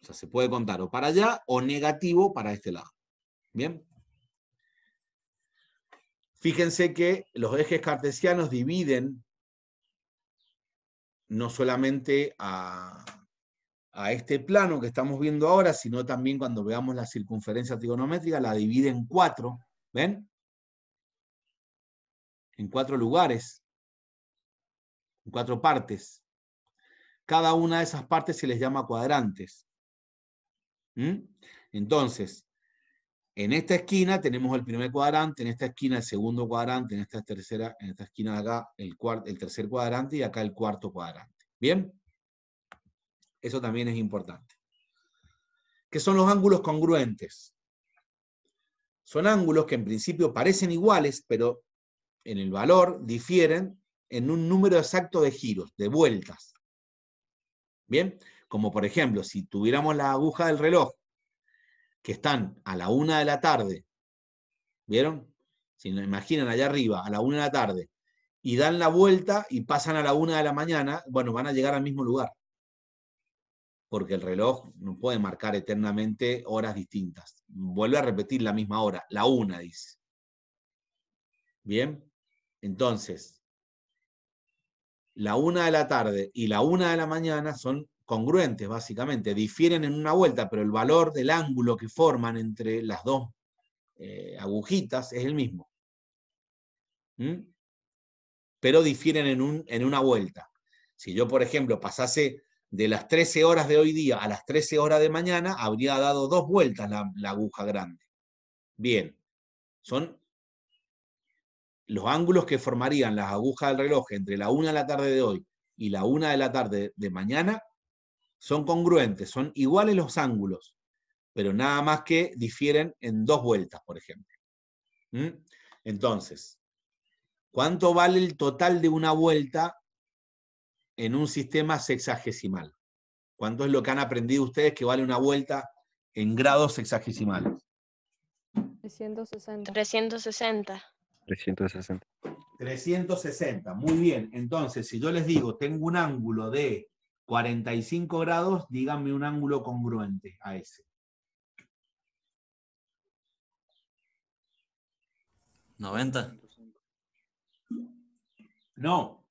O sea, se puede contar o para allá o negativo para este lado. ¿Bien? Fíjense que los ejes cartesianos dividen no solamente a, este plano que estamos viendo ahora, sino también cuando veamos la circunferencia trigonométrica, la divide en cuatro, ¿ven? En cuatro lugares, en cuatro partes. Cada una de esas partes se les llama cuadrantes. Entonces, en esta esquina tenemos el primer cuadrante, en esta esquina el segundo cuadrante, en esta tercera, en esta esquina de acá el, el tercer cuadrante y acá el cuarto cuadrante. ¿Bien? Eso también es importante. ¿Qué son los ángulos congruentes? Son ángulos que en principio parecen iguales, pero en el valor difieren en un número exacto de giros, de vueltas. ¿Bien? Como por ejemplo, si tuviéramos la aguja del reloj que están a la una de la tarde, ¿vieron? Si nos imaginan allá arriba, a la una de la tarde, y dan la vuelta y pasan a la una de la mañana, bueno, van a llegar al mismo lugar. Porque el reloj no puede marcar eternamente horas distintas. Vuelve a repetir la misma hora, la una, dice. Bien, entonces, la una de la tarde y la una de la mañana son congruentes, básicamente, difieren en una vuelta, pero el valor del ángulo que forman entre las dos eh, agujitas es el mismo. ¿Mm? Pero difieren en, un, en una vuelta. Si yo, por ejemplo, pasase de las 13 horas de hoy día a las 13 horas de mañana, habría dado dos vueltas la, la aguja grande. Bien, son los ángulos que formarían las agujas del reloj entre la 1 de la tarde de hoy y la 1 de la tarde de mañana son congruentes, son iguales los ángulos, pero nada más que difieren en dos vueltas, por ejemplo. Entonces, ¿cuánto vale el total de una vuelta en un sistema sexagesimal? ¿Cuánto es lo que han aprendido ustedes que vale una vuelta en grados sexagesimales? 360. 360. 360. 360, muy bien. Entonces, si yo les digo, tengo un ángulo de 45 grados, díganme un ángulo congruente a ese. ¿90? No,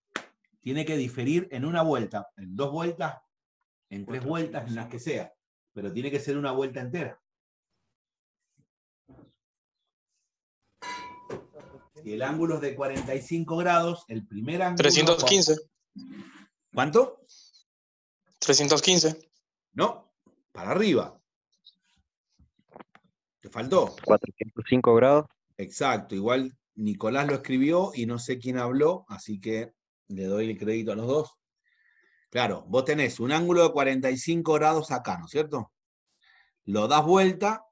tiene que diferir en una vuelta, en dos vueltas, en tres vueltas, en las que sea, pero tiene que ser una vuelta entera. Si el ángulo es de 45 grados, el primer ángulo... 315. ¿Cuánto? 315. No, para arriba. ¿Te faltó? 405 grados. Exacto, igual Nicolás lo escribió y no sé quién habló, así que le doy el crédito a los dos. Claro, vos tenés un ángulo de 45 grados acá, ¿no es cierto? Lo das vuelta,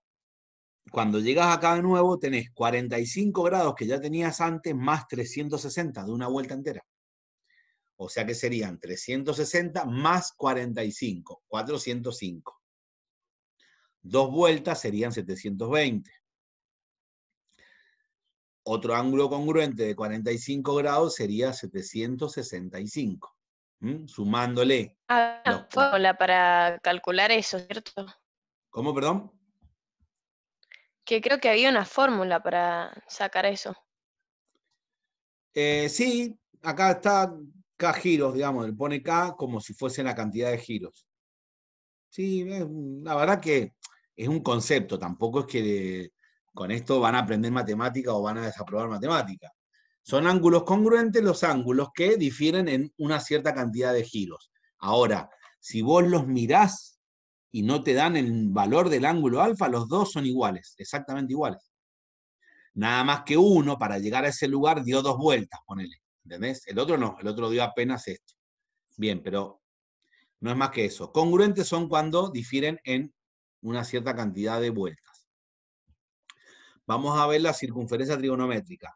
cuando llegas acá de nuevo tenés 45 grados que ya tenías antes más 360 de una vuelta entera. O sea que serían 360 más 45, 405. Dos vueltas serían 720. Otro ángulo congruente de 45 grados sería 765. Sumándole. Ah, una fórmula para calcular eso, ¿cierto? ¿Cómo, perdón? Que creo que había una fórmula para sacar eso. Eh, sí, acá está K giros, digamos, él pone K como si fuese la cantidad de giros. Sí, la verdad que es un concepto, tampoco es que con esto van a aprender matemática o van a desaprobar matemática. Son ángulos congruentes los ángulos que difieren en una cierta cantidad de giros. Ahora, si vos los mirás y no te dan el valor del ángulo alfa, los dos son iguales, exactamente iguales. Nada más que uno, para llegar a ese lugar, dio dos vueltas, ponele. ¿entendés? El otro no, el otro dio apenas esto. Bien, pero no es más que eso. Congruentes son cuando difieren en una cierta cantidad de vueltas. Vamos a ver la circunferencia trigonométrica,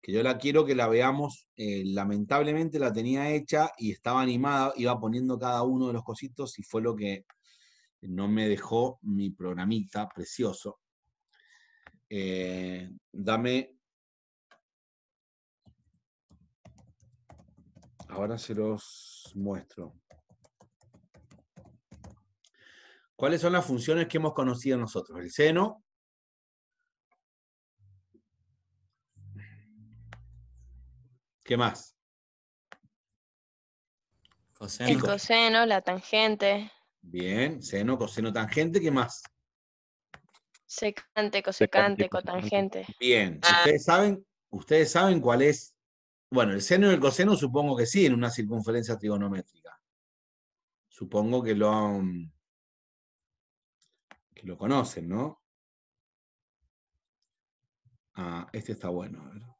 que yo la quiero que la veamos. Eh, lamentablemente la tenía hecha y estaba animada, iba poniendo cada uno de los cositos y fue lo que no me dejó mi programita precioso. Eh, dame Ahora se los muestro. ¿Cuáles son las funciones que hemos conocido nosotros? El seno. ¿Qué más? Coseno. El coseno, la tangente. Bien, seno, coseno, tangente, ¿qué más? Secante, cosecante, cotangente. Bien, ah. ¿ustedes saben, ustedes saben cuál es bueno, el seno y el coseno supongo que sí, en una circunferencia trigonométrica. Supongo que lo, mm, lo conocen, ¿no? Ah, este está bueno.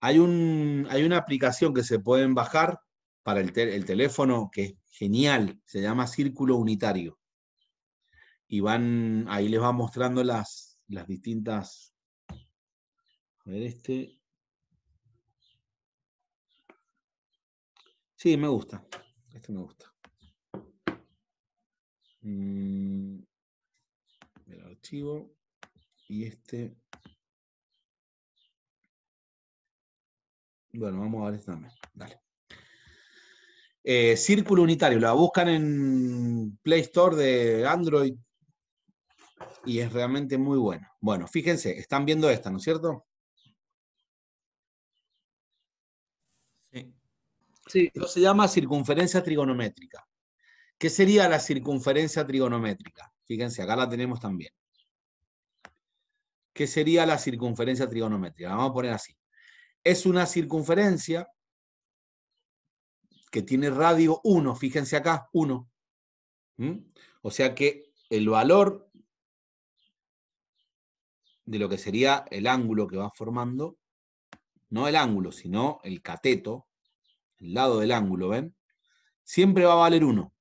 Hay, hay una aplicación que se pueden bajar para el, teléfono que es genial, se llama Círculo Unitario. Y van, ahí les va mostrando las, las distintas ver este. Sí, me gusta. Este me gusta. Mm. el archivo. Y este. Bueno, vamos a ver este también. Dale. Eh, círculo Unitario, la buscan en Play Store de Android y es realmente muy bueno Bueno, fíjense, están viendo esta, ¿no es cierto? Sí. Eso se llama circunferencia trigonométrica. ¿Qué sería la circunferencia trigonométrica? Fíjense, acá la tenemos también. ¿Qué sería la circunferencia trigonométrica? La vamos a poner así. Es una circunferencia que tiene radio 1, fíjense acá, 1. ¿Mm? O sea que el valor de lo que sería el ángulo que va formando, no el ángulo, sino el cateto, el lado del ángulo, ¿ven? Siempre va a valer 1.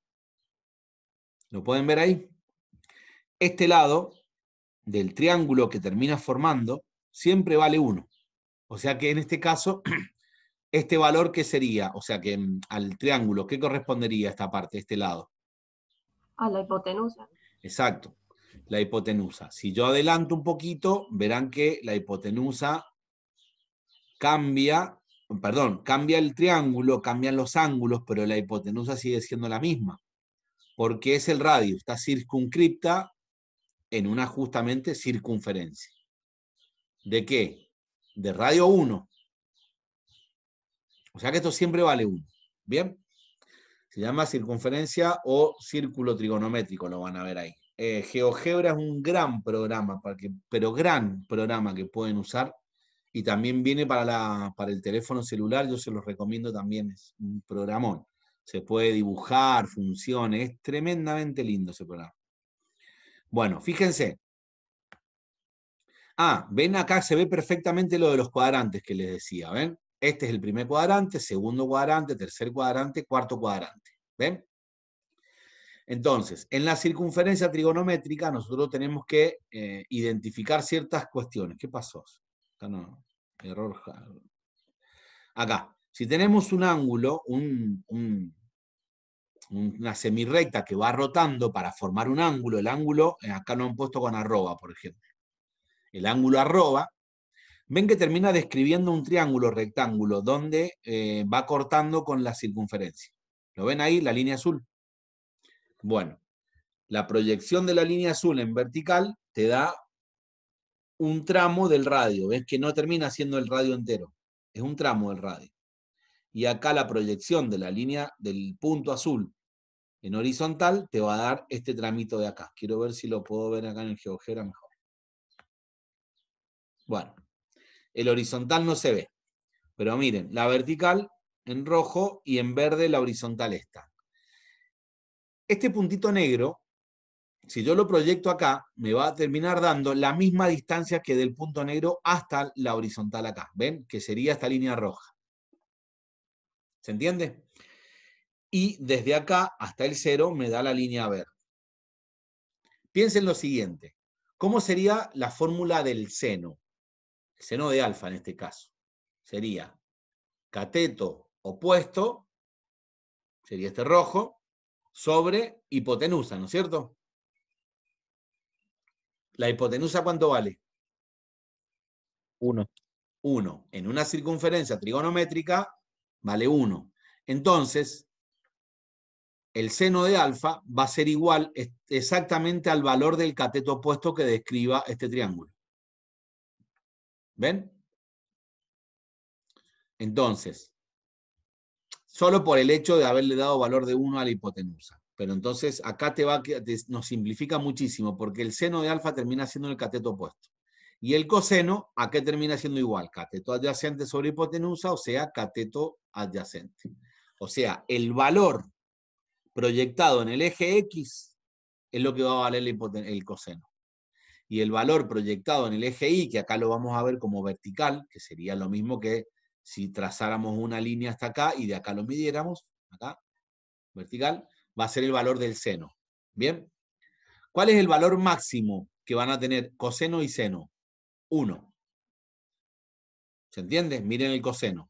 ¿Lo pueden ver ahí? Este lado del triángulo que termina formando siempre vale 1. O sea que en este caso, este valor ¿qué sería, o sea que mm, al triángulo, ¿qué correspondería a esta parte, este lado? A la hipotenusa. Exacto, la hipotenusa. Si yo adelanto un poquito, verán que la hipotenusa cambia perdón, cambia el triángulo, cambian los ángulos, pero la hipotenusa sigue siendo la misma, porque es el radio, está circunscripta en una justamente circunferencia. ¿De qué? De radio 1. O sea que esto siempre vale 1. ¿Bien? Se llama circunferencia o círculo trigonométrico, lo van a ver ahí. Eh, GeoGebra es un gran programa, pero gran programa que pueden usar y también viene para, el teléfono celular, yo se los recomiendo también, es un programón. Se puede dibujar, funciona, es tremendamente lindo ese programa. Bueno, fíjense. Ah, ven acá, se ve perfectamente lo de los cuadrantes que les decía, ¿ven? Este es el primer cuadrante, segundo cuadrante, tercer cuadrante, cuarto cuadrante, ¿ven? Entonces, en la circunferencia trigonométrica nosotros tenemos que eh, identificar ciertas cuestiones. ¿Qué pasó? Acá si tenemos un ángulo, un, una semirrecta que va rotando para formar un ángulo, el ángulo, eh, acá lo han puesto con arroba, por ejemplo. El ángulo arroba, ven que termina describiendo un triángulo rectángulo donde eh, va cortando con la circunferencia. ¿Lo ven ahí, la línea azul? Bueno, la proyección de la línea azul en vertical te da un tramo del radio, ¿ves? Que no termina siendo el radio entero, es un tramo del radio. Y acá la proyección de la línea del punto azul en horizontal te va a dar este tramito de acá. Quiero ver si lo puedo ver acá en el GeoGebra mejor. Bueno, el horizontal no se ve, pero miren, la vertical en rojo y en verde la horizontal está. Este puntito negro si yo lo proyecto acá, me va a terminar dando la misma distancia que del punto negro hasta la horizontal acá, ¿ven? Que sería esta línea roja. ¿Se entiende? Y desde acá hasta el cero me da la línea verde. Piensen lo siguiente, ¿cómo sería la fórmula del seno? El seno de alfa en este caso. Sería cateto opuesto, sería este rojo, sobre hipotenusa, ¿no es cierto? ¿La hipotenusa cuánto vale? Uno. Uno. En una circunferencia trigonométrica vale uno. Entonces, el seno de alfa va a ser igual exactamente al valor del cateto opuesto que describa este triángulo. ¿Ven? Entonces, solo por el hecho de haberle dado valor de 1 a la hipotenusa. Pero entonces acá te va, nos simplifica muchísimo, porque el seno de alfa termina siendo el cateto opuesto. Y el coseno, ¿a qué termina siendo igual? Cateto adyacente sobre hipotenusa, o sea, cateto adyacente. O sea, el valor proyectado en el eje X es lo que va a valer el coseno. Y el valor proyectado en el eje Y, que acá lo vamos a ver como vertical, que sería lo mismo que si trazáramos una línea hasta acá y de acá lo midiéramos, acá, vertical, va a ser el valor del seno. ¿Bien? ¿Cuál es el valor máximo que van a tener coseno y seno? 1. ¿Se entiende? Miren el coseno.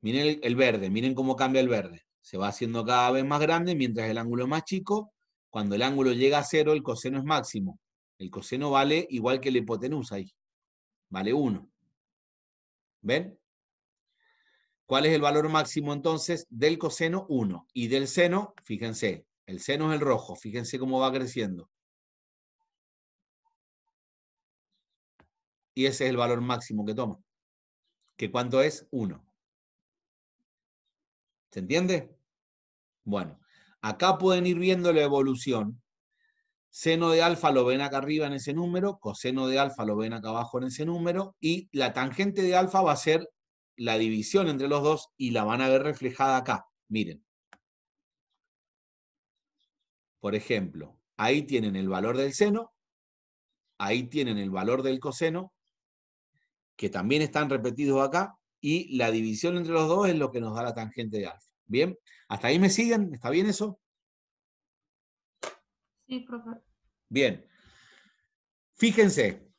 Miren el, verde, miren cómo cambia el verde. Se va haciendo cada vez más grande mientras el ángulo es más chico. Cuando el ángulo llega a cero, el coseno es máximo. El coseno vale igual que la hipotenusa ahí. Vale 1. ¿Ven? ¿Cuál es el valor máximo entonces del coseno? 1. Y del seno, fíjense, el seno es el rojo, fíjense cómo va creciendo. Y ese es el valor máximo que toma. ¿Que cuánto es? 1. ¿Se entiende? Bueno, acá pueden ir viendo la evolución. Seno de alfa lo ven acá arriba en ese número, coseno de alfa lo ven acá abajo en ese número, y la tangente de alfa va a ser la división entre los dos y la van a ver reflejada acá. Miren. Por ejemplo, ahí tienen el valor del seno, ahí tienen el valor del coseno, que también están repetidos acá, y la división entre los dos es lo que nos da la tangente de alfa. ¿Bien? ¿Hasta ahí me siguen? ¿Está bien eso? Sí, profe. Bien. Fíjense,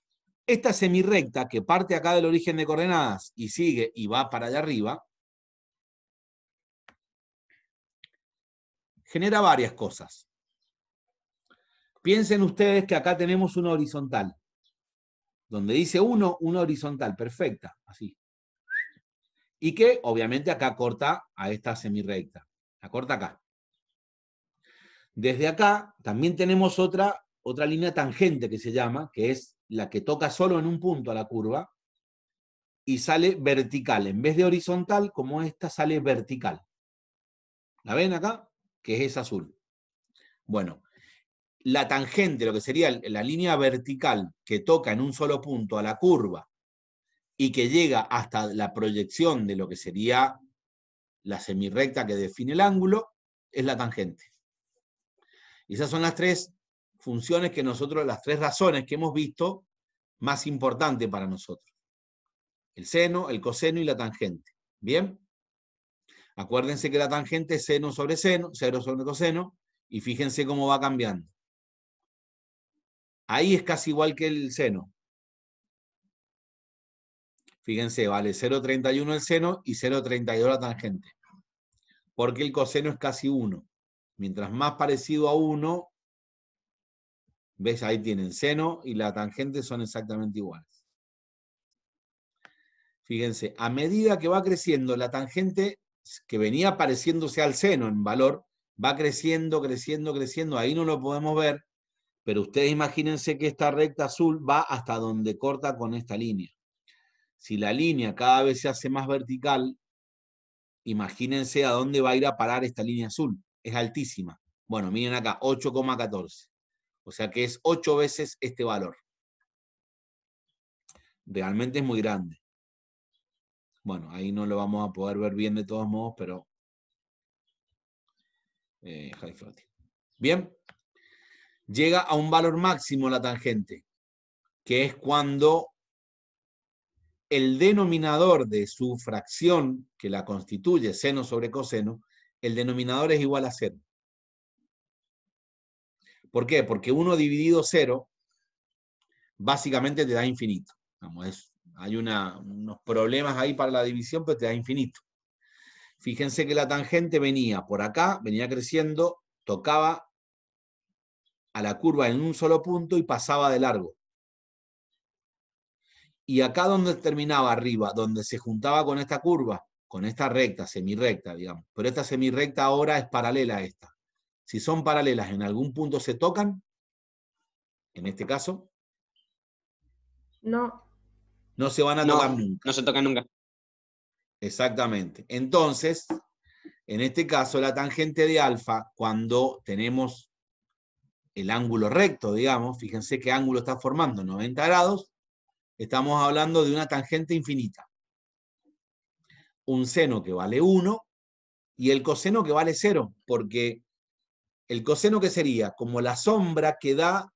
esta semirrecta que parte acá del origen de coordenadas y sigue y va para allá arriba, genera varias cosas. Piensen ustedes que acá tenemos una horizontal. Donde dice uno, una horizontal, perfecta, así. Y que obviamente acá corta a esta semirrecta. La corta acá. Desde acá también tenemos otra, otra línea tangente que se llama, que es la que toca solo en un punto a la curva, y sale vertical. En vez de horizontal, como esta, sale vertical. ¿La ven acá? Que es azul. Bueno, la tangente, lo que sería la línea vertical que toca en un solo punto a la curva y que llega hasta la proyección de lo que sería la semirrecta que define el ángulo, es la tangente. Y esas son las tres funciones que nosotros, las tres razones que hemos visto, más importantes para nosotros. El seno, el coseno y la tangente. ¿Bien? Acuérdense que la tangente es seno sobre seno, cero sobre coseno, y fíjense cómo va cambiando. Ahí es casi igual que el seno. Fíjense, vale 0,31 el seno y 0,32 la tangente. Porque el coseno es casi 1. Mientras más parecido a 1, ¿Ves? Ahí tienen seno y la tangente son exactamente iguales. Fíjense, a medida que va creciendo la tangente, que venía pareciéndose al seno en valor, va creciendo, creciendo, creciendo, ahí no lo podemos ver, pero ustedes imagínense que esta recta azul va hasta donde corta con esta línea. Si la línea cada vez se hace más vertical, imagínense a dónde va a ir a parar esta línea azul. Es altísima. Bueno, miren acá, 8,14. O sea que es ocho veces este valor. Realmente es muy grande. Bueno, ahí no lo vamos a poder ver bien de todos modos, pero... Eh, bien. Llega a un valor máximo la tangente, que es cuando el denominador de su fracción que la constituye seno sobre coseno, el denominador es igual a cero. ¿Por qué? Porque 1 dividido 0 básicamente te da infinito. hay unos problemas ahí para la división, pero te da infinito. Fíjense que la tangente venía por acá, venía creciendo, tocaba a la curva en un solo punto y pasaba de largo. Y acá donde terminaba arriba, donde se juntaba con esta curva, con esta recta, semirrecta, digamos, pero esta semirrecta ahora es paralela a esta. Si son paralelas, ¿en algún punto se tocan? En este caso. No. No se van a tocar nunca. No se tocan nunca. Exactamente. Entonces, en este caso, la tangente de alfa, cuando tenemos el ángulo recto, digamos, fíjense qué ángulo está formando, 90 grados, estamos hablando de una tangente infinita. Un seno que vale 1 y el coseno que vale 0, porque el coseno que sería como la sombra que da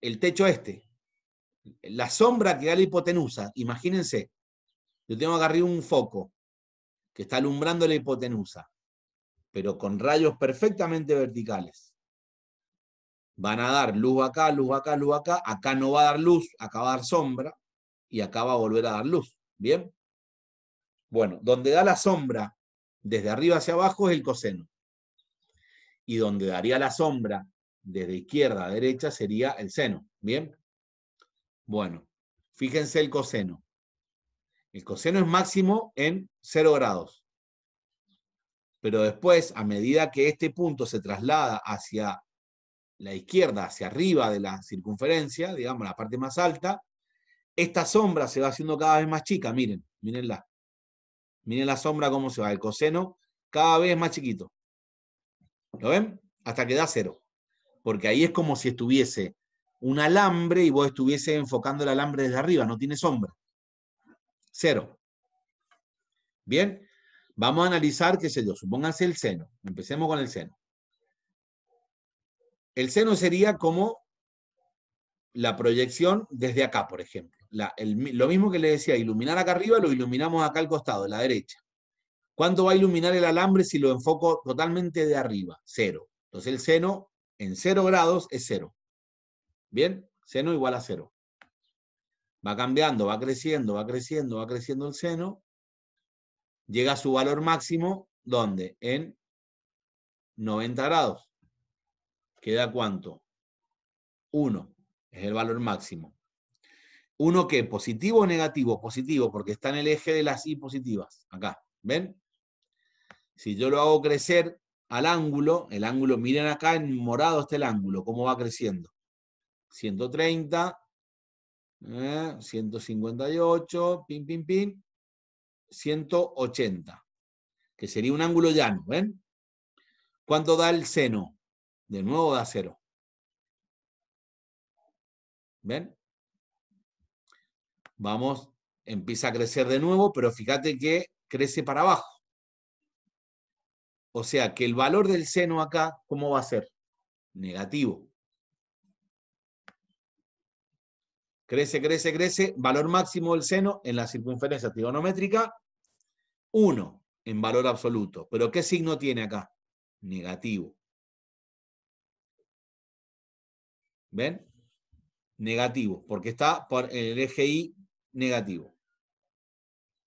el techo este, la sombra que da la hipotenusa, imagínense, yo tengo acá arriba un foco que está alumbrando la hipotenusa, pero con rayos perfectamente verticales. Van a dar luz acá, luz acá, luz acá, acá no va a dar luz, acá va a dar sombra y acá va a volver a dar luz. ¿Bien? Bueno, donde da la sombra desde arriba hacia abajo es el coseno y donde daría la sombra desde izquierda a derecha sería el seno. ¿Bien? Bueno, fíjense el coseno. El coseno es máximo en 0 grados. Pero después, a medida que este punto se traslada hacia la izquierda, hacia arriba de la circunferencia, digamos la parte más alta, esta sombra se va haciendo cada vez más chica. Miren, mírenla. Miren la sombra cómo se va. El coseno cada vez más chiquito. ¿Lo ven? Hasta que da cero. Porque ahí es como si estuviese un alambre y vos estuviese enfocando el alambre desde arriba, no tiene sombra. Cero. Bien, vamos a analizar, qué sé yo, supónganse el seno. Empecemos con el seno. El seno sería como la proyección desde acá, por ejemplo. lo mismo que le decía, iluminar acá arriba, lo iluminamos acá al costado, a la derecha. ¿Cuánto va a iluminar el alambre si lo enfoco totalmente de arriba? Cero. Entonces el seno en cero grados es cero. ¿Bien? Seno igual a cero. Va cambiando, va creciendo, va creciendo, va creciendo el seno. Llega a su valor máximo, ¿dónde? En 90 grados. ¿Queda cuánto? 1. Es el valor máximo. ¿Uno qué? ¿Positivo o negativo? Positivo, porque está en el eje de las y positivas. Acá, ¿ven? Si yo lo hago crecer al ángulo, el ángulo, miren acá en morado está el ángulo, cómo va creciendo. 130, 158, pin, pin, pin, 180, que sería un ángulo llano, ¿ven? ¿Cuánto da el seno? De nuevo da cero. ¿Ven? Vamos, empieza a crecer de nuevo, pero fíjate que crece para abajo. O sea que el valor del seno acá, ¿cómo va a ser? Negativo. Crece, crece, crece. Valor máximo del seno en la circunferencia trigonométrica, 1 en valor absoluto. ¿Pero qué signo tiene acá? Negativo. ¿Ven? Negativo, porque está por el eje Y negativo.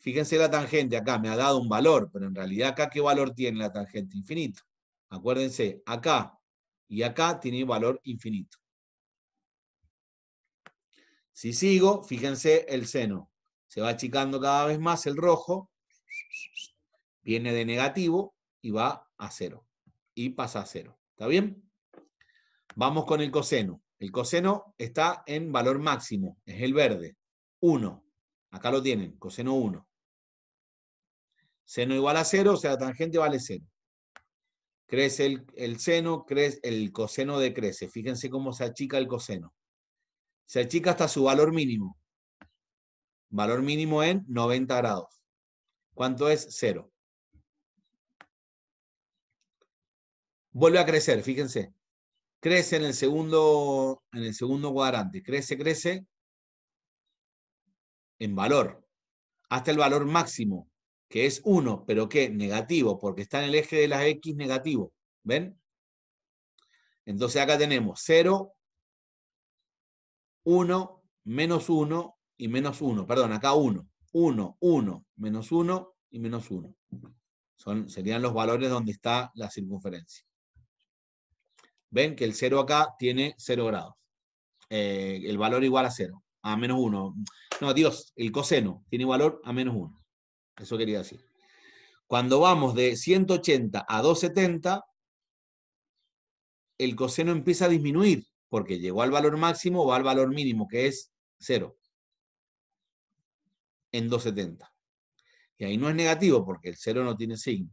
Fíjense la tangente acá, me ha dado un valor, pero en realidad acá, ¿qué valor tiene la tangente? Infinito. Acuérdense, acá y acá tiene valor infinito. Si sigo, fíjense el seno. Se va achicando cada vez más el rojo, viene de negativo y va a cero. Y pasa a cero. ¿Está bien? Vamos con el coseno. El coseno está en valor máximo, es el verde. 1. Acá lo tienen, coseno 1. Seno igual a cero, o sea, tangente vale cero. Crece el, seno, crece, el coseno decrece. Fíjense cómo se achica el coseno. Se achica hasta su valor mínimo. Valor mínimo en 90 grados. ¿Cuánto es? Cero. Vuelve a crecer, fíjense. Crece en el segundo, en el segundo cuadrante. Crece, crece en valor. Hasta el valor máximo, que es 1, pero que negativo, porque está en el eje de la X negativo. ¿Ven? Entonces acá tenemos 0, 1, menos 1 y menos 1. Perdón, acá 1. 1, 1, menos 1 y menos 1. Son, serían los valores donde está la circunferencia. Ven que el 0 acá tiene 0 grados. Eh, el valor igual a 0, a menos 1. No, Dios, el coseno tiene valor a menos 1. Eso quería decir. Cuando vamos de 180 a 270, el coseno empieza a disminuir, porque llegó al valor máximo o al valor mínimo, que es 0, en 270. Y ahí no es negativo, porque el 0 no tiene signo.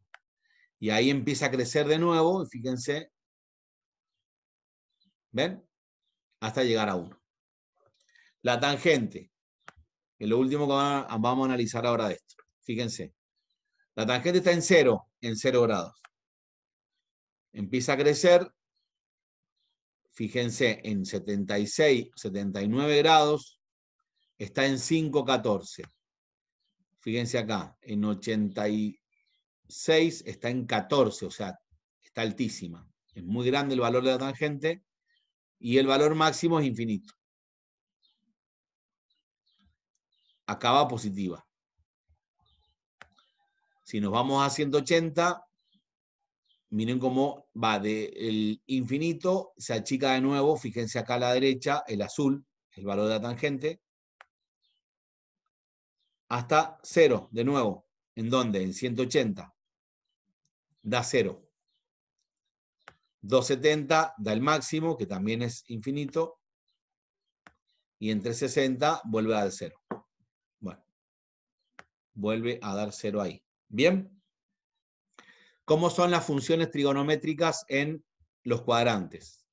Y ahí empieza a crecer de nuevo, fíjense, ¿ven? Hasta llegar a 1. La tangente, que es lo último que vamos a analizar ahora de esto. Fíjense, la tangente está en cero, en cero grados. Empieza a crecer, fíjense, en 76, 79 grados, está en 5,14. Fíjense acá, en 86 está en 14, o sea, está altísima. Es muy grande el valor de la tangente y el valor máximo es infinito. Acaba positiva. Si nos vamos a 180, miren cómo va del infinito, se achica de nuevo, fíjense acá a la derecha, el azul, el valor de la tangente, hasta cero, de nuevo. ¿En dónde? En 180. Da cero. 270 da el máximo, que también es infinito. Y entre 60 vuelve a dar cero. Bueno, vuelve a dar cero ahí. ¿Bien? ¿Cómo son las funciones trigonométricas en los cuadrantes?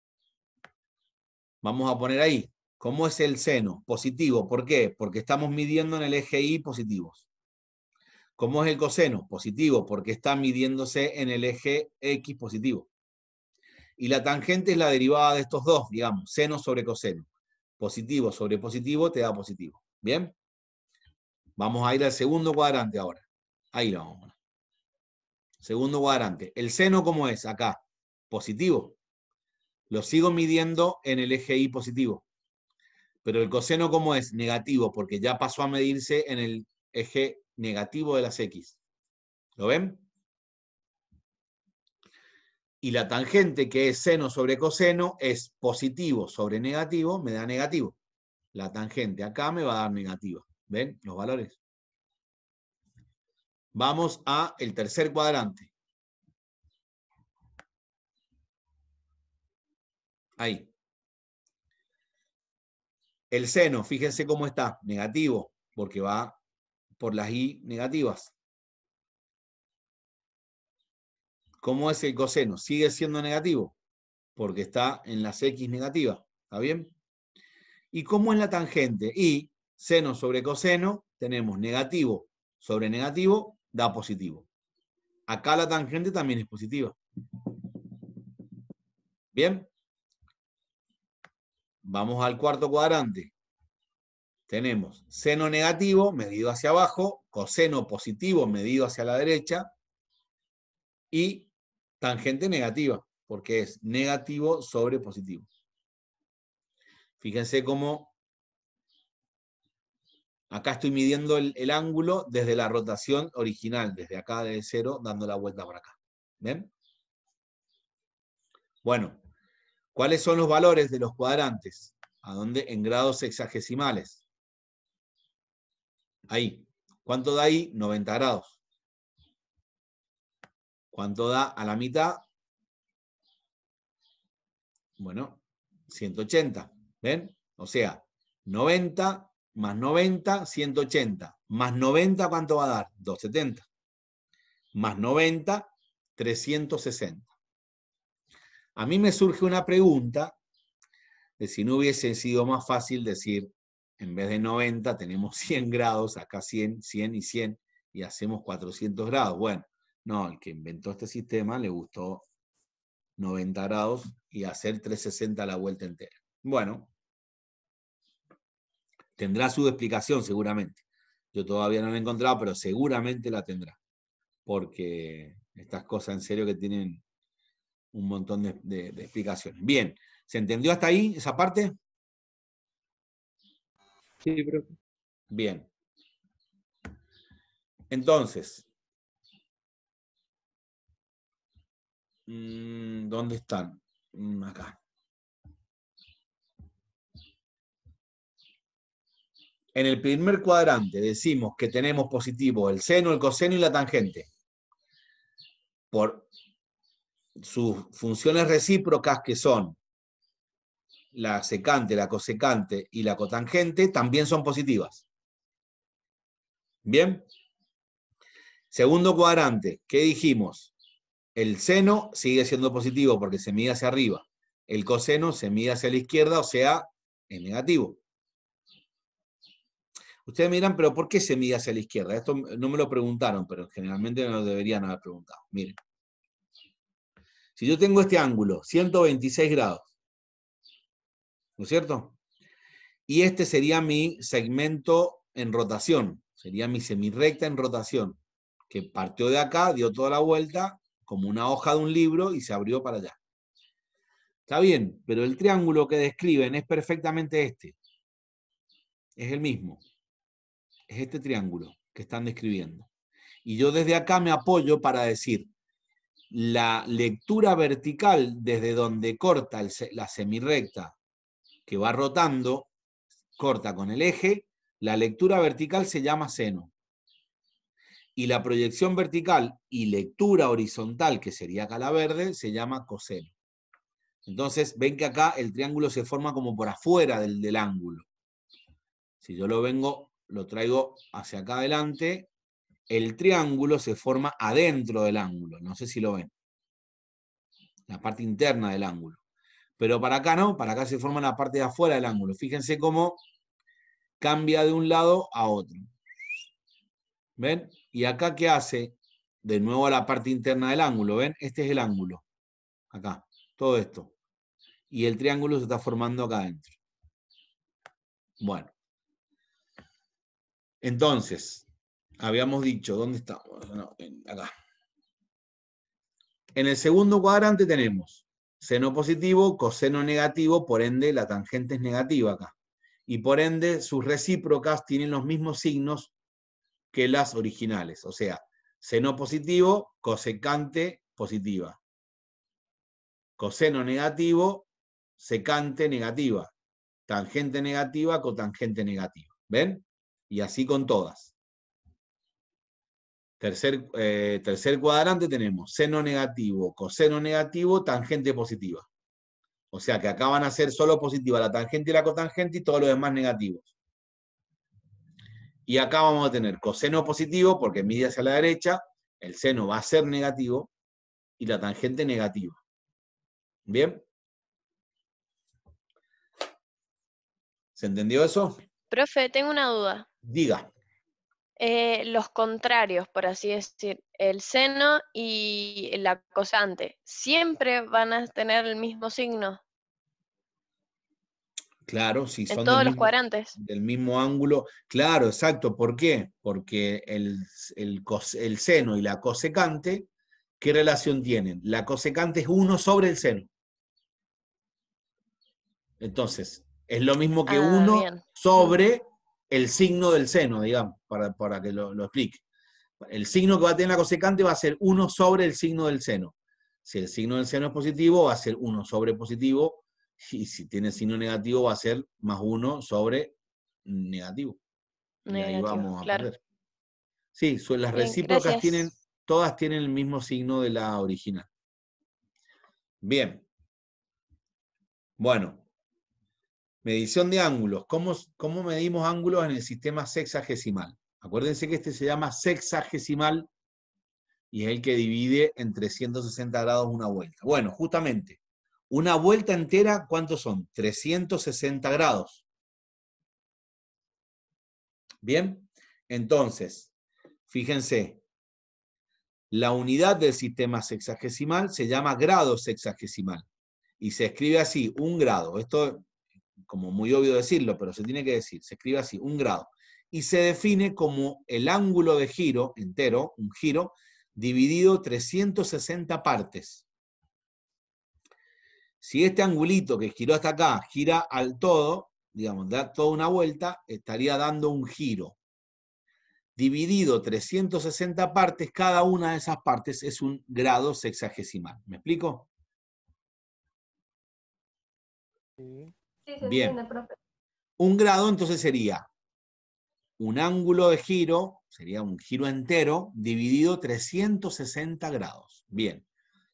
Vamos a poner ahí. ¿Cómo es el seno? Positivo. ¿Por qué? Porque estamos midiendo en el eje Y positivos. ¿Cómo es el coseno? Positivo, porque está midiéndose en el eje X positivo. Y la tangente es la derivada de estos dos, digamos, seno sobre coseno. Positivo sobre positivo te da positivo. ¿Bien? Vamos a ir al segundo cuadrante ahora. Ahí lo vamos a Segundo cuadrante. ¿El seno cómo es? Acá. Positivo. Lo sigo midiendo en el eje Y positivo. Pero el coseno cómo es? Negativo, porque ya pasó a medirse en el eje negativo de las X. ¿Lo ven? Y la tangente que es seno sobre coseno es positivo sobre negativo, me da negativo. La tangente acá me va a dar negativa. ¿Ven los valores? Vamos a el tercer cuadrante. Ahí. El seno, fíjense cómo está, negativo, porque va por las y negativas. ¿Cómo es el coseno? Sigue siendo negativo, porque está en las x negativas. ¿Está bien? ¿Y cómo es la tangente? Y seno sobre coseno tenemos negativo sobre negativo da positivo. Acá la tangente también es positiva. Bien. Vamos al cuarto cuadrante. Tenemos seno negativo medido hacia abajo, coseno positivo medido hacia la derecha y tangente negativa, porque es negativo sobre positivo. Fíjense cómo Acá estoy midiendo el, ángulo desde la rotación original, desde acá de cero, dando la vuelta para acá. ¿Ven? Bueno, ¿cuáles son los valores de los cuadrantes? ¿A dónde? En grados sexagesimales. Ahí. ¿Cuánto da ahí? 90 grados. ¿Cuánto da a la mitad? Bueno, 180. ¿Ven? O sea, 90 más 90, 180. Más 90, ¿cuánto va a dar? 270. Más 90, 360. A mí me surge una pregunta de si no hubiese sido más fácil decir, en vez de 90 tenemos 100 grados, acá 100, 100 y 100, y hacemos 400 grados. Bueno, no, el que inventó este sistema le gustó 90 grados y hacer 360 la vuelta entera. Bueno, Tendrá su explicación seguramente. Yo todavía no la he encontrado, pero seguramente la tendrá. Porque estas cosas en serio que tienen un montón de, explicaciones. Bien, ¿se entendió hasta ahí esa parte? Sí, pero... Bien. Entonces, mm, ¿dónde están? Mm, acá. en el primer cuadrante decimos que tenemos positivo el seno, el coseno y la tangente, por sus funciones recíprocas que son la secante, la cosecante y la cotangente, también son positivas. ¿Bien? Segundo cuadrante, ¿qué dijimos? El seno sigue siendo positivo porque se mide hacia arriba. El coseno se mide hacia la izquierda, o sea, es negativo. Ustedes miran, pero ¿por qué se mide hacia la izquierda? Esto no me lo preguntaron, pero generalmente no lo deberían haber preguntado. Miren. Si yo tengo este ángulo, 126 grados, ¿no es cierto? Y este sería mi segmento en rotación, sería mi semirrecta en rotación, que partió de acá, dio toda la vuelta, como una hoja de un libro, y se abrió para allá. Está bien, pero el triángulo que describen es perfectamente este. Es el mismo es este triángulo que están describiendo. Y yo desde acá me apoyo para decir, la lectura vertical desde donde corta la semirrecta que va rotando, corta con el eje, la lectura vertical se llama seno. Y la proyección vertical y lectura horizontal, que sería acá la verde, se llama coseno. Entonces, ven que acá el triángulo se forma como por afuera del ángulo. Si yo lo vengo lo traigo hacia acá adelante, el triángulo se forma adentro del ángulo, no sé si lo ven, la parte interna del ángulo. Pero para acá no, para acá se forma la parte de afuera del ángulo. Fíjense cómo cambia de un lado a otro. ¿Ven? Y acá qué hace? De nuevo a la parte interna del ángulo, ¿ven? Este es el ángulo. Acá, todo esto. Y el triángulo se está formando acá adentro. Bueno, entonces, habíamos dicho, ¿dónde estamos? acá. En el segundo cuadrante tenemos seno positivo, coseno negativo, por ende la tangente es negativa acá. Y por ende sus recíprocas tienen los mismos signos que las originales. O sea, seno positivo, cosecante positiva. Coseno negativo, secante negativa. Tangente negativa, cotangente negativa. ¿Ven? Y así con todas. Tercer, eh, tercer cuadrante tenemos seno negativo, coseno negativo, tangente positiva. O sea que acá van a ser solo positiva la tangente y la cotangente y todos los demás negativos. Y acá vamos a tener coseno positivo porque mide hacia la derecha, el seno va a ser negativo y la tangente negativa. ¿Bien? ¿Se entendió eso? Profe, tengo una duda. Diga. Eh, los contrarios, por así decir, el seno y la cosecante, ¿siempre van a tener el mismo signo? Claro, sí. son todos los cuadrantes. Del mismo ángulo. Claro, exacto. ¿Por qué? Porque el, el seno y la cosecante, ¿qué relación tienen? La cosecante es uno sobre el seno. Entonces, es lo mismo que 1 ah, uno sobre el signo del seno, digamos, para, que lo, explique. El signo que va a tener la cosecante va a ser 1 sobre el signo del seno. Si el signo del seno es positivo, va a ser 1 sobre positivo, y si tiene signo negativo, va a ser más 1 sobre negativo. y ahí vamos a ver. Sí, las recíprocas tienen, todas tienen el mismo signo de la original. Bien. Bueno, Medición de ángulos. ¿Cómo, medimos ángulos en el sistema sexagesimal? Acuérdense que este se llama sexagesimal y es el que divide en 360 grados una vuelta. Bueno, justamente, una vuelta entera, ¿cuántos son? 360 grados. Bien, entonces, fíjense, la unidad del sistema sexagesimal se llama grado sexagesimal y se escribe así, un grado. Esto como muy obvio decirlo, pero se tiene que decir, se escribe así, un grado. Y se define como el ángulo de giro entero, un giro, dividido 360 partes. Si este angulito que giró hasta acá gira al todo, digamos, da toda una vuelta, estaría dando un giro. Dividido 360 partes, cada una de esas partes es un grado sexagesimal. ¿Me explico? Sí. Bien. Un grado entonces sería un ángulo de giro, sería un giro entero, dividido 360 grados. Bien.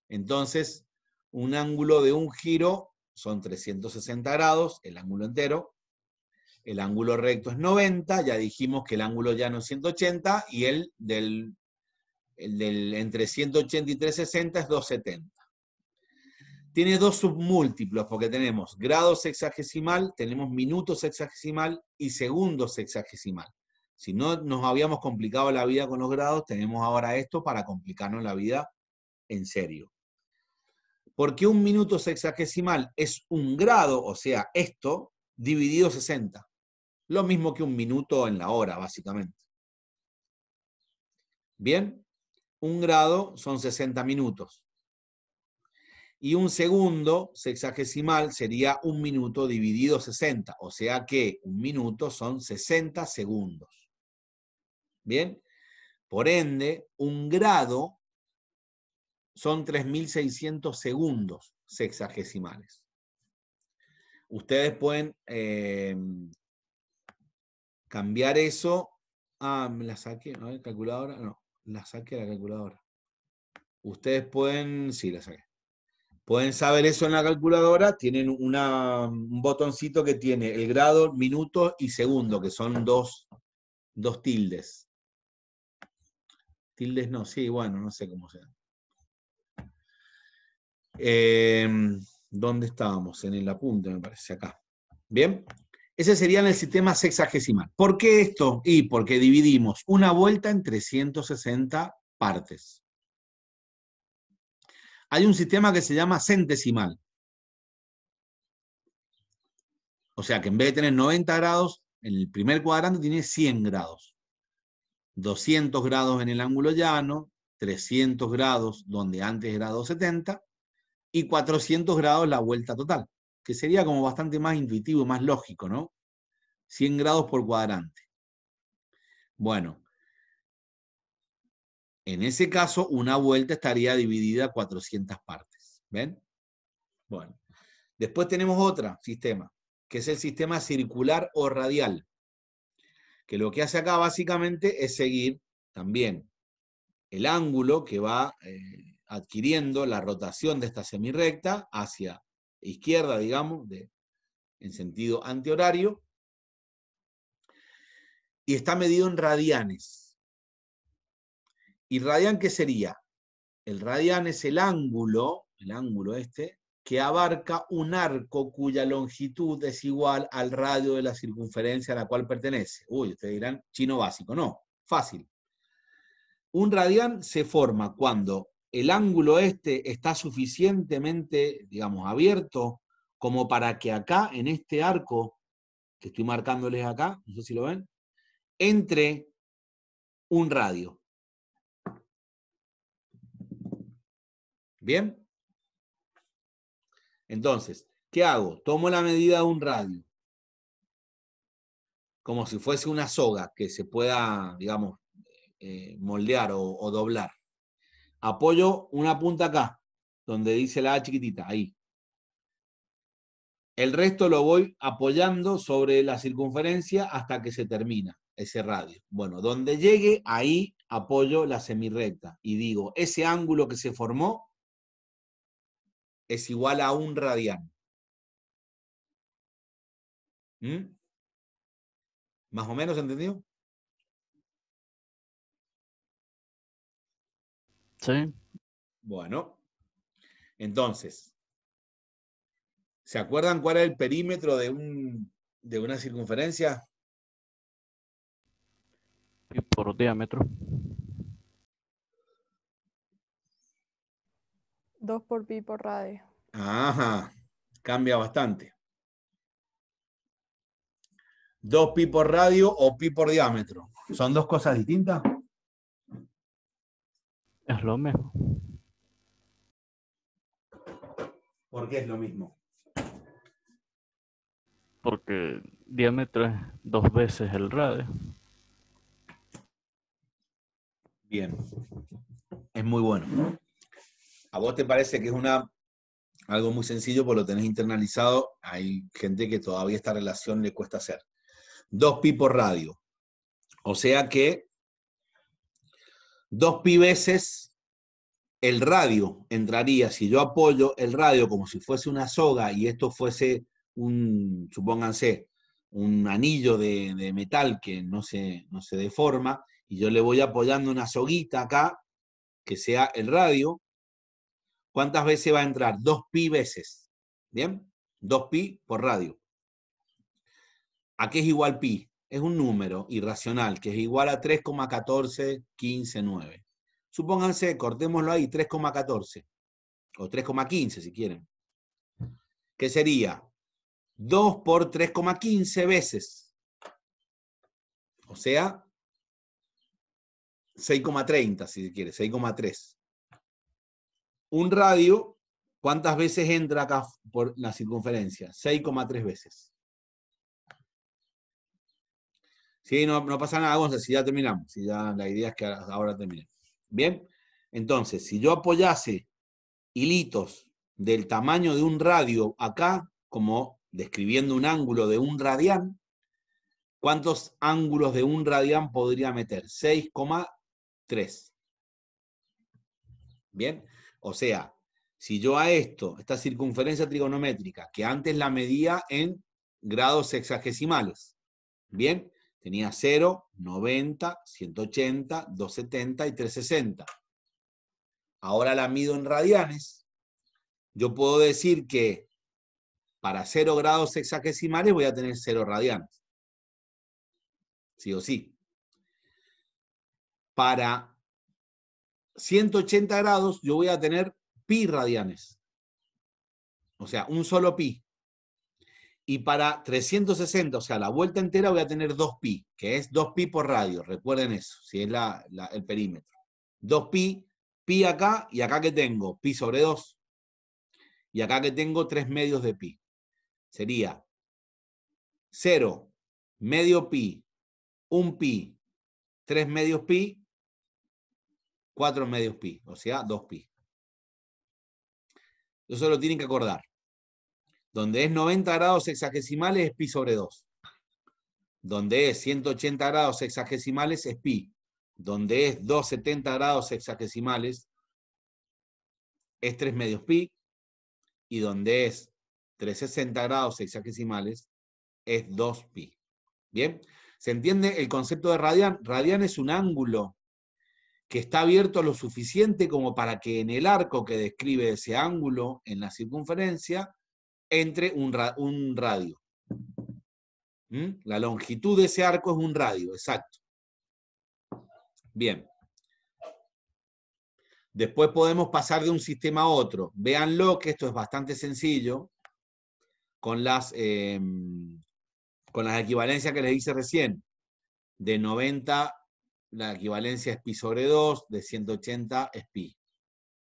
Entonces, un ángulo de un giro son 360 grados, el ángulo entero. El ángulo recto es 90, ya dijimos que el ángulo llano es 180 y el del, el del entre 180 y 360 es 270 tiene dos submúltiplos, porque tenemos grado sexagesimal, tenemos minuto sexagesimal y segundo sexagesimal. Si no nos habíamos complicado la vida con los grados, tenemos ahora esto para complicarnos la vida en serio. Porque un minuto sexagesimal es un grado, o sea, esto, dividido 60. Lo mismo que un minuto en la hora, básicamente. Bien, un grado son 60 minutos y un segundo sexagesimal sería un minuto dividido 60, o sea que un minuto son 60 segundos. Bien, por ende, un grado son 3.600 segundos sexagesimales. Ustedes pueden eh, cambiar eso. Ah, me la saqué, ¿no? ¿Calculadora? No, la saqué a la calculadora. Ustedes pueden, sí, la saqué. Pueden saber eso en la calculadora, tienen un botoncito que tiene el grado, minuto y segundo, que son dos, dos tildes. Tildes no, sí, bueno, no sé cómo sea. Eh, ¿Dónde estábamos? En el apunte, me parece, acá. Bien, ese sería en el sistema sexagesimal. ¿Por qué esto? Y porque dividimos una vuelta en 360 partes hay un sistema que se llama centesimal. O sea que en vez de tener 90 grados, en el primer cuadrante tiene 100 grados. 200 grados en el ángulo llano, 300 grados donde antes era 270 y 400 grados la vuelta total, que sería como bastante más intuitivo, más lógico, ¿no? 100 grados por cuadrante. Bueno, en ese caso, una vuelta estaría dividida a 400 partes. ¿Ven? Bueno. Después tenemos otro sistema, que es el sistema circular o radial, que lo que hace acá básicamente es seguir también el ángulo que va eh, adquiriendo la rotación de esta semirrecta hacia izquierda, digamos, en sentido antihorario, y está medido en radianes. ¿Y radian qué sería? El radian es el ángulo, el ángulo este, que abarca un arco cuya longitud es igual al radio de la circunferencia a la cual pertenece. Uy, ustedes dirán, chino básico. No, fácil. Un radian se forma cuando el ángulo este está suficientemente, digamos, abierto como para que acá, en este arco, que estoy marcándoles acá, no sé si lo ven, entre un radio. Bien. Entonces, ¿qué hago? Tomo la medida de un radio, como si fuese una soga que se pueda, digamos, eh, moldear o, doblar. Apoyo una punta acá, donde dice la A chiquitita, ahí. El resto lo voy apoyando sobre la circunferencia hasta que se termina ese radio. Bueno, donde llegue, ahí apoyo la semirrecta y digo, ese ángulo que se formó es igual a un radiano. ¿Mm? ¿Más o menos entendido? Sí. Bueno, entonces, ¿se acuerdan cuál es el perímetro de, un, de una circunferencia? por diámetro. 2 por pi por radio. Ajá, cambia bastante. 2 pi por radio o pi por diámetro. ¿Son dos cosas distintas? Es lo mismo. ¿Por qué es lo mismo? Porque diámetro es dos veces el radio. Bien. Es muy bueno a vos te parece que es una algo muy sencillo, por pues lo tenés internalizado. Hay gente que todavía esta relación le cuesta hacer. Dos pi por radio. O sea que dos pi veces el radio entraría, si yo apoyo el radio como si fuese una soga y esto fuese un, supónganse, un anillo de, metal que no se, no se deforma, y yo le voy apoyando una soguita acá, que sea el radio, ¿Cuántas veces va a entrar? 2pi veces. ¿Bien? 2pi por radio. ¿A qué es igual pi? Es un número irracional que es igual a 3,14159. Supónganse, cortémoslo ahí, 3,14 o 3,15 si quieren. ¿Qué sería 2 por 3,15 veces. O sea, 6,30 si quiere, 6,3. Un radio, ¿cuántas veces entra acá por la circunferencia? 6,3 veces. Sí, no, pasa nada, Gonzalo, si ya terminamos. Si ya la idea es que ahora terminemos. Bien, entonces, si yo apoyase hilitos del tamaño de un radio acá, como describiendo un ángulo de un radián, ¿cuántos ángulos de un radián podría meter? 6,3. Bien, o sea, si yo a esto, esta circunferencia trigonométrica, que antes la medía en grados sexagesimales, ¿bien? Tenía 0, 90, 180, 270 y 360. Ahora la mido en radianes. Yo puedo decir que para 0 grados sexagesimales voy a tener 0 radianes. Sí o sí. Para 180 grados yo voy a tener pi radianes. O sea, un solo pi. Y para 360, o sea, la vuelta entera voy a tener 2pi, que es 2pi por radio. Recuerden eso, si es el perímetro. 2pi, pi acá y acá que tengo, pi sobre 2. Y acá que tengo 3 medios de pi. Sería 0, medio pi, 1 pi, 3 medios pi 4 medios pi, o sea, 2pi. Eso lo tienen que acordar. Donde es 90 grados sexagesimales es pi sobre 2. Donde es 180 grados sexagesimales es pi. Donde es 270 grados sexagesimales es 3 medios pi. Y donde es 360 grados sexagesimales es 2 pi. ¿Bien? ¿Se entiende el concepto de radian? Radian es un ángulo que está abierto lo suficiente como para que en el arco que describe ese ángulo en la circunferencia entre un, un radio. ¿Mm? La longitud de ese arco es un radio, exacto. Bien. Después podemos pasar de un sistema a otro. Véanlo, que esto es bastante sencillo, con las, eh, con las equivalencias que les hice recién, de 90 la equivalencia es pi sobre 2, de 180 es pi.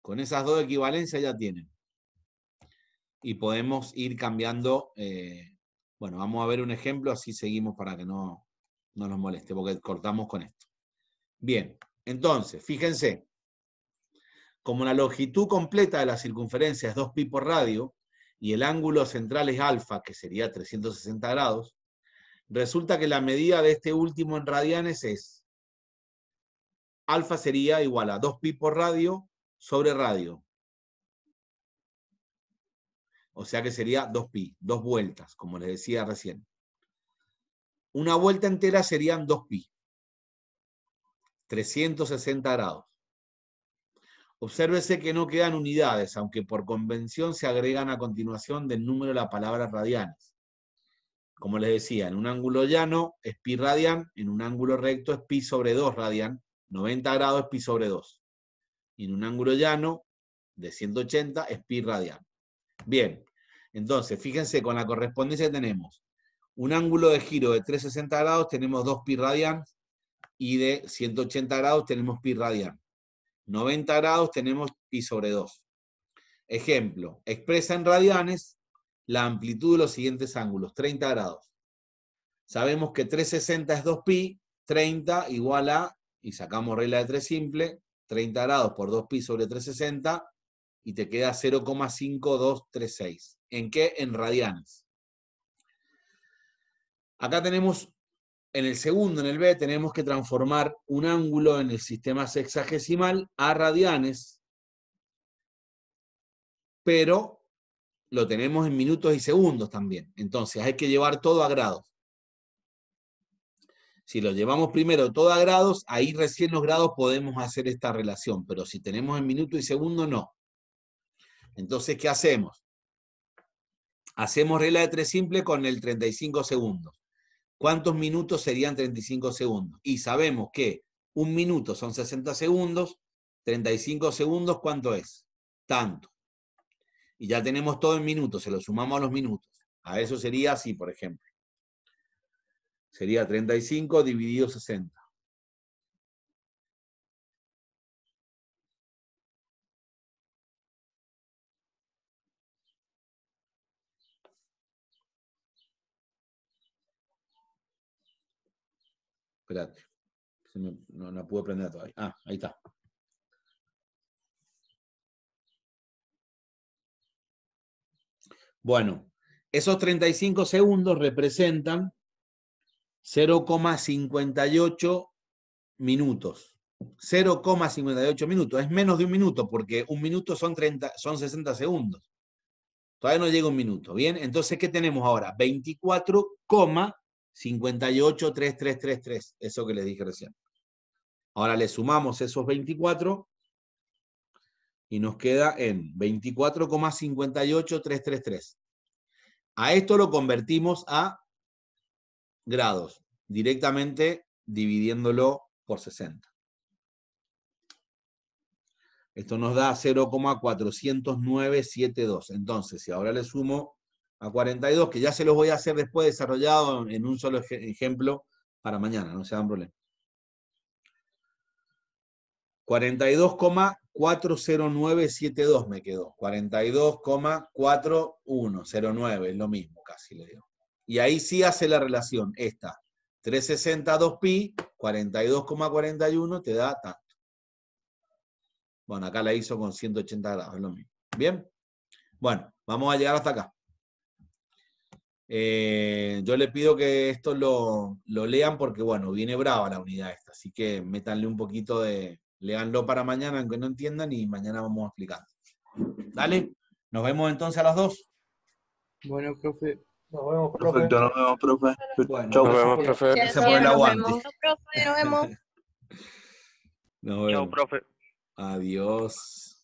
Con esas dos equivalencias ya tienen. Y podemos ir cambiando, eh, bueno, vamos a ver un ejemplo, así seguimos para que no, no nos moleste, porque cortamos con esto. Bien, entonces, fíjense, como la longitud completa de la circunferencia es 2pi por radio, y el ángulo central es alfa, que sería 360 grados, resulta que la medida de este último en radianes es alfa sería igual a 2pi por radio sobre radio. O sea que sería 2pi, dos vueltas, como les decía recién. Una vuelta entera serían 2pi, 360 grados. Obsérvese que no quedan unidades, aunque por convención se agregan a continuación del número de las palabras radianes. Como les decía, en un ángulo llano es pi radian, en un ángulo recto es pi sobre 2 radian, 90 grados es pi sobre 2. Y en un ángulo llano de 180 es pi radial. Bien, entonces fíjense con la correspondencia tenemos. Un ángulo de giro de 360 grados tenemos 2 pi radian y de 180 grados tenemos pi radian. 90 grados tenemos pi sobre 2. Ejemplo, expresa en radianes la amplitud de los siguientes ángulos, 30 grados. Sabemos que 360 es 2pi, 30 igual a y sacamos regla de 3 simple, 30 grados por 2pi sobre 360 y te queda 0,5236. ¿En qué? En radianes. Acá tenemos, en el segundo, en el B, tenemos que transformar un ángulo en el sistema sexagesimal a radianes, pero lo tenemos en minutos y segundos también. Entonces hay que llevar todo a grados. Si lo llevamos primero todo a grados, ahí recién los grados podemos hacer esta relación, pero si tenemos en minuto y segundo, no. Entonces, ¿qué hacemos? Hacemos regla de tres simple con el 35 segundos. ¿Cuántos minutos serían 35 segundos? Y sabemos que un minuto son 60 segundos, 35 segundos, ¿cuánto es? Tanto. Y ya tenemos todo en minutos, se lo sumamos a los minutos. A eso sería así, por ejemplo. Sería 35 dividido 60. Espérate. No, no pude prender todavía. Ah, ahí está. Bueno, esos 35 segundos representan 0,58 minutos. 0,58 minutos. Es menos de un minuto porque un minuto son, 30, son 60 segundos. Todavía no llega un minuto. Bien, entonces, ¿qué tenemos ahora? 24,583333. Eso que les dije recién. Ahora le sumamos esos 24 y nos queda en 24,58333. A esto lo convertimos a grados, directamente dividiéndolo por 60. Esto nos da 0,40972. Entonces, si ahora le sumo a 42, que ya se los voy a hacer después desarrollado en un solo ejemplo para mañana, no se dan problema. 42,40972 me quedó. 42,4109, es lo mismo casi, le digo. Y ahí sí hace la relación, esta. 360 2pi, 42,41 te da tanto. Bueno, acá la hizo con 180 grados, es lo mismo. ¿Bien? Bueno, vamos a llegar hasta acá. Eh, yo le pido que esto lo, lean porque, bueno, viene brava la unidad esta, así que métanle un poquito de, leanlo para mañana, aunque no entiendan, y mañana vamos a explicar. Dale, nos vemos entonces a las dos. Bueno, profe. Nos vemos, profe. Perfecto, nos vemos, profe. nos vemos, profe. Nos vemos, Nos vemos. Nos vemos. profe. Adiós.